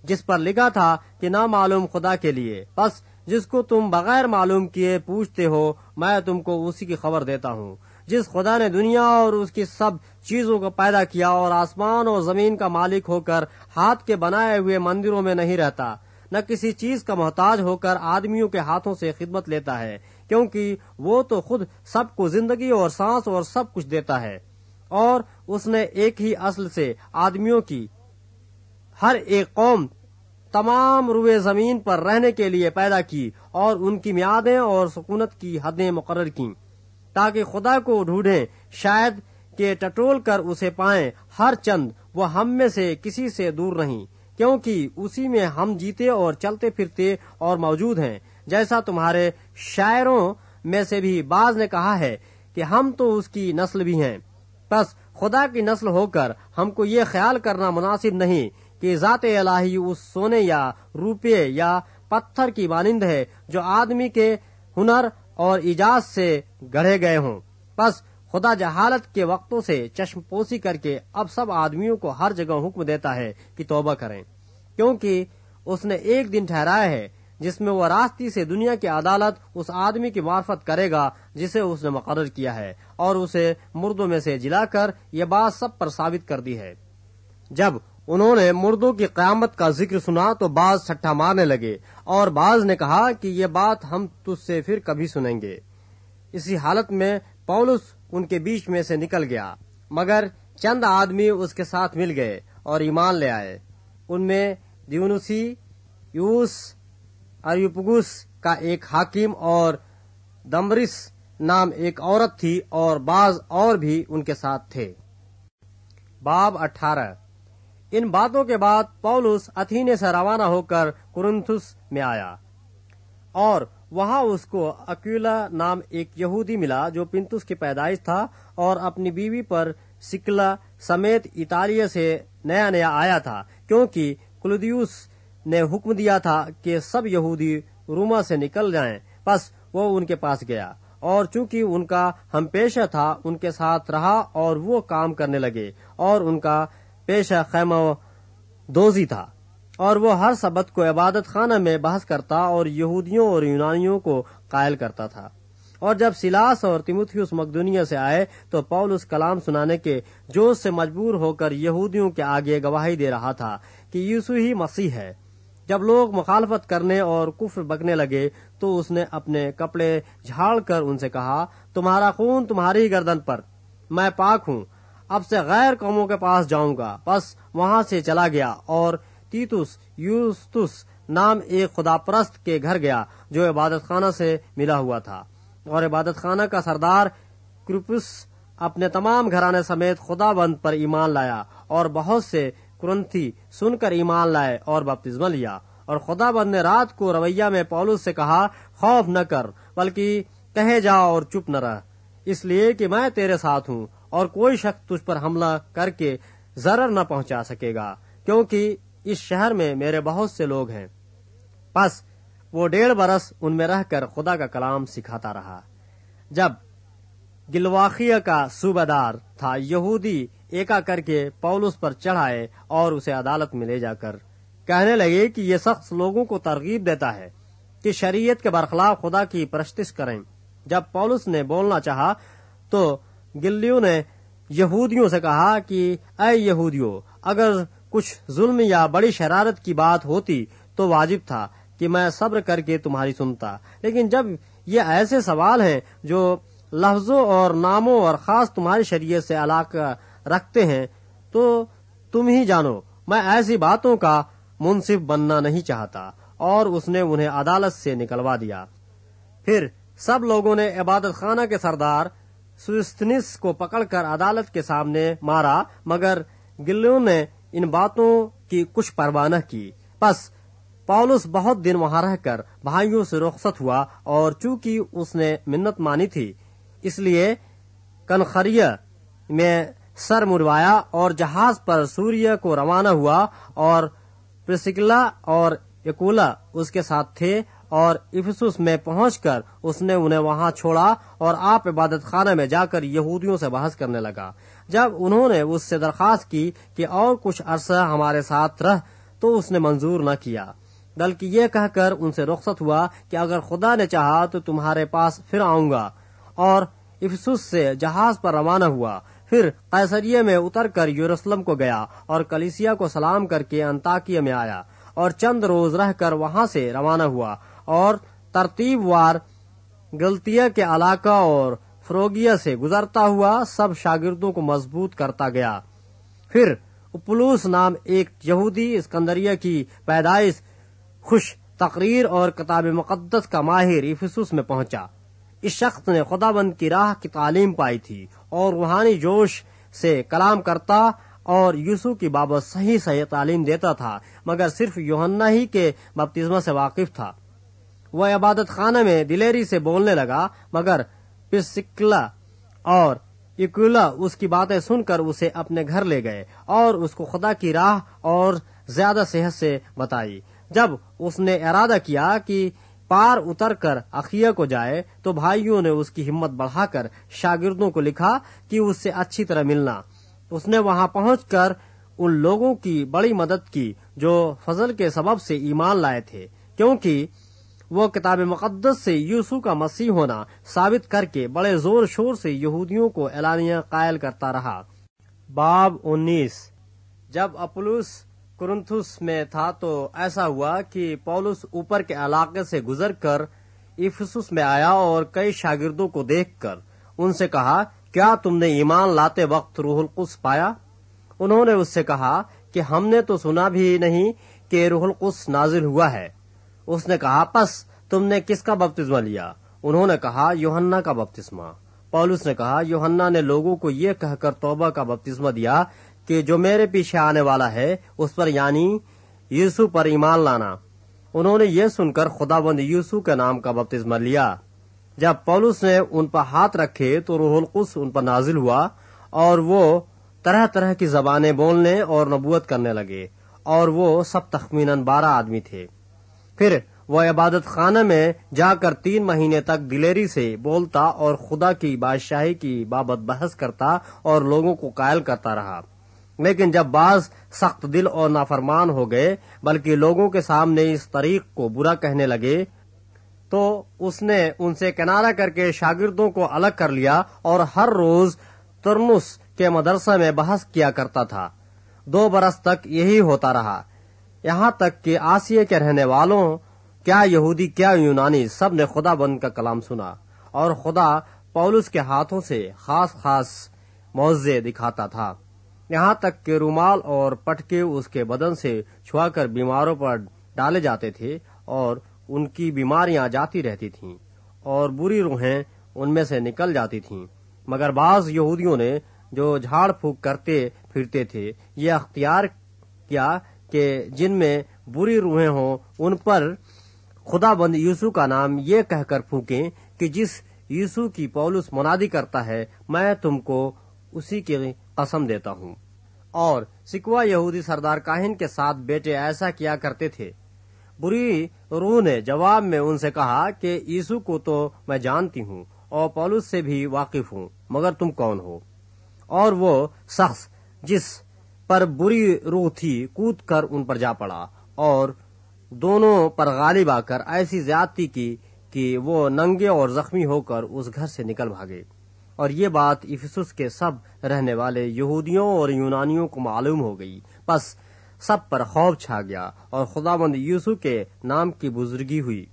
जिस पर लिखा था कि ना मालूम खुदा के लिए बस जिसको तुम बगैर मालूम किए पूछते हो मैं तुमको उसी की खबर देता हूँ जिस खुदा ने दुनिया और उसकी सब चीजों को पैदा किया और आसमान और जमीन का मालिक होकर हाथ के बनाए हुए मंदिरों में नहीं रहता न किसी चीज का मोहताज होकर आदमियों के हाथों से खिदमत लेता है क्योंकि वो तो खुद सबको जिंदगी और सांस और सब कुछ देता है और उसने एक ही असल से आदमियों की हर एक कौम तमाम रुए जमीन पर रहने के लिए पैदा की और उनकी म्यादें और सुकूनत की हदें मुकर कीं ताकि खुदा को ढूंढें शायद के टटोल कर उसे पाए हर चंद वो हम में से किसी से दूर नहीं क्योंकि उसी में हम जीते और चलते फिरते और मौजूद हैं जैसा तुम्हारे शायरों में से भी बाज ने कहा है कि हम तो उसकी नस्ल भी हैं बस खुदा की नस्ल होकर हमको ये ख्याल करना मुनासिब नहीं कि ज़ात अलाही उस सोने या रुपये या पत्थर की मानिंद है जो आदमी के हुनर और इजाज से गढ़े गए हों बस खुदा जहालत के वक्तों से चश्म पोसी करके अब सब आदमियों को हर जगह हुक्म देता है कि तोबा करें क्योंकि उसने एक दिन ठहराया है जिसमें वो रास्ती से दुनिया की अदालत उस आदमी की मार्फत करेगा जिसे उसने मुकर किया है और उसे मुर्दों में से जिलाकर ये बात सब पर साबित कर दी है जब उन्होंने मुर्दों की क्यामत का जिक्र सुना तो बाज सट्ठा मारने लगे और बाज ने कहा कि ये बात हम तुझसे फिर कभी सुनेंगे इसी हालत में पौलुस उनके बीच में से निकल गया मगर चंद आदमी उसके साथ मिल गए और ईमान ले आए उनमें दिवनुसी यूस अरुपगुस का एक हाकिम और दमरिस नाम एक औरत थी और बाज और भी उनके साथ थे बाब अठारह इन बातों के बाद पौलुस अथीने से रवाना होकर कुरुन्थुस में आया और वहां उसको अक्यूला नाम एक यहूदी मिला जो पिंतुस की पैदाइश था और अपनी बीवी पर सिकला समेत इतालिया से नया नया आया था क्योंकि क्लुदियुस ने हुक्म दिया था कि सब यहूदी रूमा से निकल जाएं बस वो उनके पास गया और चूंकि उनका हम पेशा था उनके साथ रहा और वो काम करने लगे और उनका पेशा खैम दोजी था और वो हर सबक को इबादत खाना में बहस करता और यहूदियों और यूनानियों को कायल करता था और जब सिलास और तिमुथियस मकदूनिया से आए तो पॉल उस कलाम सुनाने के जोश से मजबूर होकर यहूदियों के आगे गवाही दे रहा था कि यीशु ही मसीह है जब लोग मुखालफत करने और कुफ्र बकने लगे तो उसने अपने कपड़े झाड़ कर उनसे कहा तुम्हारा खून तुम्हारी गर्दन पर मैं पाक हूँ अब से गैर कौमों के पास जाऊंगा बस वहाँ से चला गया और तीतुस यूस्तुस नाम एक खुदाप्रस्त के घर गया जो इबादत खाना से मिला हुआ था और इबादत खाना का सरदार क्रुपस अपने तमाम घराने समेत खुदाबंद पर ईमान लाया और बहुत से कुरंथी सुनकर ईमान लाए और बपतिस्मा लिया और खुदाबंद ने रात को रवैया में पौलुस से कहा खौफ न कर बल्कि कहे जा और चुप न रह इसलिए कि मैं तेरे साथ हूँ और कोई शख्स तुझ पर हमला करके जरर न पहुंचा सकेगा क्योंकि इस शहर में मेरे बहुत से लोग हैं बस वो डेढ़ बरस उनमें रहकर खुदा का कलाम सिखाता रहा जब गिलवाखिया का सूबेदार था यहूदी एका करके पौलुस पर चढ़ाए और उसे अदालत में ले जाकर कहने लगे कि ये शख्स लोगों को तरगीब देता है कि शरीयत के बरखिलाफ खुदा की परस्तिश करें जब पौलुस ने बोलना चाहा तो गिल्ली ने यहूदियों से कहा कि अय यहूदियों अगर कुछ जुल्म या बड़ी शरारत की बात होती तो वाजिब था कि मैं सब्र करके तुम्हारी सुनता लेकिन जब ये ऐसे सवाल हैं जो लफ्जों और नामों और खास तुम्हारी शरीयत से अलाका रखते हैं तो तुम ही जानो मैं ऐसी बातों का मुनसिफ बनना नहीं चाहता और उसने उन्हें अदालत से निकलवा दिया फिर सब लोगों ने इबादत खाना के सरदार सुस्तनिस को पकड़कर अदालत के सामने मारा मगर गिल्लियों ने इन बातों की कुछ परवाह न की बस पॉलुस बहुत दिन वहां रहकर भाइयों से रुखसत हुआ और चूंकि उसने मिन्नत मानी थी इसलिए कनखरिया में सर मुड़वाया और जहाज पर सूर्य को रवाना हुआ और प्रिसिकला और एकोला उसके साथ थे और इफिसुस में पहुंचकर उसने उन्हें वहां छोड़ा और आप इबादत खाना में जाकर यहूदियों से बहस करने लगा जब उन्होंने उससे दरखास्त की कि और कुछ अरसा हमारे साथ रह तो उसने मंजूर न किया बल्कि ये कहकर उनसे रुख्सत हुआ कि अगर खुदा ने चाहा तो तुम्हारे पास फिर आऊंगा और इफसुस से जहाज पर रवाना हुआ फिर कैसरिया में उतर कर यूरोसलम को गया और कलिसिया को सलाम करके अंताकिया में आया और चंद रोज रहकर वहां से रवाना हुआ और तरतीब वार गलतिया के अलाका और फ्रोगिया से गुजरता हुआ सब शागिर्दों को मजबूत करता गया फिर उपलूस नाम एक यहूदी इसकंदरिया की पैदाइश खुश तकरीर और किताब मुकदस का माहिर इफिसुस में पहुंचा इस शख्स ने खुदाबंद की राह की तालीम पाई थी और रूहानी जोश से कलाम करता और यूसु की बाबत सही सही तालीम देता था मगर सिर्फ योहन्ना ही के बपतिस्मा से वाकिफ था वह इबादत खाना में दिलेरी से बोलने लगा मगर पिसिकला और इकुला उसकी बातें सुनकर उसे अपने घर ले गए और उसको खुदा की राह और ज्यादा सेहत से बताई जब उसने इरादा किया कि पार उतर कर अखिया को जाए तो भाइयों ने उसकी हिम्मत बढ़ाकर शागिर्दों को लिखा कि उससे अच्छी तरह मिलना उसने वहां पहुंचकर उन लोगों की बड़ी मदद की जो फजल के सबब से ईमान लाए थे क्योंकि वो किताब मुकदस से यूसु का मसीह होना साबित करके बड़े जोर शोर से यहूदियों को एलानिया कायल करता रहा बाब उन्नीस जब अपुलुस कुरुस में था तो ऐसा हुआ कि पोलुस ऊपर के इलाके से गुजर कर इफसुस में आया और कई शागिर्दों को देखकर उनसे कहा क्या तुमने ईमान लाते वक्त रूहुल कुस पाया उन्होंने उससे कहा कि हमने तो सुना भी नहीं कि रूहुल कुस नाजिल हुआ है उसने कहा पस तुमने किसका बपतिस्मा लिया उन्होंने कहा योहन्ना का बपतिस्मा पौलुस ने कहा योहन्ना ने लोगों को यह कहकर तौबा का बपतिस्मा दिया कि जो मेरे पीछे आने वाला है उस पर यानी यीशु पर ईमान लाना उन्होंने ये सुनकर खुदाबंद यीशु के नाम का बपतिस्मा लिया जब पौलुस ने उन पर हाथ रखे तो रूहुल उन पर नाजिल हुआ और वो तरह तरह की जबाने बोलने और नबूत करने लगे और वो सब तखमीन बारह आदमी थे फिर वह इबादत खाना में जाकर तीन महीने तक दिलेरी से बोलता और खुदा की बादशाही की बाबत बहस करता और लोगों को कायल करता रहा लेकिन जब बाज सख्त दिल और नाफरमान हो गए बल्कि लोगों के सामने इस तरीक को बुरा कहने लगे तो उसने उनसे किनारा करके शागिर्दों को अलग कर लिया और हर रोज तुरनुस के मदरसा में बहस किया करता था दो बरस तक यही होता रहा यहाँ तक कि आसिया के रहने वालों क्या यहूदी क्या यूनानी सब ने खुदा बंद का कलाम सुना और खुदा पौलुस के हाथों से खास खास मुआवजे दिखाता था यहाँ तक कि रुमाल और पटके उसके बदन से छुआकर बीमारों पर डाले जाते थे और उनकी बीमारियां जाती रहती थीं और बुरी रूहें उनमें से निकल जाती थीं मगर बाज यहूदियों ने जो झाड़ फूक करते फिरते थे ये अख्तियार किया कि जिनमें बुरी रूहें हों उन पर खुदाबंद यीशु का नाम ये कहकर फूकें कि जिस यीशु की पौलुस मुनादी करता है मैं तुमको उसी की कसम देता हूँ और सिकवा यहूदी सरदार काहिन के साथ बेटे ऐसा किया करते थे बुरी रूह ने जवाब में उनसे कहा कि यीशु को तो मैं जानती हूँ और पौलुस से भी वाकिफ हूँ मगर तुम कौन हो और वो शख्स जिस पर बुरी रूह थी कूद कर उन पर जा पड़ा और दोनों पर गालिब आकर ऐसी ज्यादती की कि वो नंगे और जख्मी होकर उस घर से निकल भागे और ये बात इफिसुस के सब रहने वाले यहूदियों और यूनानियों को मालूम हो गई बस सब पर खौफ छा गया और खुदाबंद यूसु के नाम की बुजुर्गी हुई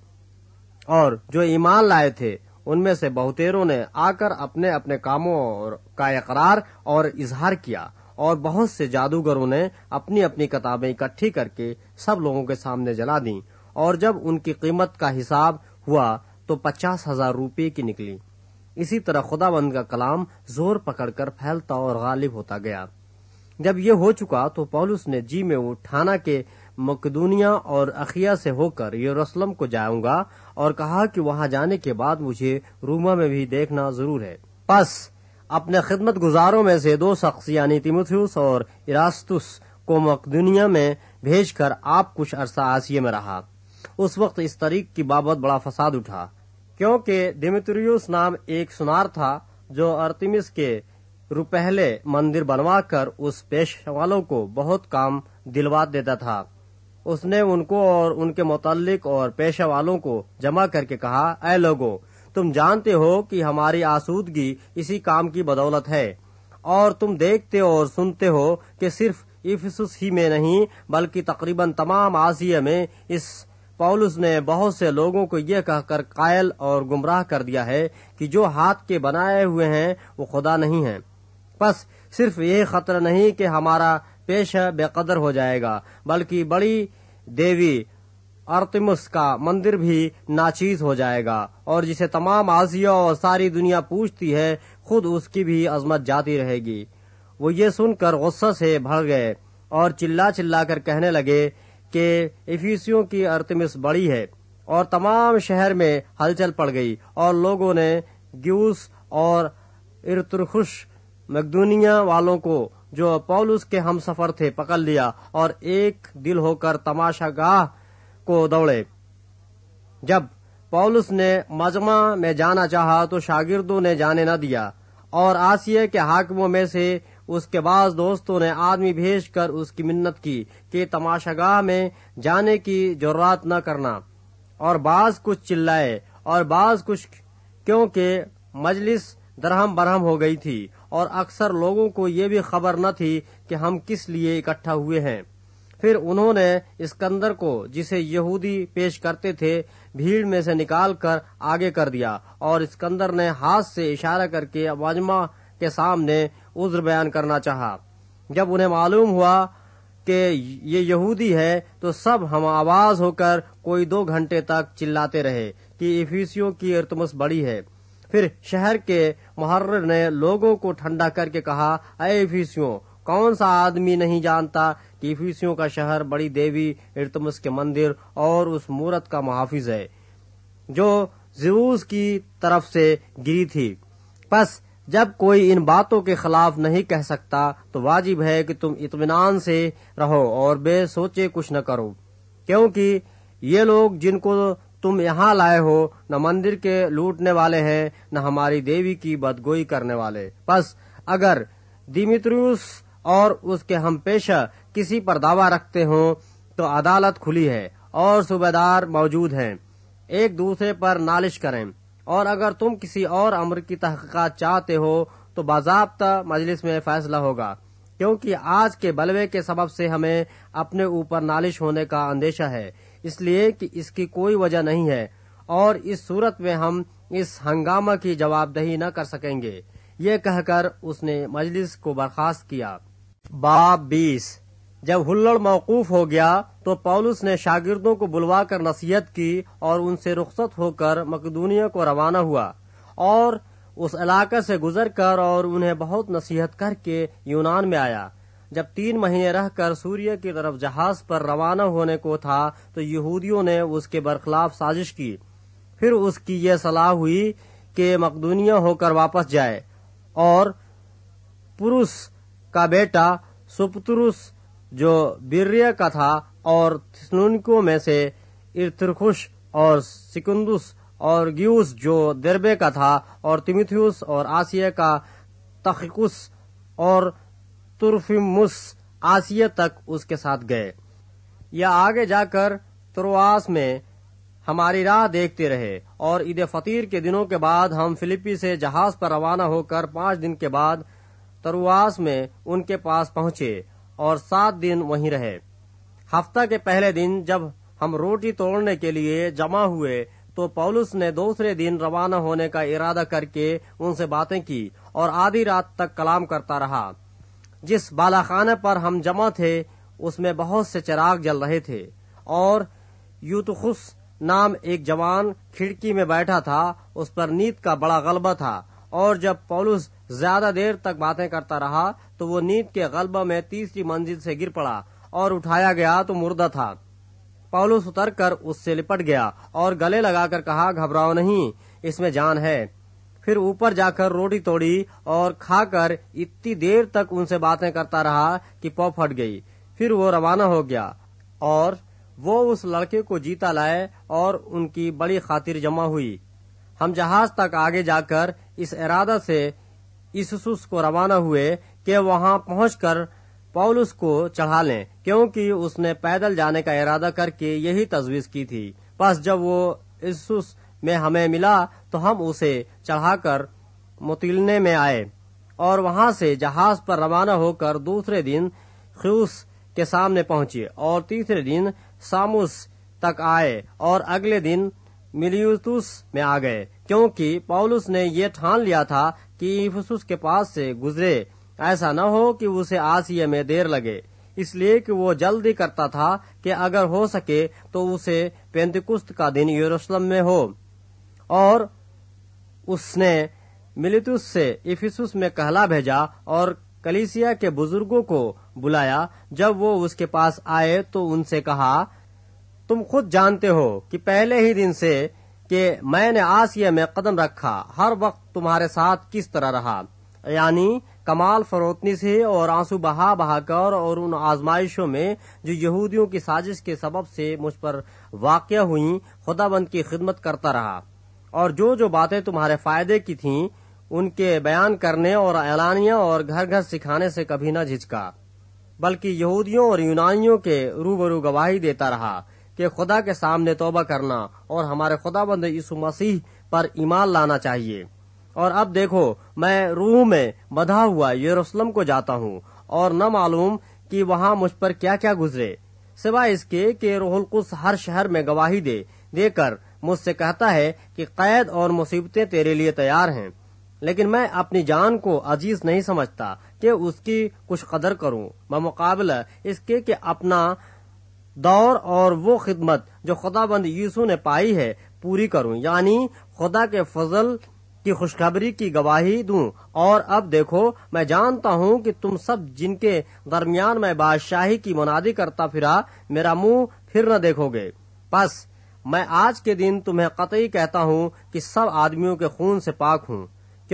और जो ईमान लाए थे उनमें से बहुतेरों ने आकर अपने अपने कामों का इकरार और इजहार किया और बहुत से जादूगरों ने अपनी अपनी किताबें इकट्ठी करके सब लोगों के सामने जला दी और जब उनकी कीमत का हिसाब हुआ तो पचास हजार रूपये की निकली इसी तरह खुदाबंद का कलाम जोर पकड़कर फैलता और गालिब होता गया जब ये हो चुका तो पॉलुस ने जी में उठाना के मकदूनिया और अखिया से होकर यरूशलेम को जाऊंगा और कहा कि वहां जाने के बाद मुझे रूमा में भी देखना जरूर है बस अपने खिदमत गुजारों में से दो शख्स यानी तिमुथियस और इरास्तुस को मकदुनिया में भेज कर आप कुछ अरसा आसिया में रहा उस वक्त इस तरीक की बाबत बड़ा फसाद उठा क्योंकि दिमित्रियस नाम एक सुनार था जो अर्तिमिस के रुपहले मंदिर बनवा कर उस पेश वालों को बहुत काम दिलवा देता था उसने उनको और उनके मुतलक और पेशे वालों को जमा करके कहा ए लोगों तुम जानते हो कि हमारी आसूदगी इसी काम की बदौलत है और तुम देखते हो और सुनते हो कि सिर्फ इफिसुस ही में नहीं बल्कि तकरीबन तमाम आसिया में इस पौलुस ने बहुत से लोगों को यह कहकर कायल और गुमराह कर दिया है कि जो हाथ के बनाए हुए हैं वो खुदा नहीं है बस सिर्फ यही खतरा नहीं कि हमारा पेशा बेकदर हो जाएगा बल्कि बड़ी देवी अर्तिमस का मंदिर भी नाचीज हो जाएगा और जिसे तमाम आजिया और सारी दुनिया पूछती है खुद उसकी भी अजमत जाती रहेगी वो ये सुनकर गुस्सा से भर गए और चिल्ला चिल्ला कर कहने लगे कि इफिसियों की अर्तमिस बड़ी है और तमाम शहर में हलचल पड़ गई और लोगों ने ग्यूस और इर्तुरखुश मकदूनिया वालों को जो पौलुस के हम सफर थे पकड़ लिया और एक दिल होकर तमाशागाह को दौड़े जब पॉलुस ने मजमा में जाना चाहा तो शागिर्दों ने जाने न दिया और आसिया के हाकिमों में से उसके बाद दोस्तों ने आदमी भेज कर उसकी मिन्नत की कि तमाशागाह में जाने की जरूरत न करना और बाज कुछ चिल्लाए और बाज कुछ क्योंकि मजलिस दरहम बरहम हो गई थी और अक्सर लोगों को ये भी खबर न थी कि हम किस लिए इकट्ठा हुए हैं फिर उन्होंने स्कंदर को जिसे यहूदी पेश करते थे भीड़ में से निकालकर आगे कर दिया और स्कंदर ने हाथ से इशारा करके वाजमा के सामने उज्र बयान करना चाहा जब उन्हें मालूम हुआ कि ये यहूदी है तो सब हम आवाज होकर कोई दो घंटे तक चिल्लाते रहे कि इफिसियों की इर्तमस बड़ी है फिर शहर के मुहर्र ने लोगों को ठंडा करके कहा अफीसियों कौन सा आदमी नहीं जानता कि फीसियों का शहर बड़ी देवी इर्तमस के मंदिर और उस मूर्त का मुहाफिज है जो जरूस की तरफ से गिरी थी बस जब कोई इन बातों के खिलाफ नहीं कह सकता तो वाजिब है कि तुम इतमान से रहो और बे सोचे कुछ न करो क्योंकि ये लोग जिनको तुम यहाँ लाए हो न मंदिर के लूटने वाले हैं न हमारी देवी की बदगोई करने वाले बस अगर दिमित्रियस और उसके हम पेशा किसी पर दावा रखते हो तो अदालत खुली है और सूबेदार मौजूद हैं एक दूसरे पर नालिश करें और अगर तुम किसी और अमर की तहकीकात चाहते हो तो बाजाबता मजलिस में फैसला होगा क्योंकि आज के बलवे के सबब से हमें अपने ऊपर नालिश होने का अंदेशा है इसलिए कि इसकी कोई वजह नहीं है और इस सूरत में हम इस हंगामा की जवाबदही न कर सकेंगे ये कहकर उसने मजलिस को बर्खास्त किया बाब बीस जब हुल्लड़ मौकूफ हो गया तो पौलुस ने शागिर्दों को बुलवाकर नसीहत की और उनसे रुख्सत होकर मकदूनिया को रवाना हुआ और उस इलाके से गुजर कर और उन्हें बहुत नसीहत करके यूनान में आया जब तीन महीने रहकर सूर्य की तरफ जहाज पर रवाना होने को था तो यहूदियों ने उसके बरखिलाफ साजिश की फिर उसकी यह सलाह हुई कि मकदूनिया होकर वापस जाए और पुरुष का बेटा सुपतरुस जो बीर्य का था और थिसनुनिको में से इर्तरखुश और सिकुंदुस और ग्यूस जो दरबे का था और तिमिथियस और आसिया का तखकुस और तुरफिमुस आसिया तक उसके साथ गए या आगे जाकर तुरवास में हमारी राह देखते रहे और ईद फतीर के दिनों के बाद हम फिलिपी से जहाज पर रवाना होकर पांच दिन के बाद तरुआस में उनके पास पहुंचे और सात दिन वहीं रहे हफ्ता के पहले दिन जब हम रोटी तोड़ने के लिए जमा हुए तो पौलुस ने दूसरे दिन रवाना होने का इरादा करके उनसे बातें की और आधी रात तक कलाम करता रहा जिस बालाखाना पर हम जमा थे उसमें बहुत से चिराग जल रहे थे और यूतुखुस नाम एक जवान खिड़की में बैठा था उस पर नींद का बड़ा गलबा था और जब पौलुस ज्यादा देर तक बातें करता रहा तो वो नींद के गलबा में तीसरी मंजिल से गिर पड़ा और उठाया गया तो मुर्दा था पौलुस उतर कर उससे लिपट गया और गले लगाकर कहा घबराओ नहीं इसमें जान है फिर ऊपर जाकर रोटी तोड़ी और खाकर इतनी देर तक उनसे बातें करता रहा कि पौ फट गई फिर वो रवाना हो गया और वो उस लड़के को जीता लाए और उनकी बड़ी खातिर जमा हुई हम जहाज तक आगे जाकर इस इरादा से ईसुस को रवाना हुए कि वहां पहुंचकर पौलुस को चढ़ा लें क्योंकि उसने पैदल जाने का इरादा करके यही तजवीज की थी बस जब वो ईसुस में हमें मिला तो हम उसे चढ़ाकर मुतिलने में आए और वहां से जहाज पर रवाना होकर दूसरे दिन खूस के सामने पहुंचे और तीसरे दिन सामुस तक आए और अगले दिन मिलियुतुस में आ गए क्योंकि पौलुस ने ये ठान लिया था कि इफसुस के पास से गुजरे ऐसा न हो कि उसे आसिया में देर लगे इसलिए कि वो जल्दी करता था कि अगर हो सके तो उसे पेंतिकुस्त का दिन यरूशलेम में हो और उसने मिलितुस से इफिसुस में कहला भेजा और कलिसिया के बुजुर्गों को बुलाया जब वो उसके पास आए तो उनसे कहा तुम खुद जानते हो कि पहले ही दिन से कि मैंने आसिया में कदम रखा हर वक्त तुम्हारे साथ किस तरह रहा यानी कमाल फरोतनी से और आंसू बहा बहाकर और उन आजमाइशों में जो यहूदियों की साजिश के सबब से मुझ पर वाक़ हुई खुदाबंद की खिदमत करता रहा और जो जो बातें तुम्हारे फायदे की थी उनके बयान करने और ऐलानिया और घर घर सिखाने से कभी न झिझका बल्कि यहूदियों और यूनानियों के रूबरू गवाही देता रहा कि खुदा के सामने तोबा करना और हमारे खुदा बंद यीशु मसीह पर ईमान लाना चाहिए और अब देखो मैं रूह में बधा हुआ यरूशलेम को जाता हूँ और न मालूम कि वहाँ मुझ पर क्या क्या गुजरे सिवाय इसके कि रोहुल कुस हर शहर में गवाही दे देकर मुझसे कहता है कि कैद और मुसीबतें तेरे लिए तैयार हैं लेकिन मैं अपनी जान को अजीज नहीं समझता कि उसकी कुछ कदर करूँ बमुकाबला इसके कि अपना दौर और वो खिदमत जो खुदाबंद यीसु ने पाई है पूरी करूं यानी खुदा के फजल की खुशखबरी की गवाही दूं और अब देखो मैं जानता हूं कि तुम सब जिनके दरमियान मैं बादशाही की मुनादी करता फिरा मेरा मुंह फिर न देखोगे बस मैं आज के दिन तुम्हें कतई कहता हूं कि सब आदमियों के खून से पाक हूं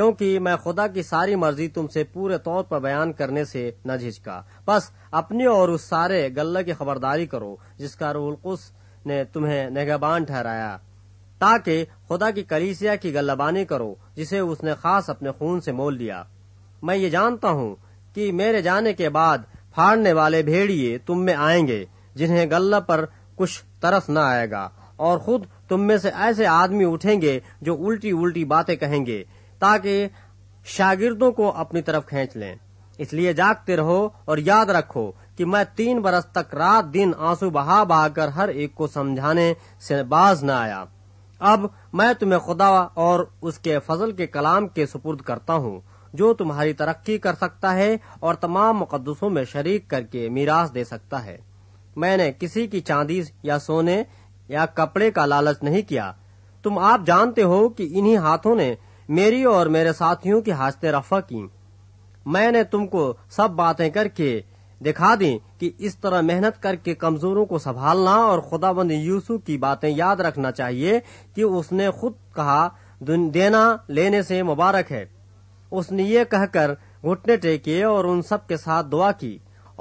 क्योंकि मैं खुदा की सारी मर्जी तुमसे पूरे तौर पर बयान करने से न झिझका बस अपने और उस सारे गल्ला की खबरदारी करो जिसका रूलकुस ने तुम्हें निगहबान ठहराया ताकि खुदा की कलीसिया की गल्लाबानी करो जिसे उसने खास अपने खून से मोल लिया मैं ये जानता हूँ कि मेरे जाने के बाद फाड़ने वाले भेड़िए तुम में आएंगे जिन्हें गल्ला पर कुछ तरस न आएगा और खुद तुम में से ऐसे आदमी उठेंगे जो उल्टी उल्टी बातें कहेंगे ताकि शागिर्दों को अपनी तरफ खींच लें इसलिए जागते रहो और याद रखो कि मैं तीन बरस तक रात दिन आंसू बहा बहाकर हर एक को समझाने से बाज न आया अब मैं तुम्हें खुदा और उसके फजल के कलाम के सुपुर्द करता हूँ जो तुम्हारी तरक्की कर सकता है और तमाम मुकदसों में शरीक करके मीरास दे सकता है मैंने किसी की चांदी या सोने या कपड़े का लालच नहीं किया तुम आप जानते हो कि इन्हीं हाथों ने मेरी और मेरे साथियों की हास्ते रफा की मैंने तुमको सब बातें करके दिखा दी कि इस तरह मेहनत करके कमजोरों को संभालना और खुदाबंद यूसु की बातें याद रखना चाहिए कि उसने खुद कहा देना लेने से मुबारक है उसने ये कहकर घुटने टेके और उन सब के साथ दुआ की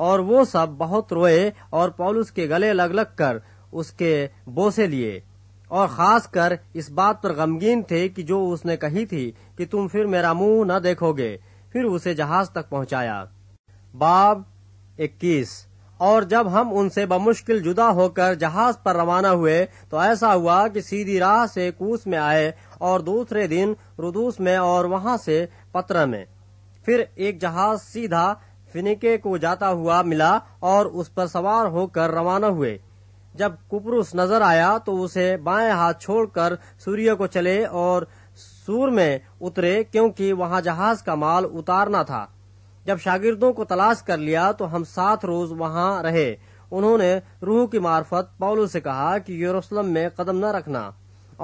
और वो सब बहुत रोए और पॉलिस के गले लग लग कर उसके बोसे लिए और खासकर इस बात पर गमगीन थे कि जो उसने कही थी कि तुम फिर मेरा मुंह न देखोगे फिर उसे जहाज तक पहुंचाया बाब 21 और जब हम उनसे बमुश्किल जुदा होकर जहाज पर रवाना हुए तो ऐसा हुआ कि सीधी राह से कूस में आए और दूसरे दिन रुदूस में और वहां से पत्र में फिर एक जहाज सीधा फिनिके को जाता हुआ मिला और उस पर सवार होकर रवाना हुए जब कुपरूस नजर आया तो उसे बाएं हाथ छोड़कर सूर्य को चले और सूर में उतरे क्योंकि वहां जहाज का माल उतारना था जब शागिर्दों को तलाश कर लिया तो हम सात रोज वहां रहे उन्होंने रूह की मार्फत पौलू से कहा कि यरूशलेम में कदम न रखना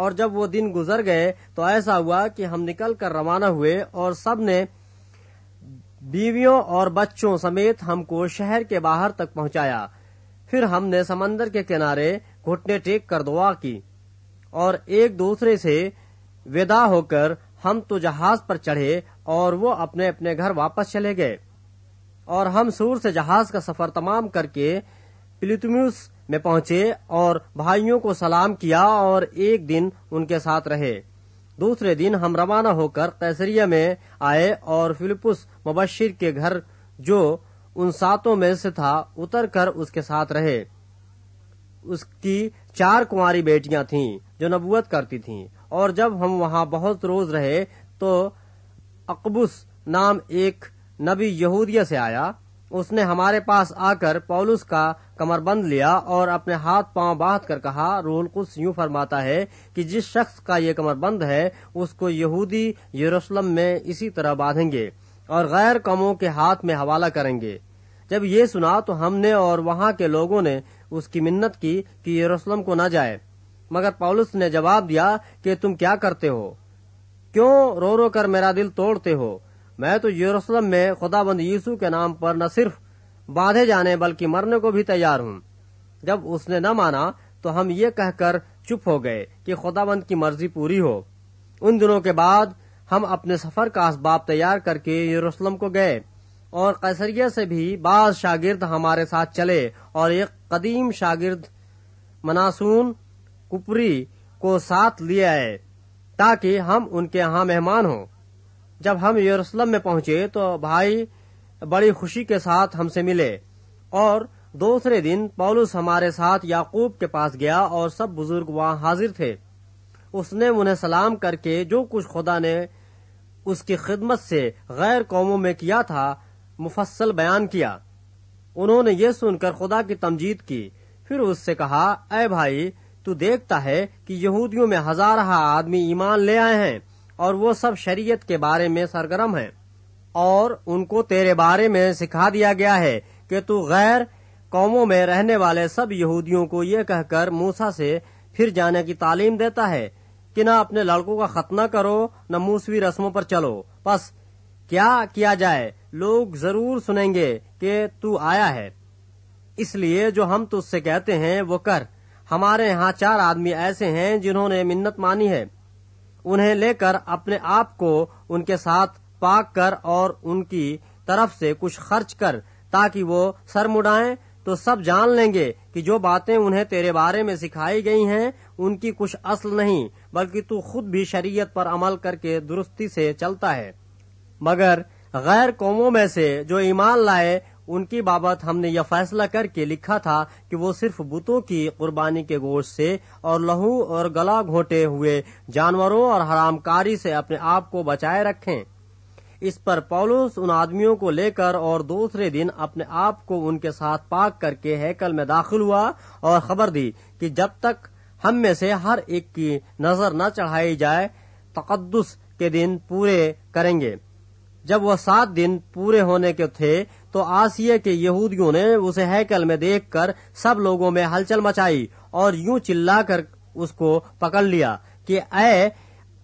और जब वो दिन गुजर गए तो ऐसा हुआ कि हम निकल कर रवाना हुए और सब ने बीवियों और बच्चों समेत हमको शहर के बाहर तक पहुंचाया फिर हमने समंदर के किनारे घुटने टेक कर दुआ की और एक दूसरे से विदा होकर हम तो जहाज पर चढ़े और वो अपने अपने घर वापस चले गए और हम सूर से जहाज का सफर तमाम करके प्लितम्यूस में पहुंचे और भाइयों को सलाम किया और एक दिन उनके साथ रहे दूसरे दिन हम रवाना होकर कैसरिया में आए और फिलिपुस मुबशिर के घर जो उन सातों में से था उतर कर उसके साथ रहे उसकी चार कुंवारी बेटियां थीं जो नबूत करती थीं और जब हम वहां बहुत रोज रहे तो अकबुस नाम एक नबी यहूदिया से आया उसने हमारे पास आकर पौलुस का कमरबंद लिया और अपने हाथ पांव बांध कर कहा रोहल कुछ यूं फरमाता है कि जिस शख्स का ये कमरबंद है उसको यहूदी यरूशलेम में इसी तरह बांधेंगे और गैर कमों के हाथ में हवाला करेंगे जब ये सुना तो हमने और वहां के लोगों ने उसकी मिन्नत की कि यरूशलेम को न जाए मगर पौलुस ने जवाब दिया कि तुम क्या करते हो क्यों रो रो कर मेरा दिल तोड़ते हो मैं तो यरूशलेम में खुदाबंद यीशु के नाम पर न सिर्फ बांधे जाने बल्कि मरने को भी तैयार हूँ जब उसने न माना तो हम ये कहकर चुप हो गए कि खुदाबंद की मर्जी पूरी हो उन दिनों के बाद हम अपने सफर का इसबाब तैयार करके यरूशलेम को गए और कैसरिया से भी बाज शागिर्द हमारे साथ चले और एक कदीम शागिर्द मनासून कुपरी को साथ ले आए ताकि हम उनके यहाँ मेहमान हों जब हम यरूशलेम में पहुंचे तो भाई बड़ी खुशी के साथ हमसे मिले और दूसरे दिन पौलुस हमारे साथ याकूब के पास गया और सब बुजुर्ग वहाँ हाजिर थे उसने उन्हें सलाम करके जो कुछ खुदा ने उसकी खिदमत से गैर कौमों में किया था मुफसल बयान किया उन्होंने ये सुनकर खुदा की तमजीद की फिर उससे कहा अय भाई तू देखता है कि यहूदियों में हजारहा आदमी ईमान ले आए हैं और वो सब शरीयत के बारे में सरगर्म हैं और उनको तेरे बारे में सिखा दिया गया है कि तू गैर कौमों में रहने वाले सब यहूदियों को ये कहकर मूसा से फिर जाने की तालीम देता है कि ना अपने लड़कों का खतना करो न मूसवी रस्मों पर चलो बस क्या किया जाए लोग जरूर सुनेंगे कि तू आया है इसलिए जो हम तुझसे कहते हैं वो कर हमारे यहाँ चार आदमी ऐसे हैं जिन्होंने मिन्नत मानी है उन्हें लेकर अपने आप को उनके साथ पाक कर और उनकी तरफ से कुछ खर्च कर ताकि वो सर मुड़ाएं तो सब जान लेंगे कि जो बातें उन्हें तेरे बारे में सिखाई गई हैं उनकी कुछ असल नहीं बल्कि तू खुद भी शरीयत पर अमल करके दुरुस्ती से चलता है मगर गैर कौमों में से जो ईमान लाए उनकी बाबत हमने यह फैसला करके लिखा था कि वो सिर्फ बुतों की कुर्बानी के गोश्त से और लहू और गला घोटे हुए जानवरों और हरामकारी से अपने आप को बचाए रखें इस पर पौलुस उन आदमियों को लेकर और दूसरे दिन अपने आप को उनके साथ पाक करके हैकल में दाखिल हुआ और खबर दी कि जब तक हम में से हर एक की नजर न चढ़ाई जाए तकदस के दिन पूरे करेंगे जब वह सात दिन पूरे होने के थे तो आसिया के यहूदियों ने उसे हैकल में देखकर सब लोगों में हलचल मचाई और यूं चिल्लाकर उसको पकड़ लिया कि अय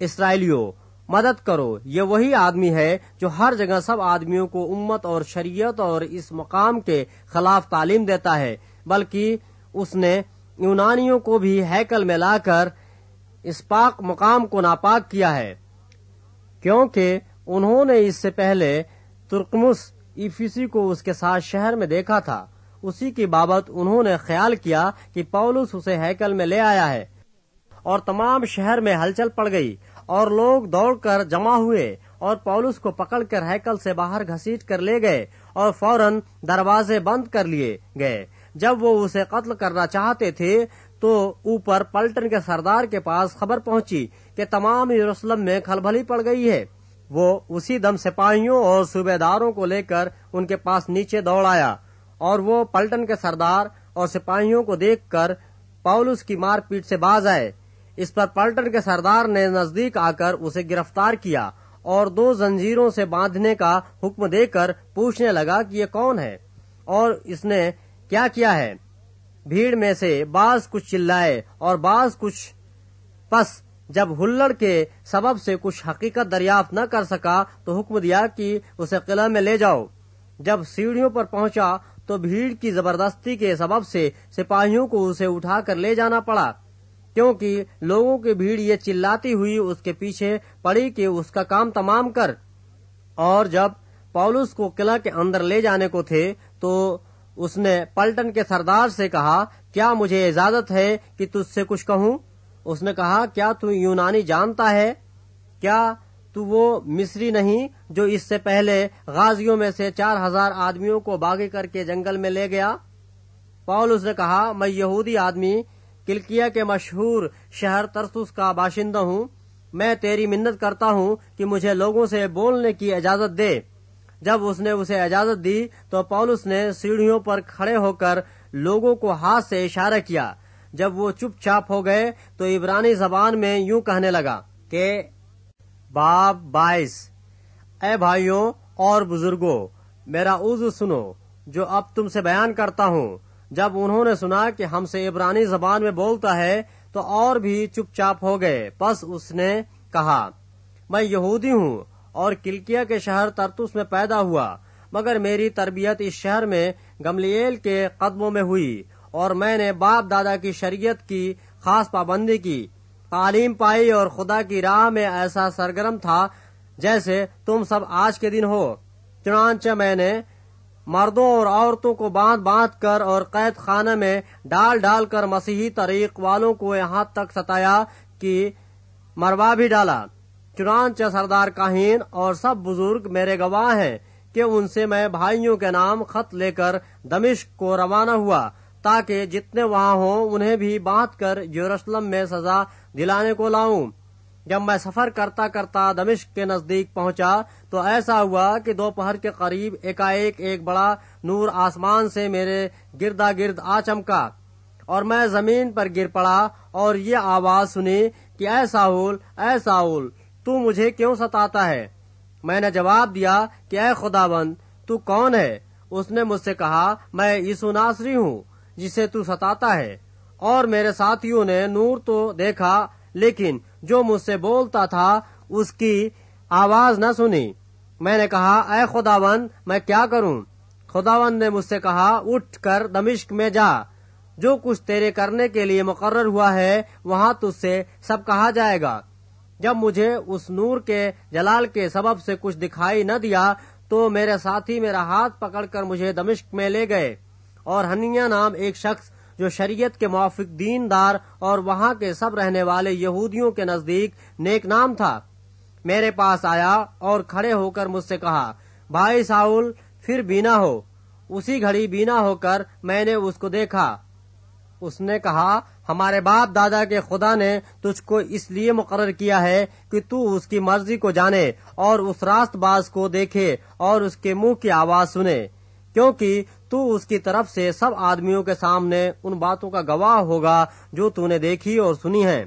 इसराइलियों मदद करो ये वही आदमी है जो हर जगह सब आदमियों को उम्मत और शरीयत और इस मकाम के खिलाफ तालीम देता है बल्कि उसने यूनानियों को भी हैकल में लाकर इस पाक मकाम को नापाक किया है क्योंकि उन्होंने इससे पहले तुर्कमुस इफिसी को उसके साथ शहर में देखा था उसी की बाबत उन्होंने ख्याल किया कि पौलुस उसे हैकल में ले आया है और तमाम शहर में हलचल पड़ गई और लोग दौड़कर जमा हुए और पौलुस को पकड़कर हैकल से बाहर घसीट कर ले गए और फौरन दरवाजे बंद कर लिए गए जब वो उसे कत्ल करना चाहते थे तो ऊपर पलटन के सरदार के पास खबर पहुंची कि तमाम यरूशलेम में खलबली पड़ गई है वो उसी दम सिपाहियों और सूबेदारों को लेकर उनके पास नीचे दौड़ आया और वो पलटन के सरदार और सिपाहियों को देखकर पौलुस की मारपीट से बाज आए इस पर पलटन के सरदार ने नजदीक आकर उसे गिरफ्तार किया और दो जंजीरों से बांधने का हुक्म देकर पूछने लगा कि ये कौन है और इसने क्या किया है भीड़ में से बाज कुछ चिल्लाए और बाज कुछ पस जब हुल्लड़ के सबब से कुछ हकीकत दरियाफ्त न कर सका तो हुक्म दिया कि उसे किला में ले जाओ जब सीढ़ियों पर पहुंचा तो भीड़ की जबरदस्ती के सबब से सिपाहियों को उसे उठा कर ले जाना पड़ा क्योंकि लोगों की भीड़ ये चिल्लाती हुई उसके पीछे पड़ी कि उसका काम तमाम कर और जब पॉलुस को किला के अंदर ले जाने को थे तो उसने पलटन के सरदार से कहा क्या मुझे इजाजत है कि तुझसे कुछ कहूँ उसने कहा क्या तू यूनानी जानता है क्या तू वो मिस्री नहीं जो इससे पहले गाजियों में से चार हजार आदमियों को बागी करके जंगल में ले गया पॉलुस ने कहा मैं यहूदी आदमी किलकिया के मशहूर शहर तरसुस का बाशिंदा हूँ मैं तेरी मिन्नत करता हूँ कि मुझे लोगों से बोलने की इजाजत दे जब उसने उसे इजाजत दी तो पॉलुस ने सीढ़ियों पर खड़े होकर लोगों को हाथ से इशारा किया जब वो चुपचाप हो गए तो इब्रानी जबान में यूं कहने लगा के बाप बाइस ए भाइयों और बुजुर्गो मेरा उज सुनो जो अब तुमसे बयान करता हूँ जब उन्होंने सुना कि हमसे इब्रानी जबान में बोलता है तो और भी चुपचाप हो गए बस उसने कहा मैं यहूदी हूँ और किलकिया के शहर तरतुस में पैदा हुआ मगर मेरी तरबियत इस शहर में गमलियल के कदमों में हुई और मैंने बाप दादा की शरीयत की खास पाबंदी की तालीम पाई और खुदा की राह में ऐसा सरगर्म था जैसे तुम सब आज के दिन हो चुनाच मैंने मर्दों और औरतों को बांध बांध कर और कैद खाना में डाल डाल कर मसीही तरीक वालों को यहाँ तक सताया कि मरवा भी डाला चुनाच सरदार काहीन और सब बुजुर्ग मेरे गवाह हैं कि उनसे मैं भाइयों के नाम खत लेकर दमिश्क को रवाना हुआ ताकि जितने वहाँ हों उन्हें भी बांध कर यरूशलेम में सजा दिलाने को लाऊ जब मैं सफर करता करता दमिश्क के नजदीक पहुंचा तो ऐसा हुआ कि दोपहर के करीब एकाएक एक बड़ा नूर आसमान से मेरे गिरदा गिर्द आ चमका और मैं जमीन पर गिर पड़ा और ये आवाज सुनी कि ऐ साहुल ऐ साहुल तू मुझे क्यों सताता है मैंने जवाब दिया कि ऐ खुदाबंद तू कौन है उसने मुझसे कहा मैं यीशु नासरी हूँ जिसे तू सताता है और मेरे साथियों ने नूर तो देखा लेकिन जो मुझसे बोलता था उसकी आवाज न सुनी मैंने कहा अय खुदावन मैं क्या करूं खुदावन ने मुझसे कहा उठ कर दमिश्क में जा जो कुछ तेरे करने के लिए मुकर्र हुआ है वहाँ तुझसे सब कहा जाएगा जब मुझे उस नूर के जलाल के सबब से कुछ दिखाई न दिया तो मेरे साथी मेरा हाथ पकड़कर मुझे दमिश्क में ले गए और हनिया नाम एक शख्स जो शरीयत के मुआफिक दीनदार और वहाँ के सब रहने वाले यहूदियों के नजदीक नेक नाम था मेरे पास आया और खड़े होकर मुझसे कहा भाई साउल फिर बीना हो उसी घड़ी बीना होकर मैंने उसको देखा उसने कहा हमारे बाप दादा के खुदा ने तुझको इसलिए मुकर किया है कि तू उसकी मर्जी को जाने और उस रास्त बाज को देखे और उसके मुंह की आवाज सुने क्योंकि तू तो उसकी तरफ से सब आदमियों के सामने उन बातों का गवाह होगा जो तूने देखी और सुनी है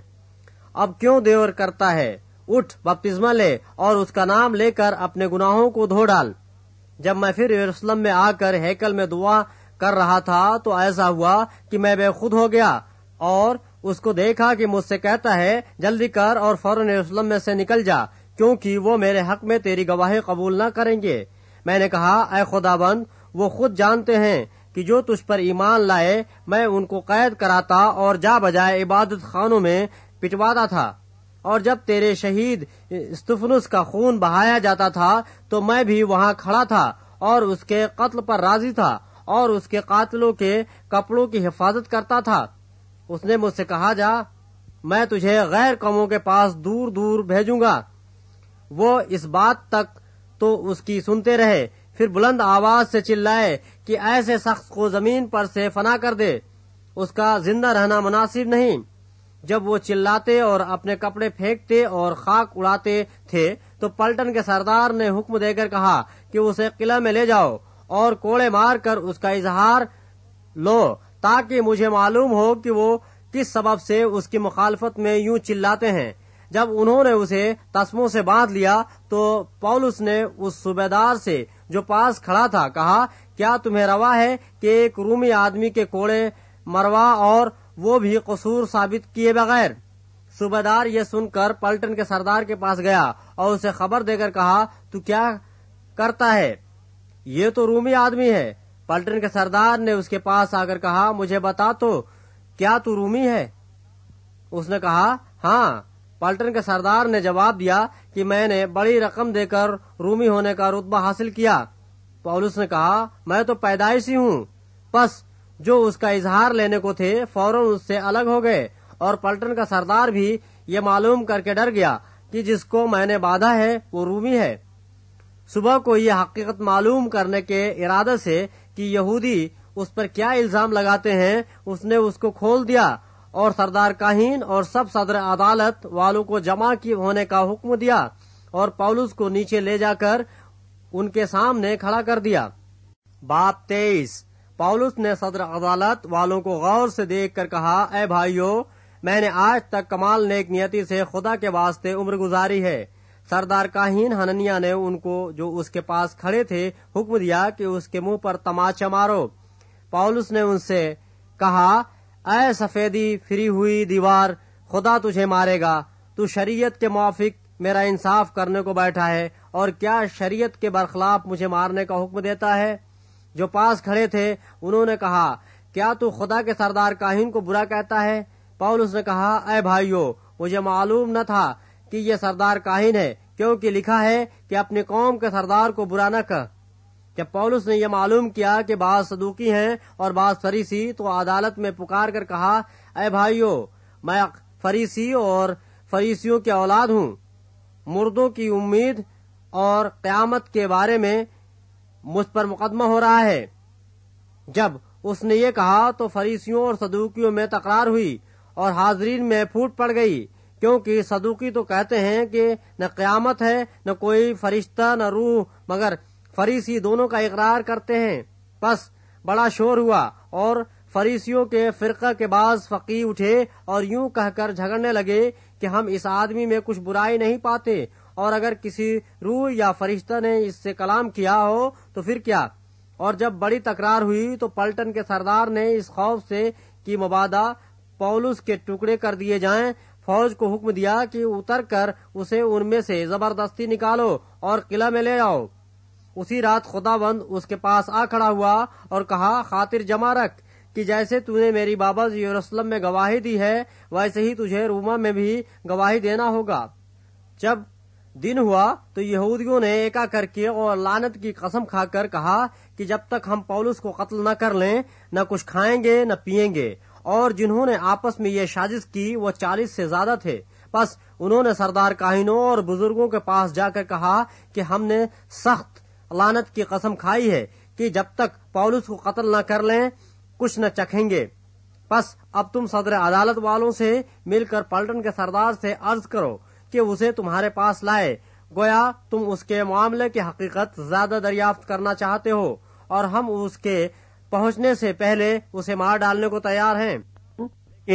अब क्यों देवर करता है उठ बपतिस्मा ले और उसका नाम लेकर अपने गुनाहों को धो डाल जब मैं फिर यरूशलेम में आकर हैकल में दुआ कर रहा था तो ऐसा हुआ कि मैं बेखुद हो गया और उसको देखा कि मुझसे कहता है जल्दी कर और फौरन यरूशलेम में से निकल जा क्योंकि वो मेरे हक में तेरी गवाही कबूल न करेंगे मैंने कहा अ खुदाबंद वो खुद जानते हैं कि जो तुझ पर ईमान लाए मैं उनको कैद कराता और जा बजाय इबादत खानों में पिटवाता था और जब तेरे शहीद स्तफनुस का खून बहाया जाता था तो मैं भी वहाँ खड़ा था और उसके कत्ल पर राजी था और उसके कातलों के कपड़ों की हिफाजत करता था उसने मुझसे कहा जा मैं तुझे गैर कौमों के पास दूर दूर भेजूंगा वो इस बात तक तो उसकी सुनते रहे फिर बुलंद आवाज से चिल्लाए कि ऐसे शख्स को जमीन पर से फना कर दे उसका जिंदा रहना मुनासिब नहीं जब वो चिल्लाते और अपने कपड़े फेंकते और खाक उड़ाते थे तो पलटन के सरदार ने हुक्म देकर कहा कि उसे किला में ले जाओ और कोड़े मार कर उसका इजहार लो ताकि मुझे मालूम हो कि वो किस सब से उसकी मुखालफत में यूं चिल्लाते हैं जब उन्होंने उसे तस्मों से बांध लिया तो पॉलिस ने उस सूबेदार से जो पास खड़ा था कहा क्या तुम्हें रवा है कि एक रूमी आदमी के कोड़े मरवा और वो भी कसूर साबित किए बगैर सूबेदार ये सुनकर पलटन के सरदार के पास गया और उसे खबर देकर कहा तू क्या करता है ये तो रूमी आदमी है पलटन के सरदार ने उसके पास आकर कहा मुझे बता तो क्या तू रूमी है उसने कहा हाँ पलटन के सरदार ने जवाब दिया कि मैंने बड़ी रकम देकर रूमी होने का रुतबा हासिल किया पॉलिस ने कहा मैं तो पैदाइश ही हूँ बस जो उसका इजहार लेने को थे फौरन उससे अलग हो गए और पलटन का सरदार भी ये मालूम करके डर गया कि जिसको मैंने बाधा है वो रूमी है सुबह को ये हकीकत मालूम करने के इरादे से कि यहूदी उस पर क्या इल्जाम लगाते हैं उसने उसको खोल दिया और सरदार काहिन और सब सदर अदालत वालों को जमा की होने का हुक्म दिया और पौलुस को नीचे ले जाकर उनके सामने खड़ा कर दिया बात तेईस पौलुस ने सदर अदालत वालों को गौर से देख कर कहा ए भाइयों मैंने आज तक कमाल नेक नियति से खुदा के वास्ते उम्र गुजारी है सरदार काहिन हननिया ने उनको जो उसके पास खड़े थे हुक्म दिया कि उसके मुंह पर तमाचा मारो पौलुस ने उनसे कहा अय सफेदी फिरी हुई दीवार खुदा तुझे मारेगा तू शरीयत के मुआफिक मेरा इंसाफ करने को बैठा है और क्या शरीयत के बरखिलाफ मुझे मारने का हुक्म देता है जो पास खड़े थे उन्होंने कहा क्या तू खुदा के सरदार काहिन को बुरा कहता है पौलुस उसने कहा अः भाइयों मुझे मालूम न था कि ये सरदार काहिन है क्योंकि लिखा है कि अपने कौम के सरदार को बुरा न कर जब पौलुस ने यह मालूम किया कि बाज सदूकी हैं और बाज फरीसी तो अदालत में पुकार कर कहा अय भाइयो मैं फरीसी और फरीसियों की औलाद हूँ मुर्दों की उम्मीद और क्यामत के बारे में मुझ पर मुकदमा हो रहा है जब उसने ये कहा तो फरीसियों और सदूकियों में तकरार हुई और हाजरीन में फूट पड़ गई क्योंकि सदूकी तो कहते हैं कि न क्यामत है न कोई फरिश्ता न रूह मगर फरीसी दोनों का इकरार करते हैं बस बड़ा शोर हुआ और फरीसियों के फिरका के बाद फकी उठे और यूं कहकर झगड़ने लगे कि हम इस आदमी में कुछ बुराई नहीं पाते और अगर किसी रूह या फरिश्ता ने इससे कलाम किया हो तो फिर क्या और जब बड़ी तकरार हुई तो पलटन के सरदार ने इस खौफ से कि मुबादा पौलुस के टुकड़े कर दिए जाएं फौज को हुक्म दिया कि उतर कर उसे उनमें से जबरदस्ती निकालो और किला में ले आओ उसी रात खुदाबंद उसके पास आ खड़ा हुआ और कहा खातिर जमा रख कि जैसे तूने मेरी बाबा यरूशलेम में गवाही दी है वैसे ही तुझे रूमा में भी गवाही देना होगा जब दिन हुआ तो यहूदियों ने एका करके और लानत की कसम खाकर कहा कि जब तक हम पौलुस को कत्ल न कर लें न कुछ खाएंगे न पिएंगे और जिन्होंने आपस में ये साजिश की वो चालीस से ज्यादा थे बस उन्होंने सरदार काहिनों और बुजुर्गों के पास जाकर कहा कि हमने सख्त लानत की कसम खाई है कि जब तक पौलुस को कत्ल न कर लें कुछ न चखेंगे बस अब तुम सदर अदालत वालों से मिलकर पलटन के सरदार से अर्ज करो कि उसे तुम्हारे पास लाए गोया तुम उसके मामले की हकीकत ज्यादा दरियाफ्त करना चाहते हो और हम उसके पहुंचने से पहले उसे मार डालने को तैयार हैं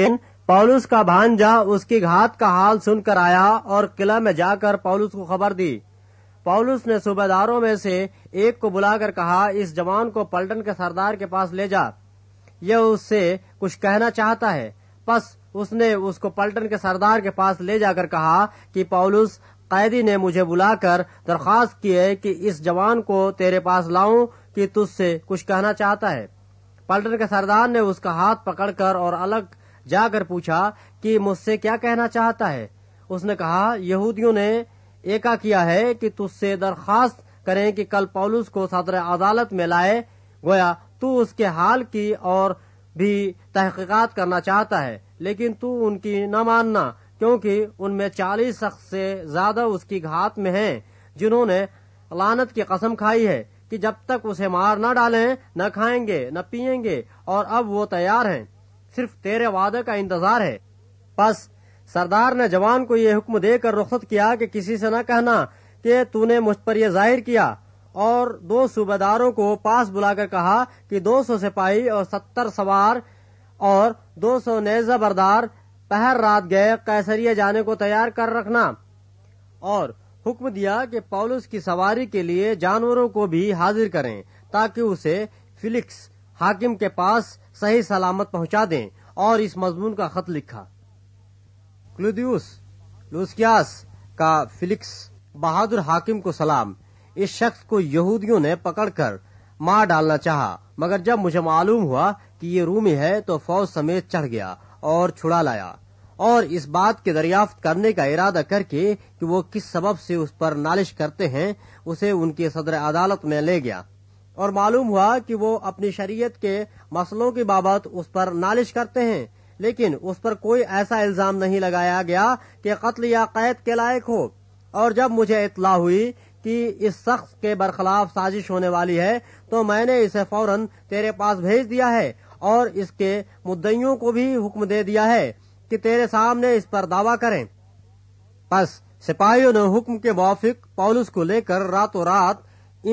इन पौलुस का भांजा उसकी घात का हाल सुनकर आया और किला में जाकर पौलुस को खबर दी पौलुस ने सूबेदारों में से एक को बुलाकर कहा इस जवान को पलटन के सरदार के पास ले जा यह उससे कुछ कहना चाहता है बस उसने उसको पलटन के सरदार के पास ले जाकर कहा कि पॉलुस कैदी ने मुझे बुलाकर दरख्वास्त की है कि इस जवान को तेरे पास लाऊं कि तुझसे कुछ कहना चाहता है पलटन के सरदार ने उसका हाथ पकड़कर और अलग जाकर पूछा कि मुझसे क्या कहना चाहता है उसने कहा यहूदियों ने एका किया है कि तुझसे दरखास्त करें कि कल पौलुस को सदर अदालत में लाए गोया तू उसके हाल की और भी तहकीकात करना चाहता है लेकिन तू उनकी न मानना क्योंकि उनमें चालीस शख्स से ज्यादा उसकी घात में हैं जिन्होंने लानत की कसम खाई है कि जब तक उसे मार न डालें न खाएंगे न पिएंगे और अब वो तैयार हैं सिर्फ तेरे वादे का इंतजार है बस सरदार ने जवान को यह हुक्म देकर रुखत किया कि किसी से न कहना कि तूने मुझ पर यह जाहिर किया और दो सूबेदारों को पास बुलाकर कहा कि 200 सिपाही और 70 सवार और 200 सौ नेजा बरदार पहर रात गए कैसरिया जाने को तैयार कर रखना और हुक्म दिया कि पॉलिस की सवारी के लिए जानवरों को भी हाजिर करें ताकि उसे फिलिक्स हाकिम के पास सही सलामत पहुंचा दें और इस मजमून का खत लिखा क्लूदियस लुस्कियास का फिलिक्स बहादुर हाकिम को सलाम इस शख्स को यहूदियों ने पकड़कर मार डालना चाहा मगर जब मुझे मालूम हुआ कि ये रूमी है तो फौज समेत चढ़ गया और छुड़ा लाया और इस बात के दरियाफ्त करने का इरादा करके कि वो किस सबब से उस पर नालिश करते हैं उसे उनके सदर अदालत में ले गया और मालूम हुआ कि वो अपनी शरीयत के मसलों की बाबत उस पर नालिश करते हैं लेकिन उस पर कोई ऐसा इल्जाम नहीं लगाया गया कि कत्ल या कैद के लायक हो और जब मुझे इतला हुई कि इस शख्स के बरखिलाफ साजिश होने वाली है तो मैंने इसे फौरन तेरे पास भेज दिया है और इसके मुद्दइयों को भी हुक्म दे दिया है कि तेरे सामने इस पर दावा करें बस सिपाहियों ने हुक्म के मुआफिक पॉलिस को लेकर रातों रात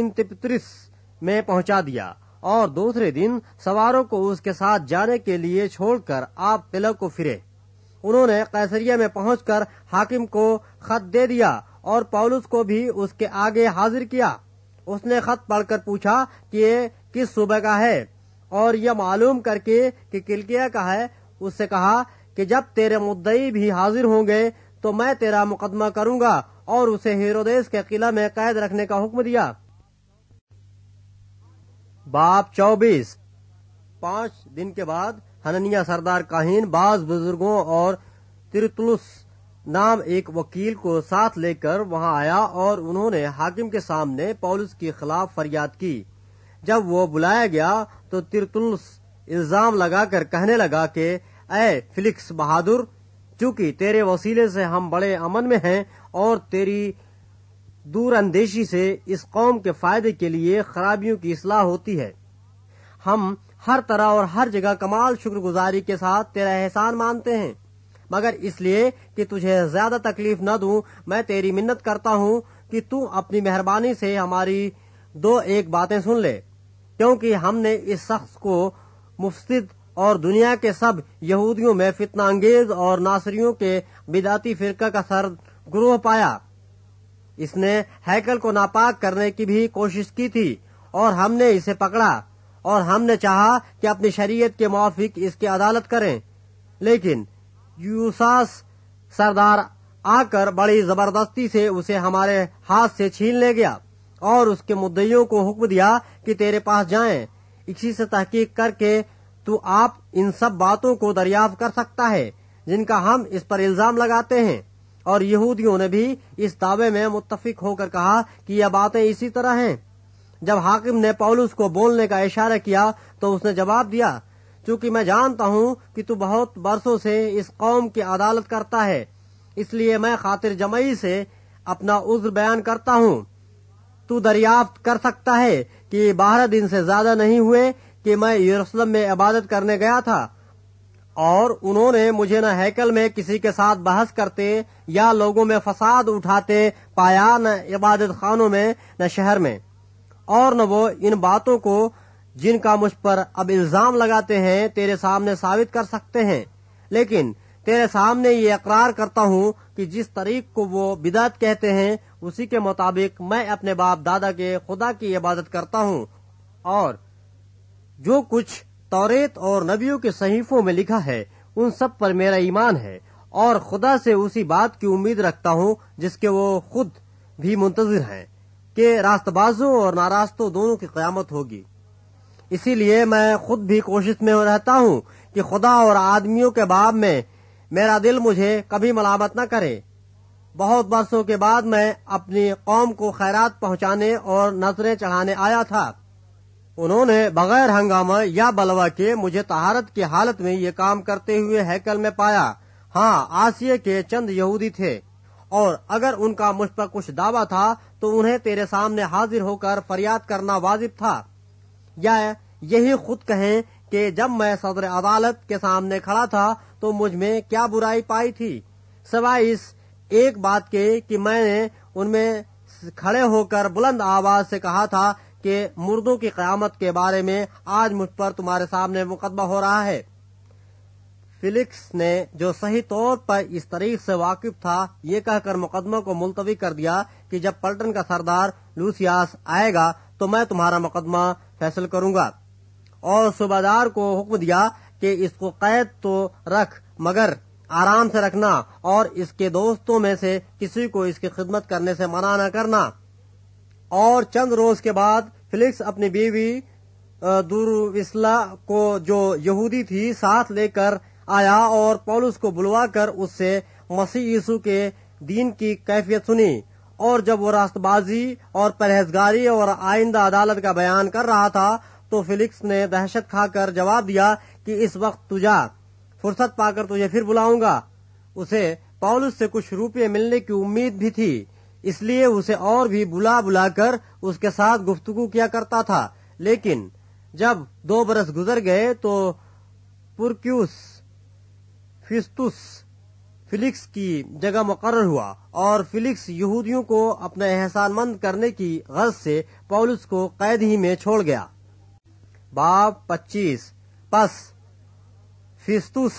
इन में पहुंचा दिया और दूसरे दिन सवारों को उसके साथ जाने के लिए छोड़कर आप तिलक को फिरे उन्होंने कैसरिया में पहुंचकर हाकिम को खत दे दिया और पौलुस को भी उसके आगे हाजिर किया उसने खत पढ़कर पूछा कि ये किस सूबे का है और यह मालूम करके कि किलकिया का है उससे कहा कि जब तेरे मुद्दई भी हाजिर होंगे तो मैं तेरा मुकदमा करूंगा और उसे हीरोदेश के किला में कैद रखने का हुक्म दिया बाप चौबीस पांच दिन के बाद हननिया सरदार काहिन बाज बुजुर्गों और तिरतुलस नाम एक वकील को साथ लेकर वहां आया और उन्होंने हाकिम के सामने पौलुस के खिलाफ फरियाद की जब वो बुलाया गया तो तिरतुलस इल्जाम लगाकर कहने लगा कि अय फिलिक्स बहादुर चूंकि तेरे वसीले से हम बड़े अमन में हैं और तेरी दूर अंदेशी से इस कौम के फायदे के लिए खराबियों की असलाह होती है हम हर तरह और हर जगह कमाल शुक्रगुजारी के साथ तेरा एहसान मानते हैं मगर इसलिए कि तुझे ज्यादा तकलीफ न दू मैं तेरी मिन्नत करता हूँ कि तू अपनी मेहरबानी से हमारी दो एक बातें सुन ले क्योंकि हमने इस शख्स को मुफ्त और दुनिया के सब यहूदियों में फितना अंगेज और नासरियों के बिदाती फिरका का सर ग्रोह पाया इसने हैकल को नापाक करने की भी कोशिश की थी और हमने इसे पकड़ा और हमने चाहा कि अपनी शरीयत के मुआफिक इसकी अदालत करें लेकिन यूसास सरदार आकर बड़ी जबरदस्ती से उसे हमारे हाथ से छीन ले गया और उसके मुद्दियों को हुक्म दिया कि तेरे पास जाएं इसी से तहकीक करके तू आप इन सब बातों को दरियाफ्त कर सकता है जिनका हम इस पर इल्जाम लगाते हैं और यहूदियों ने भी इस दावे में मुत्तफिक होकर कहा कि यह बातें इसी तरह हैं जब हाकिम ने पौलुस को बोलने का इशारा किया तो उसने जवाब दिया चूंकि मैं जानता हूं कि तू बहुत बरसों से इस कौम की अदालत करता है इसलिए मैं खातिर जमई से अपना उज्र बयान करता हूं तू दरियाफ्त कर सकता है कि बारह दिन से ज्यादा नहीं हुए कि मैं यरूशलेम में इबादत करने गया था और उन्होंने मुझे न हैकल में किसी के साथ बहस करते या लोगों में फसाद उठाते पाया न इबादत खानों में न शहर में और न वो इन बातों को जिनका मुझ पर अब इल्जाम लगाते हैं तेरे सामने साबित कर सकते हैं लेकिन तेरे सामने ये इकरार करता हूँ कि जिस तरीक को वो बिदात कहते हैं उसी के मुताबिक मैं अपने बाप दादा के खुदा की इबादत करता हूँ और जो कुछ तौरेत और नबियों के सहीफों में लिखा है उन सब पर मेरा ईमान है और खुदा से उसी बात की उम्मीद रखता हूँ जिसके वो खुद भी मुंतजर हैं कि रास्तबाजों और नारास्तों दोनों की क्यामत होगी इसीलिए मैं खुद भी कोशिश में रहता हूँ कि खुदा और आदमियों के बाब में मेरा दिल मुझे कभी मलामत न करे बहुत बरसों के बाद मैं अपनी कौम को खैरात पहुंचाने और नजरें चढ़ाने आया था उन्होंने बगैर हंगामा या बलवा के मुझे तहारत की हालत में ये काम करते हुए हैकल में पाया हाँ आसिया के चंद यहूदी थे और अगर उनका मुझ पर कुछ दावा था तो उन्हें तेरे सामने हाजिर होकर फरियाद करना वाजिब था या यही खुद कहें कि जब मैं सदर अदालत के सामने खड़ा था तो मुझ में क्या बुराई पाई थी सिवाय इस एक बात के कि मैंने उनमें खड़े होकर बुलंद आवाज से कहा था के मुर्दों की क्यामत के बारे में आज मुझ पर तुम्हारे सामने मुकदमा हो रहा है फिलिक्स ने जो सही तौर पर इस तरीक से वाकिफ था ये कहकर मुकदमे को मुलतवी कर दिया कि जब पल्टन का सरदार लूसियास आएगा तो मैं तुम्हारा मुकदमा फैसल करूंगा और सूबादार को हुक्म दिया कि इसको कैद तो रख मगर आराम से रखना और इसके दोस्तों में से किसी को इसकी खिदमत करने से मना न करना और चंद रोज के बाद फिलिक्स अपनी बीवी दुर्विस्ला को जो यहूदी थी साथ लेकर आया और पौलुस को बुलवाकर उससे मसीह यीशु के दीन की कैफियत सुनी और जब वो रास्तबाजी और परहेजगारी और आइंदा अदालत का बयान कर रहा था तो फिलिक्स ने दहशत खाकर जवाब दिया कि इस वक्त तुझा फुर्सत पाकर तुझे फिर बुलाऊंगा उसे पौलुस से कुछ रुपये मिलने की उम्मीद भी थी इसलिए उसे और भी बुला बुलाकर उसके साथ गुफ्तगु किया करता था लेकिन जब दो बरस गुजर गए तो पुरक्यूस फिस्तुस फिलिक्स की जगह मुकर हुआ और फिलिक्स यहूदियों को अपना एहसानमंद करने की गर्ज से पौलुस को कैद ही में छोड़ गया बाप पच्चीस पस फिस्तुस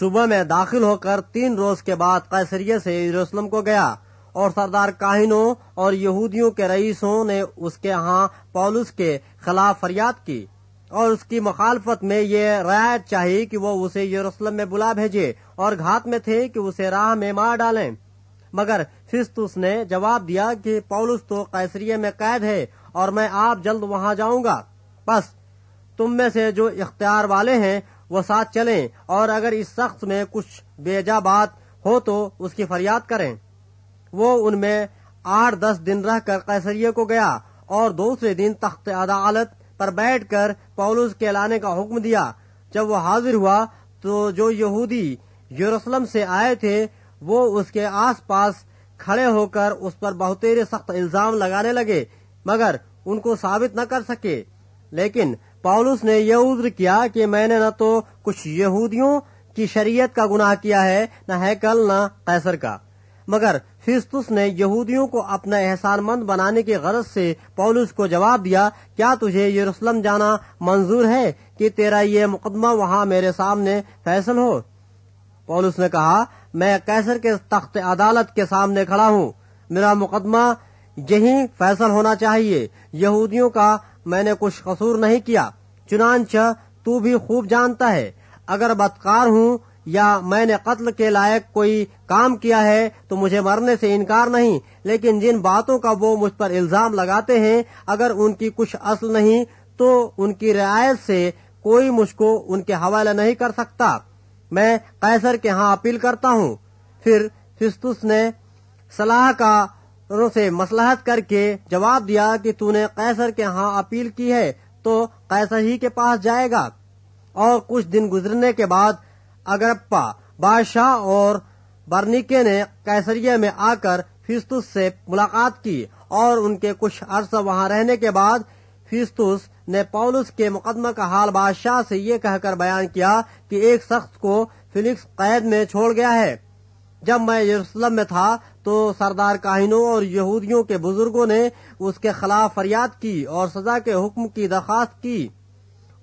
सुबह में दाखिल होकर तीन रोज के बाद कैसरिया से यरूशलेम को गया और सरदार काहिनों और यहूदियों के रईसों ने उसके यहाँ पॉलुस के खिलाफ फरियाद की और उसकी मुखालफत में ये रायत चाहिए कि वो उसे यरूशलेम में बुला भेजे और घात में थे कि उसे राह में मार डालें मगर फिस्त ने जवाब दिया कि पौलुस तो कैसरिया में कैद है और मैं आप जल्द वहां जाऊंगा बस तुम में से जो इख्तियार वाले हैं वो साथ चलें और अगर इस शख्स में कुछ बेजा बात हो तो उसकी फरियाद करें वो उनमें आठ दस दिन रहकर कैसरिया को गया और दूसरे दिन तख्त अदालत पर बैठकर के लाने का हुक्म दिया जब वो हाजिर हुआ तो जो यहूदी यरूशलेम से आए थे वो उसके आस पास खड़े होकर उस पर बहुतेरे सख्त इल्जाम लगाने लगे मगर उनको साबित न कर सके लेकिन पौलुस ने यह उज्र किया कि मैंने न तो कुछ यहूदियों की शरीयत का गुनाह किया है न है कल न कैसर का मगर फिस्तुस ने यहूदियों को अपना एहसानमंद बनाने की गरज से पौलुस को जवाब दिया क्या तुझे यरूशलेम जाना मंजूर है कि तेरा ये मुकदमा वहाँ मेरे सामने फैसल हो पौलुस ने कहा मैं कैसर के तख्त अदालत के सामने खड़ा हूँ मेरा मुकदमा यही फैसल होना चाहिए यहूदियों का मैंने कुछ कसूर नहीं किया चुनानचा तू भी खूब जानता है अगर बदकार हूँ या मैंने कत्ल के लायक कोई काम किया है तो मुझे मरने से इनकार नहीं लेकिन जिन बातों का वो मुझ पर इल्जाम लगाते हैं अगर उनकी कुछ असल नहीं तो उनकी रियायत से कोई मुझको उनके हवाले नहीं कर सकता मैं कैसर के यहाँ अपील करता हूँ फिर फिस्तुस ने सलाह का से मसलहत करके जवाब दिया कि तूने कैसर के यहाँ अपील की है तो कैसर ही के पास जाएगा और कुछ दिन गुजरने के बाद अगरप्पा बादशाह और बर्निके ने कैसरिया में आकर फिस्तुस से मुलाकात की और उनके कुछ अर्सा वहां रहने के बाद फिस्तुस ने पौलुस के मुकदमा का हाल बादशाह से ये कहकर बयान किया कि एक शख्स को फिलिक्स कैद में छोड़ गया है जब मैं यरूशलेम में था तो सरदार काहिनों और यहूदियों के बुजुर्गों ने उसके खिलाफ फरियाद की और सजा के हुक्म की दरखास्त की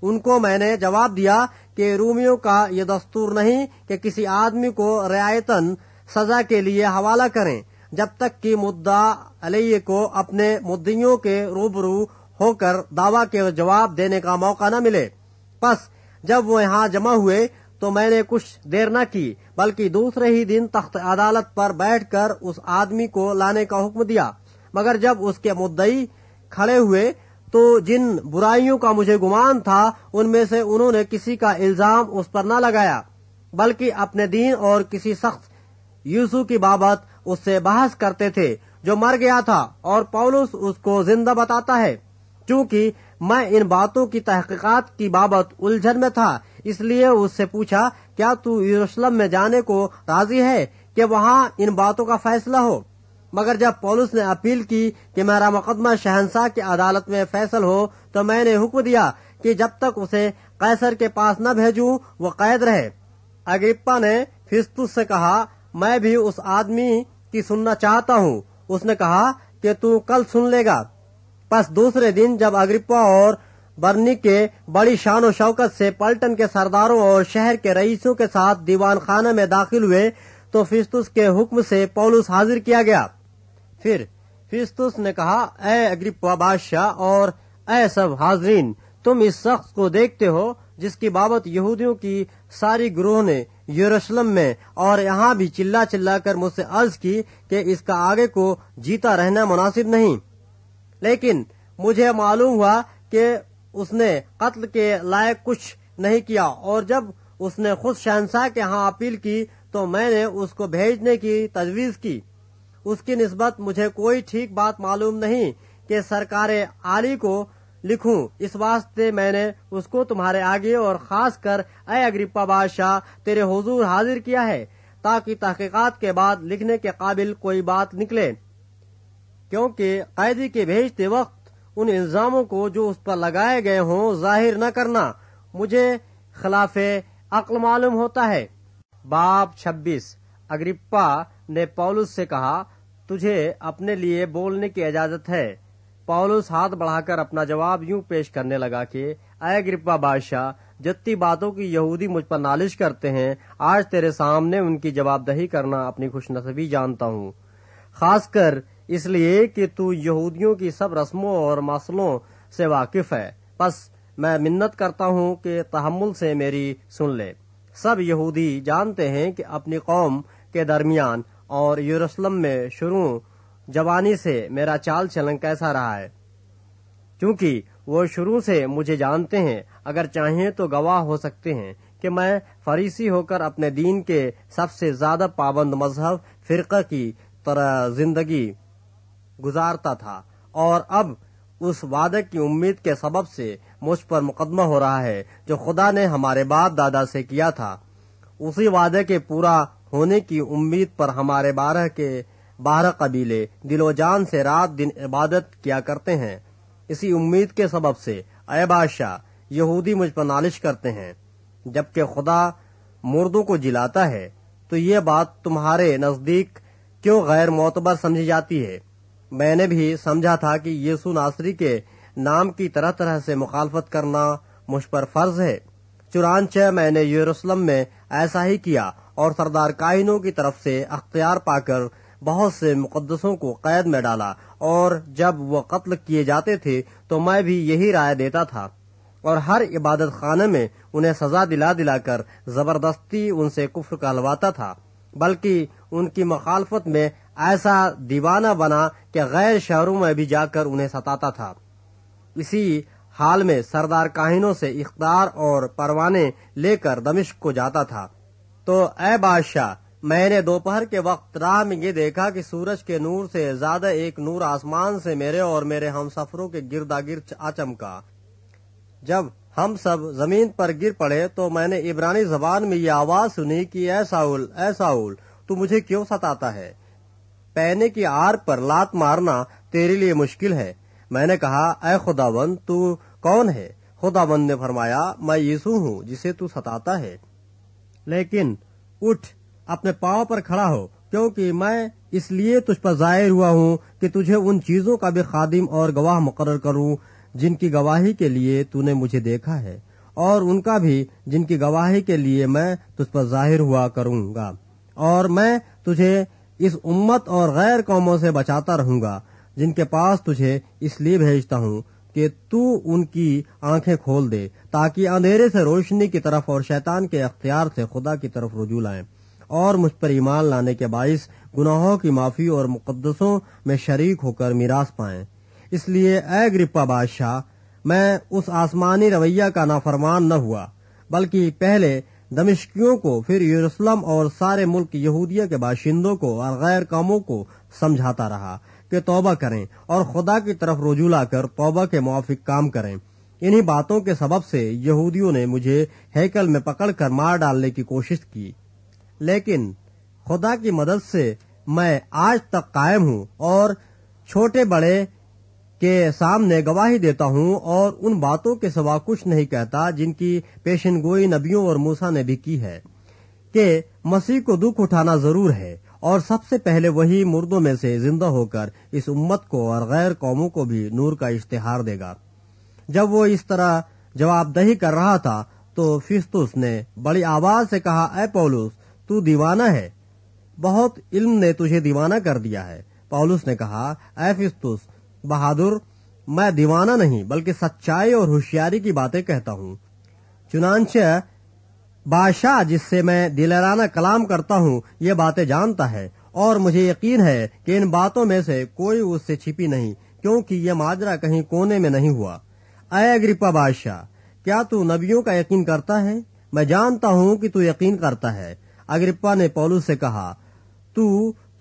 उनको मैंने जवाब दिया कि रूमियों का ये दस्तूर नहीं कि किसी आदमी को रियायतन सजा के लिए हवाला करें जब तक कि मुद्दा अलैये को अपने मुद्दियों के रूबरू होकर दावा के जवाब देने का मौका न मिले बस जब वो यहाँ जमा हुए तो मैंने कुछ देर न की बल्कि दूसरे ही दिन तख्त अदालत पर बैठकर उस आदमी को लाने का हुक्म दिया मगर जब उसके मुद्दई खड़े हुए तो जिन बुराइयों का मुझे गुमान था उनमें से उन्होंने किसी का इल्जाम उस पर न लगाया बल्कि अपने दीन और किसी शख्स यूसु की बाबत उससे बहस करते थे जो मर गया था और पौलुस उसको जिंदा बताता है क्योंकि मैं इन बातों की तहकीकात की बाबत उलझन में था इसलिए उससे पूछा क्या तू यरूशलेम में जाने को राजी है कि वहाँ इन बातों का फैसला हो मगर जब पोलिस ने अपील की कि मेरा मुकदमा शहनशाह की अदालत में फैसल हो तो मैंने हुक्म दिया कि जब तक उसे कैसर के पास न भेजूं वो कैद रहे अग्रिप्पा ने फिस्तुस से कहा मैं भी उस आदमी की सुनना चाहता हूँ उसने कहा कि तू कल सुन लेगा बस दूसरे दिन जब अग्रिप्पा और बर्नी के बड़ी शान और शौकत से पलटन के सरदारों और शहर के रईसों के साथ दीवान खाना में दाखिल हुए तो फिस्तुस के हुक्म से पौलुस हाजिर किया गया फिर फिस्तुस ने कहा ए अग्रिपा बादशाह और ए सब हाजरीन तुम इस शख्स को देखते हो जिसकी बाबत यहूदियों की सारी ग्रोह ने यरूशलेम में और यहाँ भी चिल्ला चिल्ला कर मुझसे अर्ज की कि इसका आगे को जीता रहना मुनासिब नहीं लेकिन मुझे मालूम हुआ कि उसने कत्ल के लायक कुछ नहीं किया और जब उसने खुद शहनशाह के यहाँ अपील की तो मैंने उसको भेजने की तजवीज की उसकी नस्बत मुझे कोई ठीक बात मालूम नहीं कि सरकार आली को लिखूं इस वास्ते मैंने उसको तुम्हारे आगे और खास कर अग्रिप्पा अग्रिपा बादशाह तेरे हुजूर हाजिर किया है ताकि तहकीकात के बाद लिखने के काबिल कोई बात निकले क्योंकि कैदी के भेजते वक्त उन इल्जामों को जो उस पर लगाए गए हों जाहिर न करना मुझे खिलाफ अक्ल मालूम होता है बाप छब्बीस अग्रिप्पा ने पौलुस से कहा तुझे अपने लिए बोलने की इजाजत है पौलुस हाथ बढ़ाकर अपना जवाब यूं पेश करने लगा कि अय गिरपा बादशाह जितनी बातों की यहूदी मुझ पर नालिश करते हैं आज तेरे सामने उनकी जवाबदही करना अपनी खुशनसीबी जानता हूँ खासकर इसलिए कि तू यहूदियों की सब रस्मों और मसलों से वाकिफ है बस मैं मिन्नत करता हूँ कि तहमुल से मेरी सुन ले सब यहूदी जानते हैं कि अपनी कौम के दरमियान और यूरोस्लम में शुरू जवानी से मेरा चाल चलन कैसा रहा है क्योंकि वो शुरू से मुझे जानते हैं अगर चाहें तो गवाह हो सकते हैं कि मैं फरीसी होकर अपने दीन के सबसे ज्यादा पाबंद मजहब फिरका की तरह जिंदगी गुजारता था और अब उस वादे की उम्मीद के सबब से मुझ पर मुकदमा हो रहा है जो खुदा ने हमारे बाप दादा से किया था उसी वादे के पूरा होने की उम्मीद पर हमारे बारह के बारह कबीले दिलोजान से रात दिन इबादत किया करते हैं इसी उम्मीद के सबब से अय बादशाह यहूदी मुझ पर नालिश करते हैं जबकि खुदा मुर्दों को जिलाता है तो ये बात तुम्हारे नज़दीक क्यों गैर मोतबर समझी जाती है मैंने भी समझा था कि यीशु नासरी के नाम की तरह तरह से मुखालफत करना मुझ पर फर्ज है चुरानचे मैंने यरूशलेम में ऐसा ही किया और सरदार काहिनों की तरफ से अख्तियार पाकर बहुत से मुकदसों को कैद में डाला और जब वो कत्ल किए जाते थे तो मैं भी यही राय देता था और हर इबादत खाने में उन्हें सजा दिला दिलाकर जबरदस्ती उनसे कुफ्र कहलवाता था बल्कि उनकी मखालफत में ऐसा दीवाना बना कि गैर शहरों में भी जाकर उन्हें सताता था इसी हाल में सरदार काहिनों से इख्तार और परवाने लेकर दमिश्क को जाता था तो ए बादशाह मैंने दोपहर के वक्त राह में ये देखा कि सूरज के नूर से ज्यादा एक नूर आसमान से मेरे और मेरे हम सफरों के गिरदागिर आचमका जब हम सब जमीन पर गिर पड़े तो मैंने इब्रानी जबान में ये आवाज सुनी कि ऐ साउल ऐ साउल तू मुझे क्यों सताता है पहने की आर पर लात मारना तेरे लिए मुश्किल है मैंने कहा ऐ खुदावन तू कौन है खुदावन ने फरमाया मैं यीशु हूँ जिसे तू सताता है लेकिन उठ अपने पाव पर खड़ा हो क्योंकि मैं इसलिए तुझ पर जाहिर हुआ हूँ कि तुझे उन चीजों का भी खादिम और गवाह मुकर करूँ जिनकी गवाही के लिए तूने मुझे देखा है और उनका भी जिनकी गवाही के लिए मैं तुझ पर जाहिर हुआ करूंगा और मैं तुझे इस उम्मत और गैर कौमों से बचाता रहूंगा जिनके पास तुझे इसलिए भेजता हूँ कि तू उनकी आंखें खोल दे ताकि अंधेरे से रोशनी की तरफ और शैतान के अख्तियार से खुदा की तरफ रुजू लाएं और मुझ पर ईमान लाने के बायस गुनाहों की माफी और मुकदसों में शरीक होकर मीरास पाए इसलिए ए ग्रिप्पा बादशाह मैं उस आसमानी रवैया का नाफरमान न हुआ बल्कि पहले दमिश्कियों को फिर यरूशलम और सारे मुल्क यहूदिया के बाशिंदों को और गैर कामों को समझाता रहा कि तौबा करें और खुदा की तरफ रुजू लाकर तौबा के मुआफिक काम करें इन्हीं बातों के सबब से यहूदियों ने मुझे हैकल में पकड़ कर मार डालने की कोशिश की लेकिन खुदा की मदद से मैं आज तक कायम हूँ और छोटे बड़े के सामने गवाही देता हूँ और उन बातों के सवा कुछ नहीं कहता जिनकी पेशन गोई नबियों और मूसा ने भी की है कि मसीह को दुख उठाना जरूर है और सबसे पहले वही मुर्दों में से जिंदा होकर इस उम्मत को और गैर कौमों को भी नूर का इश्तेहार देगा जब वो इस तरह जवाबदही कर रहा था तो फिस्तुस ने बड़ी आवाज से कहा ए पौलुस तू दीवाना है बहुत इल्म ने तुझे दीवाना कर दिया है पौलुस ने कहा ए फिस्तुस बहादुर मैं दीवाना नहीं बल्कि सच्चाई और होशियारी की बातें कहता हूँ चुनाच बादशाह जिससे मैं दिलराना कलाम करता हूँ ये बातें जानता है और मुझे यकीन है कि इन बातों में से कोई उससे छिपी नहीं क्योंकि ये माजरा कहीं कोने में नहीं हुआ अय अग्रिपा बादशाह क्या तू नबियों का यकीन करता है मैं जानता हूँ कि तू यकीन करता है अग्रिप्पा ने पोलू से कहा तू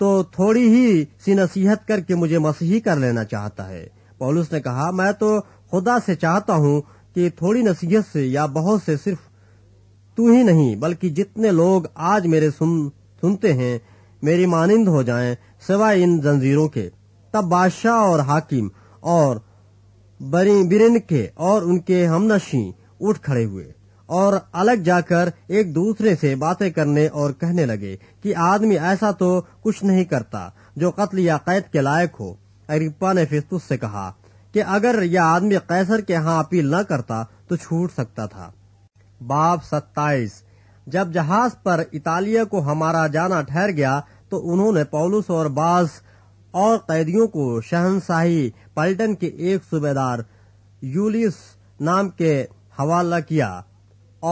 तो थोड़ी ही सी नसीहत करके मुझे मसीही कर लेना चाहता है पोलूस ने कहा मैं तो खुदा से चाहता हूँ कि थोड़ी नसीहत से या बहुत से सिर्फ तू ही नहीं बल्कि जितने लोग आज मेरे सुन सुनते हैं मेरी मानिंद हो जाएं सिवाय इन जंजीरों के तब बादशाह और हाकिम और बिरिंद के और उनके हमनशी उठ खड़े हुए और अलग जाकर एक दूसरे से बातें करने और कहने लगे कि आदमी ऐसा तो कुछ नहीं करता जो कत्ल या कैद के लायक हो अरिप्पा ने फिस्तुस से कहा कि अगर यह आदमी कैसर के यहाँ अपील न करता तो छूट सकता था बाब सत्ताईस जब जहाज पर इतालिया को हमारा जाना ठहर गया तो उन्होंने पौलुस और बास और कैदियों को शहनशाही पलटन के एक सूबेदार यूलिस नाम के हवाला किया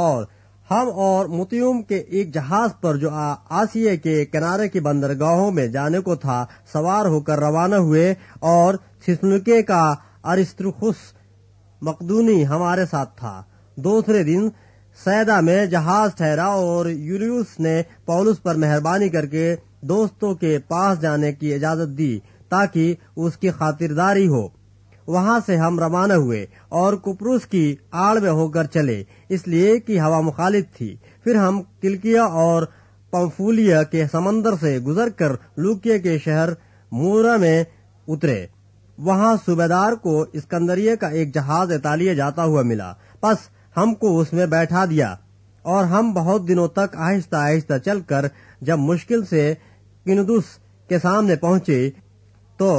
और हम और मुतियम के एक जहाज पर जो आसिया के किनारे की बंदरगाहों में जाने को था सवार होकर रवाना हुए और थिसलुके का अरिस्त्रुखुस मकदूनी हमारे साथ था दूसरे दिन सैदा में जहाज ठहरा और यूलियस ने पौलुस पर मेहरबानी करके दोस्तों के पास जाने की इजाजत दी ताकि उसकी खातिरदारी हो वहां से हम रवाना हुए और कुप्रूस की आड़ में होकर चले इसलिए कि हवा मुखालिफ थी फिर हम किलकिया और पंफूलिया के समंदर से गुजरकर लुकिया के शहर मोरा में उतरे वहां सूबेदार को स्कंदरिया का एक जहाज इतालिया जाता हुआ मिला बस हमको उसमें बैठा दिया और हम बहुत दिनों तक आहिस्ता आहिस्ता चलकर जब मुश्किल से किनदुस के सामने पहुंचे तो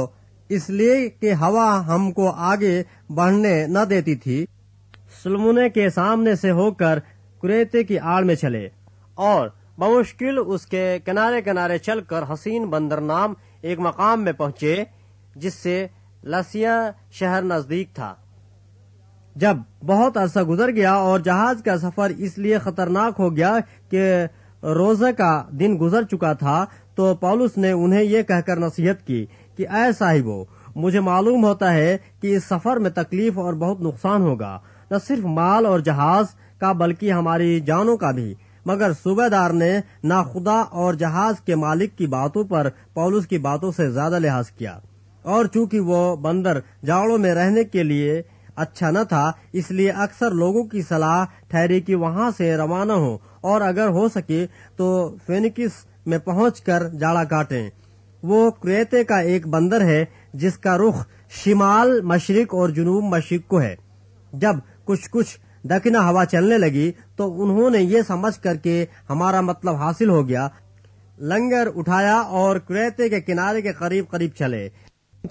इसलिए कि हवा हमको आगे बढ़ने न देती थी सुलमुने के सामने से होकर कुरेते की आड़ में चले और बमुश्किल उसके किनारे किनारे चलकर हसीन बंदर नाम एक मकाम में पहुंचे जिससे लसिया शहर नजदीक था जब बहुत अरसा गुजर गया और जहाज का सफर इसलिए खतरनाक हो गया कि रोजे का दिन गुजर चुका था तो पॉलुस ने उन्हें ये कहकर नसीहत की कि अय साहिबो मुझे मालूम होता है कि इस सफर में तकलीफ और बहुत नुकसान होगा न सिर्फ माल और जहाज का बल्कि हमारी जानों का भी मगर सूबेदार ने ना खुदा और जहाज के मालिक की बातों पर पॉलुस की बातों से ज्यादा लिहाज किया और चूंकि वो बंदर जाड़ों में रहने के लिए अच्छा न था इसलिए अक्सर लोगों की सलाह ठहरी कि वहाँ से रवाना हो और अगर हो सके तो फेनिकिस में पहुँच कर जाड़ा काटे वो क्रेते का एक बंदर है जिसका रुख शिमाल मशरक और जुनूब मशरक को है जब कुछ कुछ दखना हवा चलने लगी तो उन्होंने ये समझ करके हमारा मतलब हासिल हो गया लंगर उठाया और क्रेते के किनारे के करीब करीब चले